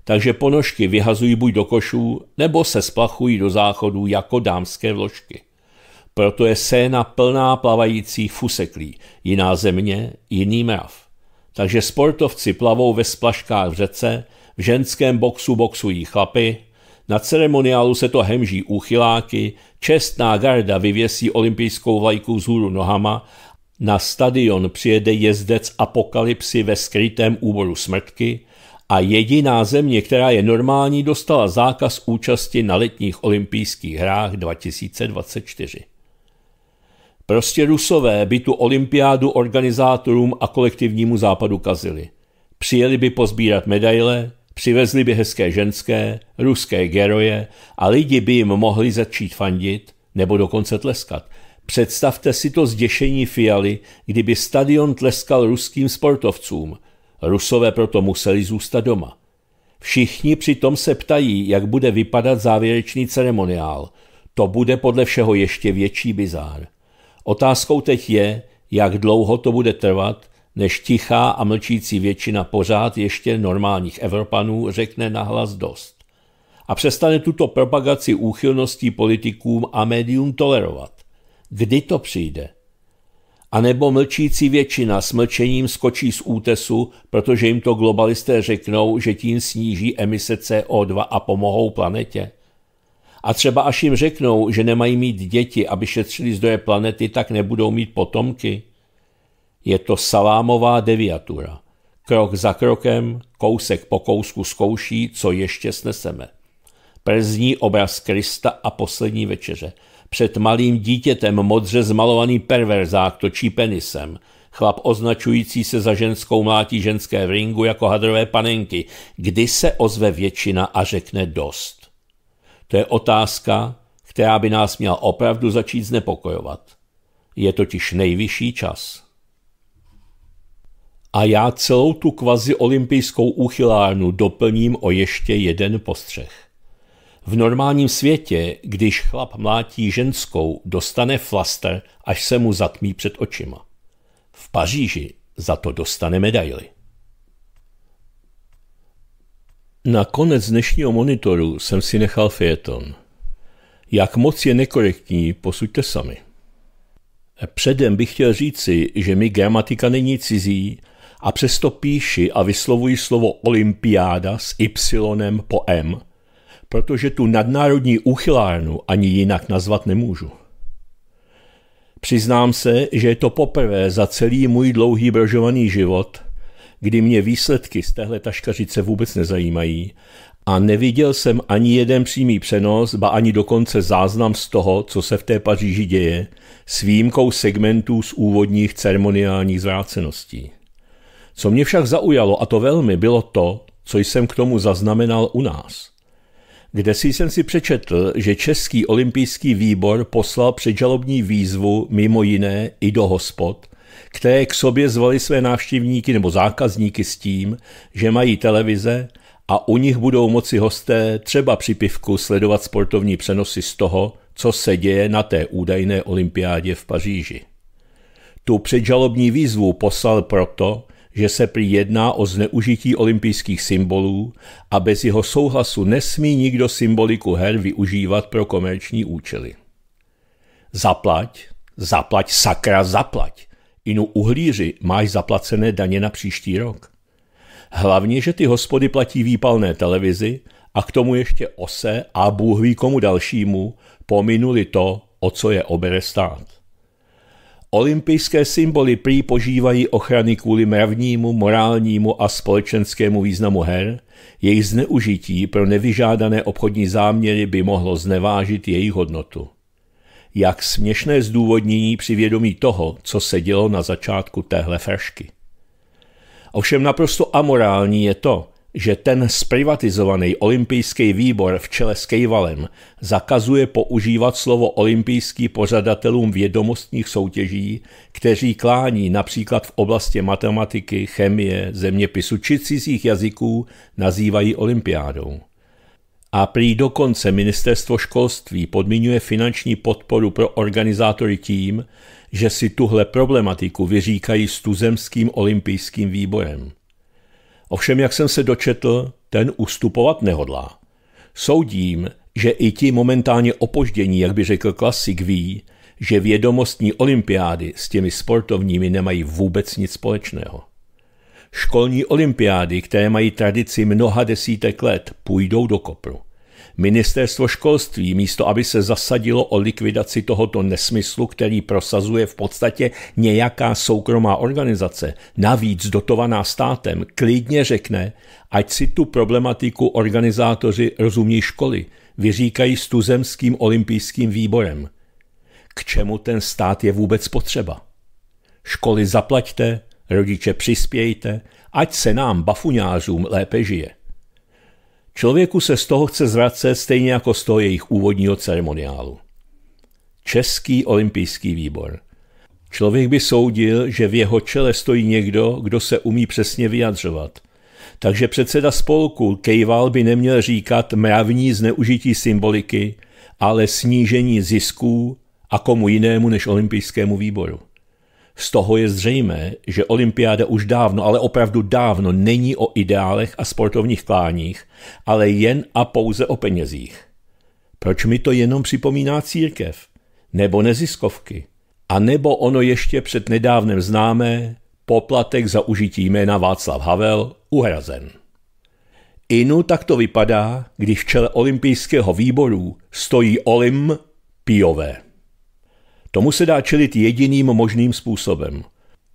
Takže ponožky vyhazují buď do košů, nebo se splachují do záchodů jako dámské vložky. Proto je séna plná plavajících fuseklí, jiná země, jiný mrav. Takže sportovci plavou ve splaškách v řece, v ženském boxu boxují chlapy, na ceremoniálu se to hemží úchyláky, čestná garda vyvěsí olympijskou vlajku vzhůru nohama, na stadion přijede jezdec apokalypsy ve skrytém úboru smrtky a jediná země, která je normální, dostala zákaz účasti na letních olympijských hrách 2024. Prostě rusové by tu olympiádu organizátorům a kolektivnímu západu kazili. Přijeli by pozbírat medaile, přivezli by hezké ženské, ruské geroje a lidi by jim mohli začít fandit nebo dokonce tleskat. Představte si to zděšení Fialy, kdyby stadion tleskal ruským sportovcům. Rusové proto museli zůstat doma. Všichni přitom se ptají, jak bude vypadat závěrečný ceremoniál. To bude podle všeho ještě větší bizár. Otázkou teď je, jak dlouho to bude trvat, než tichá a mlčící většina pořád ještě normálních Evropanů řekne nahlas dost a přestane tuto propagaci úchylností politikům a médium tolerovat. Kdy to přijde? A nebo mlčící většina s mlčením skočí z útesu, protože jim to globalisté řeknou, že tím sníží emise CO2 a pomohou planetě? A třeba až jim řeknou, že nemají mít děti, aby šetřili zdroje planety, tak nebudou mít potomky. Je to salámová deviatura. Krok za krokem, kousek po kousku zkouší, co ještě sneseme. Przní obraz Krista a poslední večeře. Před malým dítětem modře zmalovaný perverzák točí penisem. Chlap označující se za ženskou mlátí ženské v ringu jako hadrové panenky, kdy se ozve většina a řekne dost. To je otázka, která by nás měla opravdu začít znepokojovat. Je totiž nejvyšší čas. A já celou tu kvazi olympijskou uchylárnu doplním o ještě jeden postřeh. V normálním světě, když chlap mlátí ženskou, dostane flaster, až se mu zatmí před očima. V Paříži za to dostane medaily. Na konec dnešního monitoru jsem si nechal Fieton. Jak moc je nekorektní, posuďte sami. Předem bych chtěl říci, že mi gramatika není cizí a přesto píši a vyslovuji slovo olympiáda s Y po M, protože tu nadnárodní uchylárnu ani jinak nazvat nemůžu. Přiznám se, že je to poprvé za celý můj dlouhý brožovaný život – kdy mě výsledky z téhle taškařice vůbec nezajímají a neviděl jsem ani jeden přímý přenos, ba ani dokonce záznam z toho, co se v té Paříži děje, s výjimkou segmentů z úvodních ceremoniálních zvráceností. Co mě však zaujalo, a to velmi, bylo to, co jsem k tomu zaznamenal u nás. Kde si jsem si přečetl, že Český olympijský výbor poslal předžalobní výzvu mimo jiné i do hospod, které k sobě zvali své návštěvníky nebo zákazníky s tím, že mají televize a u nich budou moci hosté třeba při pivku sledovat sportovní přenosy z toho, co se děje na té údajné olympiádě v Paříži. Tu předžalobní výzvu poslal proto, že se prý jedná o zneužití olympijských symbolů a bez jeho souhlasu nesmí nikdo symboliku her využívat pro komerční účely. Zaplať, zaplať, sakra, zaplať, Inu uhlíři máš zaplacené daně na příští rok. Hlavně, že ty hospody platí výpalné televizi a k tomu ještě ose a Bůh ví komu dalšímu pominuli to, o co je obere stát. Olympijské symboly prý požívají ochrany kvůli mravnímu, morálnímu a společenskému významu her, jejich zneužití pro nevyžádané obchodní záměry by mohlo znevážit jejich hodnotu jak směšné zdůvodnění při vědomí toho, co se dělo na začátku téhle frašky. Ovšem naprosto amorální je to, že ten zprivatizovaný olympijský výbor v čele s Kejvalem zakazuje používat slovo olympijský pořadatelům vědomostních soutěží, kteří klání například v oblasti matematiky, chemie, zeměpisu či cizích jazyků nazývají olympiádou a prý dokonce ministerstvo školství podmiňuje finanční podporu pro organizátory tím, že si tuhle problematiku vyříkají s tuzemským olympijským výborem. Ovšem, jak jsem se dočetl, ten ustupovat nehodlá. Soudím, že i ti momentálně opoždění, jak by řekl klasik, ví, že vědomostní olympiády s těmi sportovními nemají vůbec nic společného. Školní olympiády, které mají tradici mnoha desítek let, půjdou do kopru. Ministerstvo školství, místo aby se zasadilo o likvidaci tohoto nesmyslu, který prosazuje v podstatě nějaká soukromá organizace, navíc dotovaná státem, klidně řekne, ať si tu problematiku organizátoři rozumí školy, vyříkají s tuzemským olympijským výborem. K čemu ten stát je vůbec potřeba? Školy zaplaťte, Rodiče, přispějte, ať se nám bafuňářům lépe žije. Člověku se z toho chce zvracet stejně jako z toho jejich úvodního ceremoniálu. Český olympijský výbor. Člověk by soudil, že v jeho čele stojí někdo, kdo se umí přesně vyjadřovat. Takže předseda spolku Kejval by neměl říkat mravní zneužití symboliky, ale snížení zisků a komu jinému než olympijskému výboru. Z toho je zřejmé, že olympiáda už dávno, ale opravdu dávno není o ideálech a sportovních kláních, ale jen a pouze o penězích. Proč mi to jenom připomíná církev? Nebo neziskovky? A nebo ono ještě před nedávnem známé poplatek za užití jména Václav Havel uhrazen. Inu tak to vypadá, když v čele olympijského výboru stojí Olim Piové. Tomu se dá čelit jediným možným způsobem.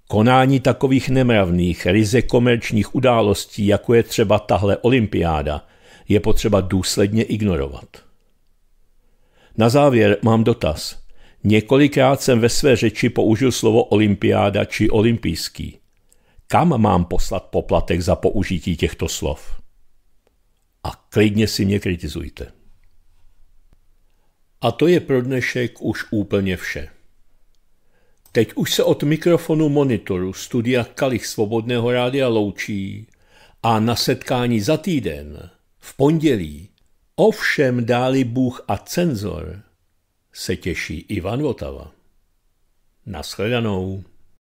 Konání takových nemravných, ryze komerčních událostí, jako je třeba tahle olympiáda, je potřeba důsledně ignorovat. Na závěr mám dotaz. Několikrát jsem ve své řeči použil slovo olympiáda či olympijský. Kam mám poslat poplatek za použití těchto slov? A klidně si mě kritizujte. A to je pro dnešek už úplně vše. Teď už se od mikrofonu monitoru studia Kalich Svobodného rádia loučí a na setkání za týden, v pondělí, ovšem dáli Bůh a cenzor, se těší Ivan Votava. Naschledanou.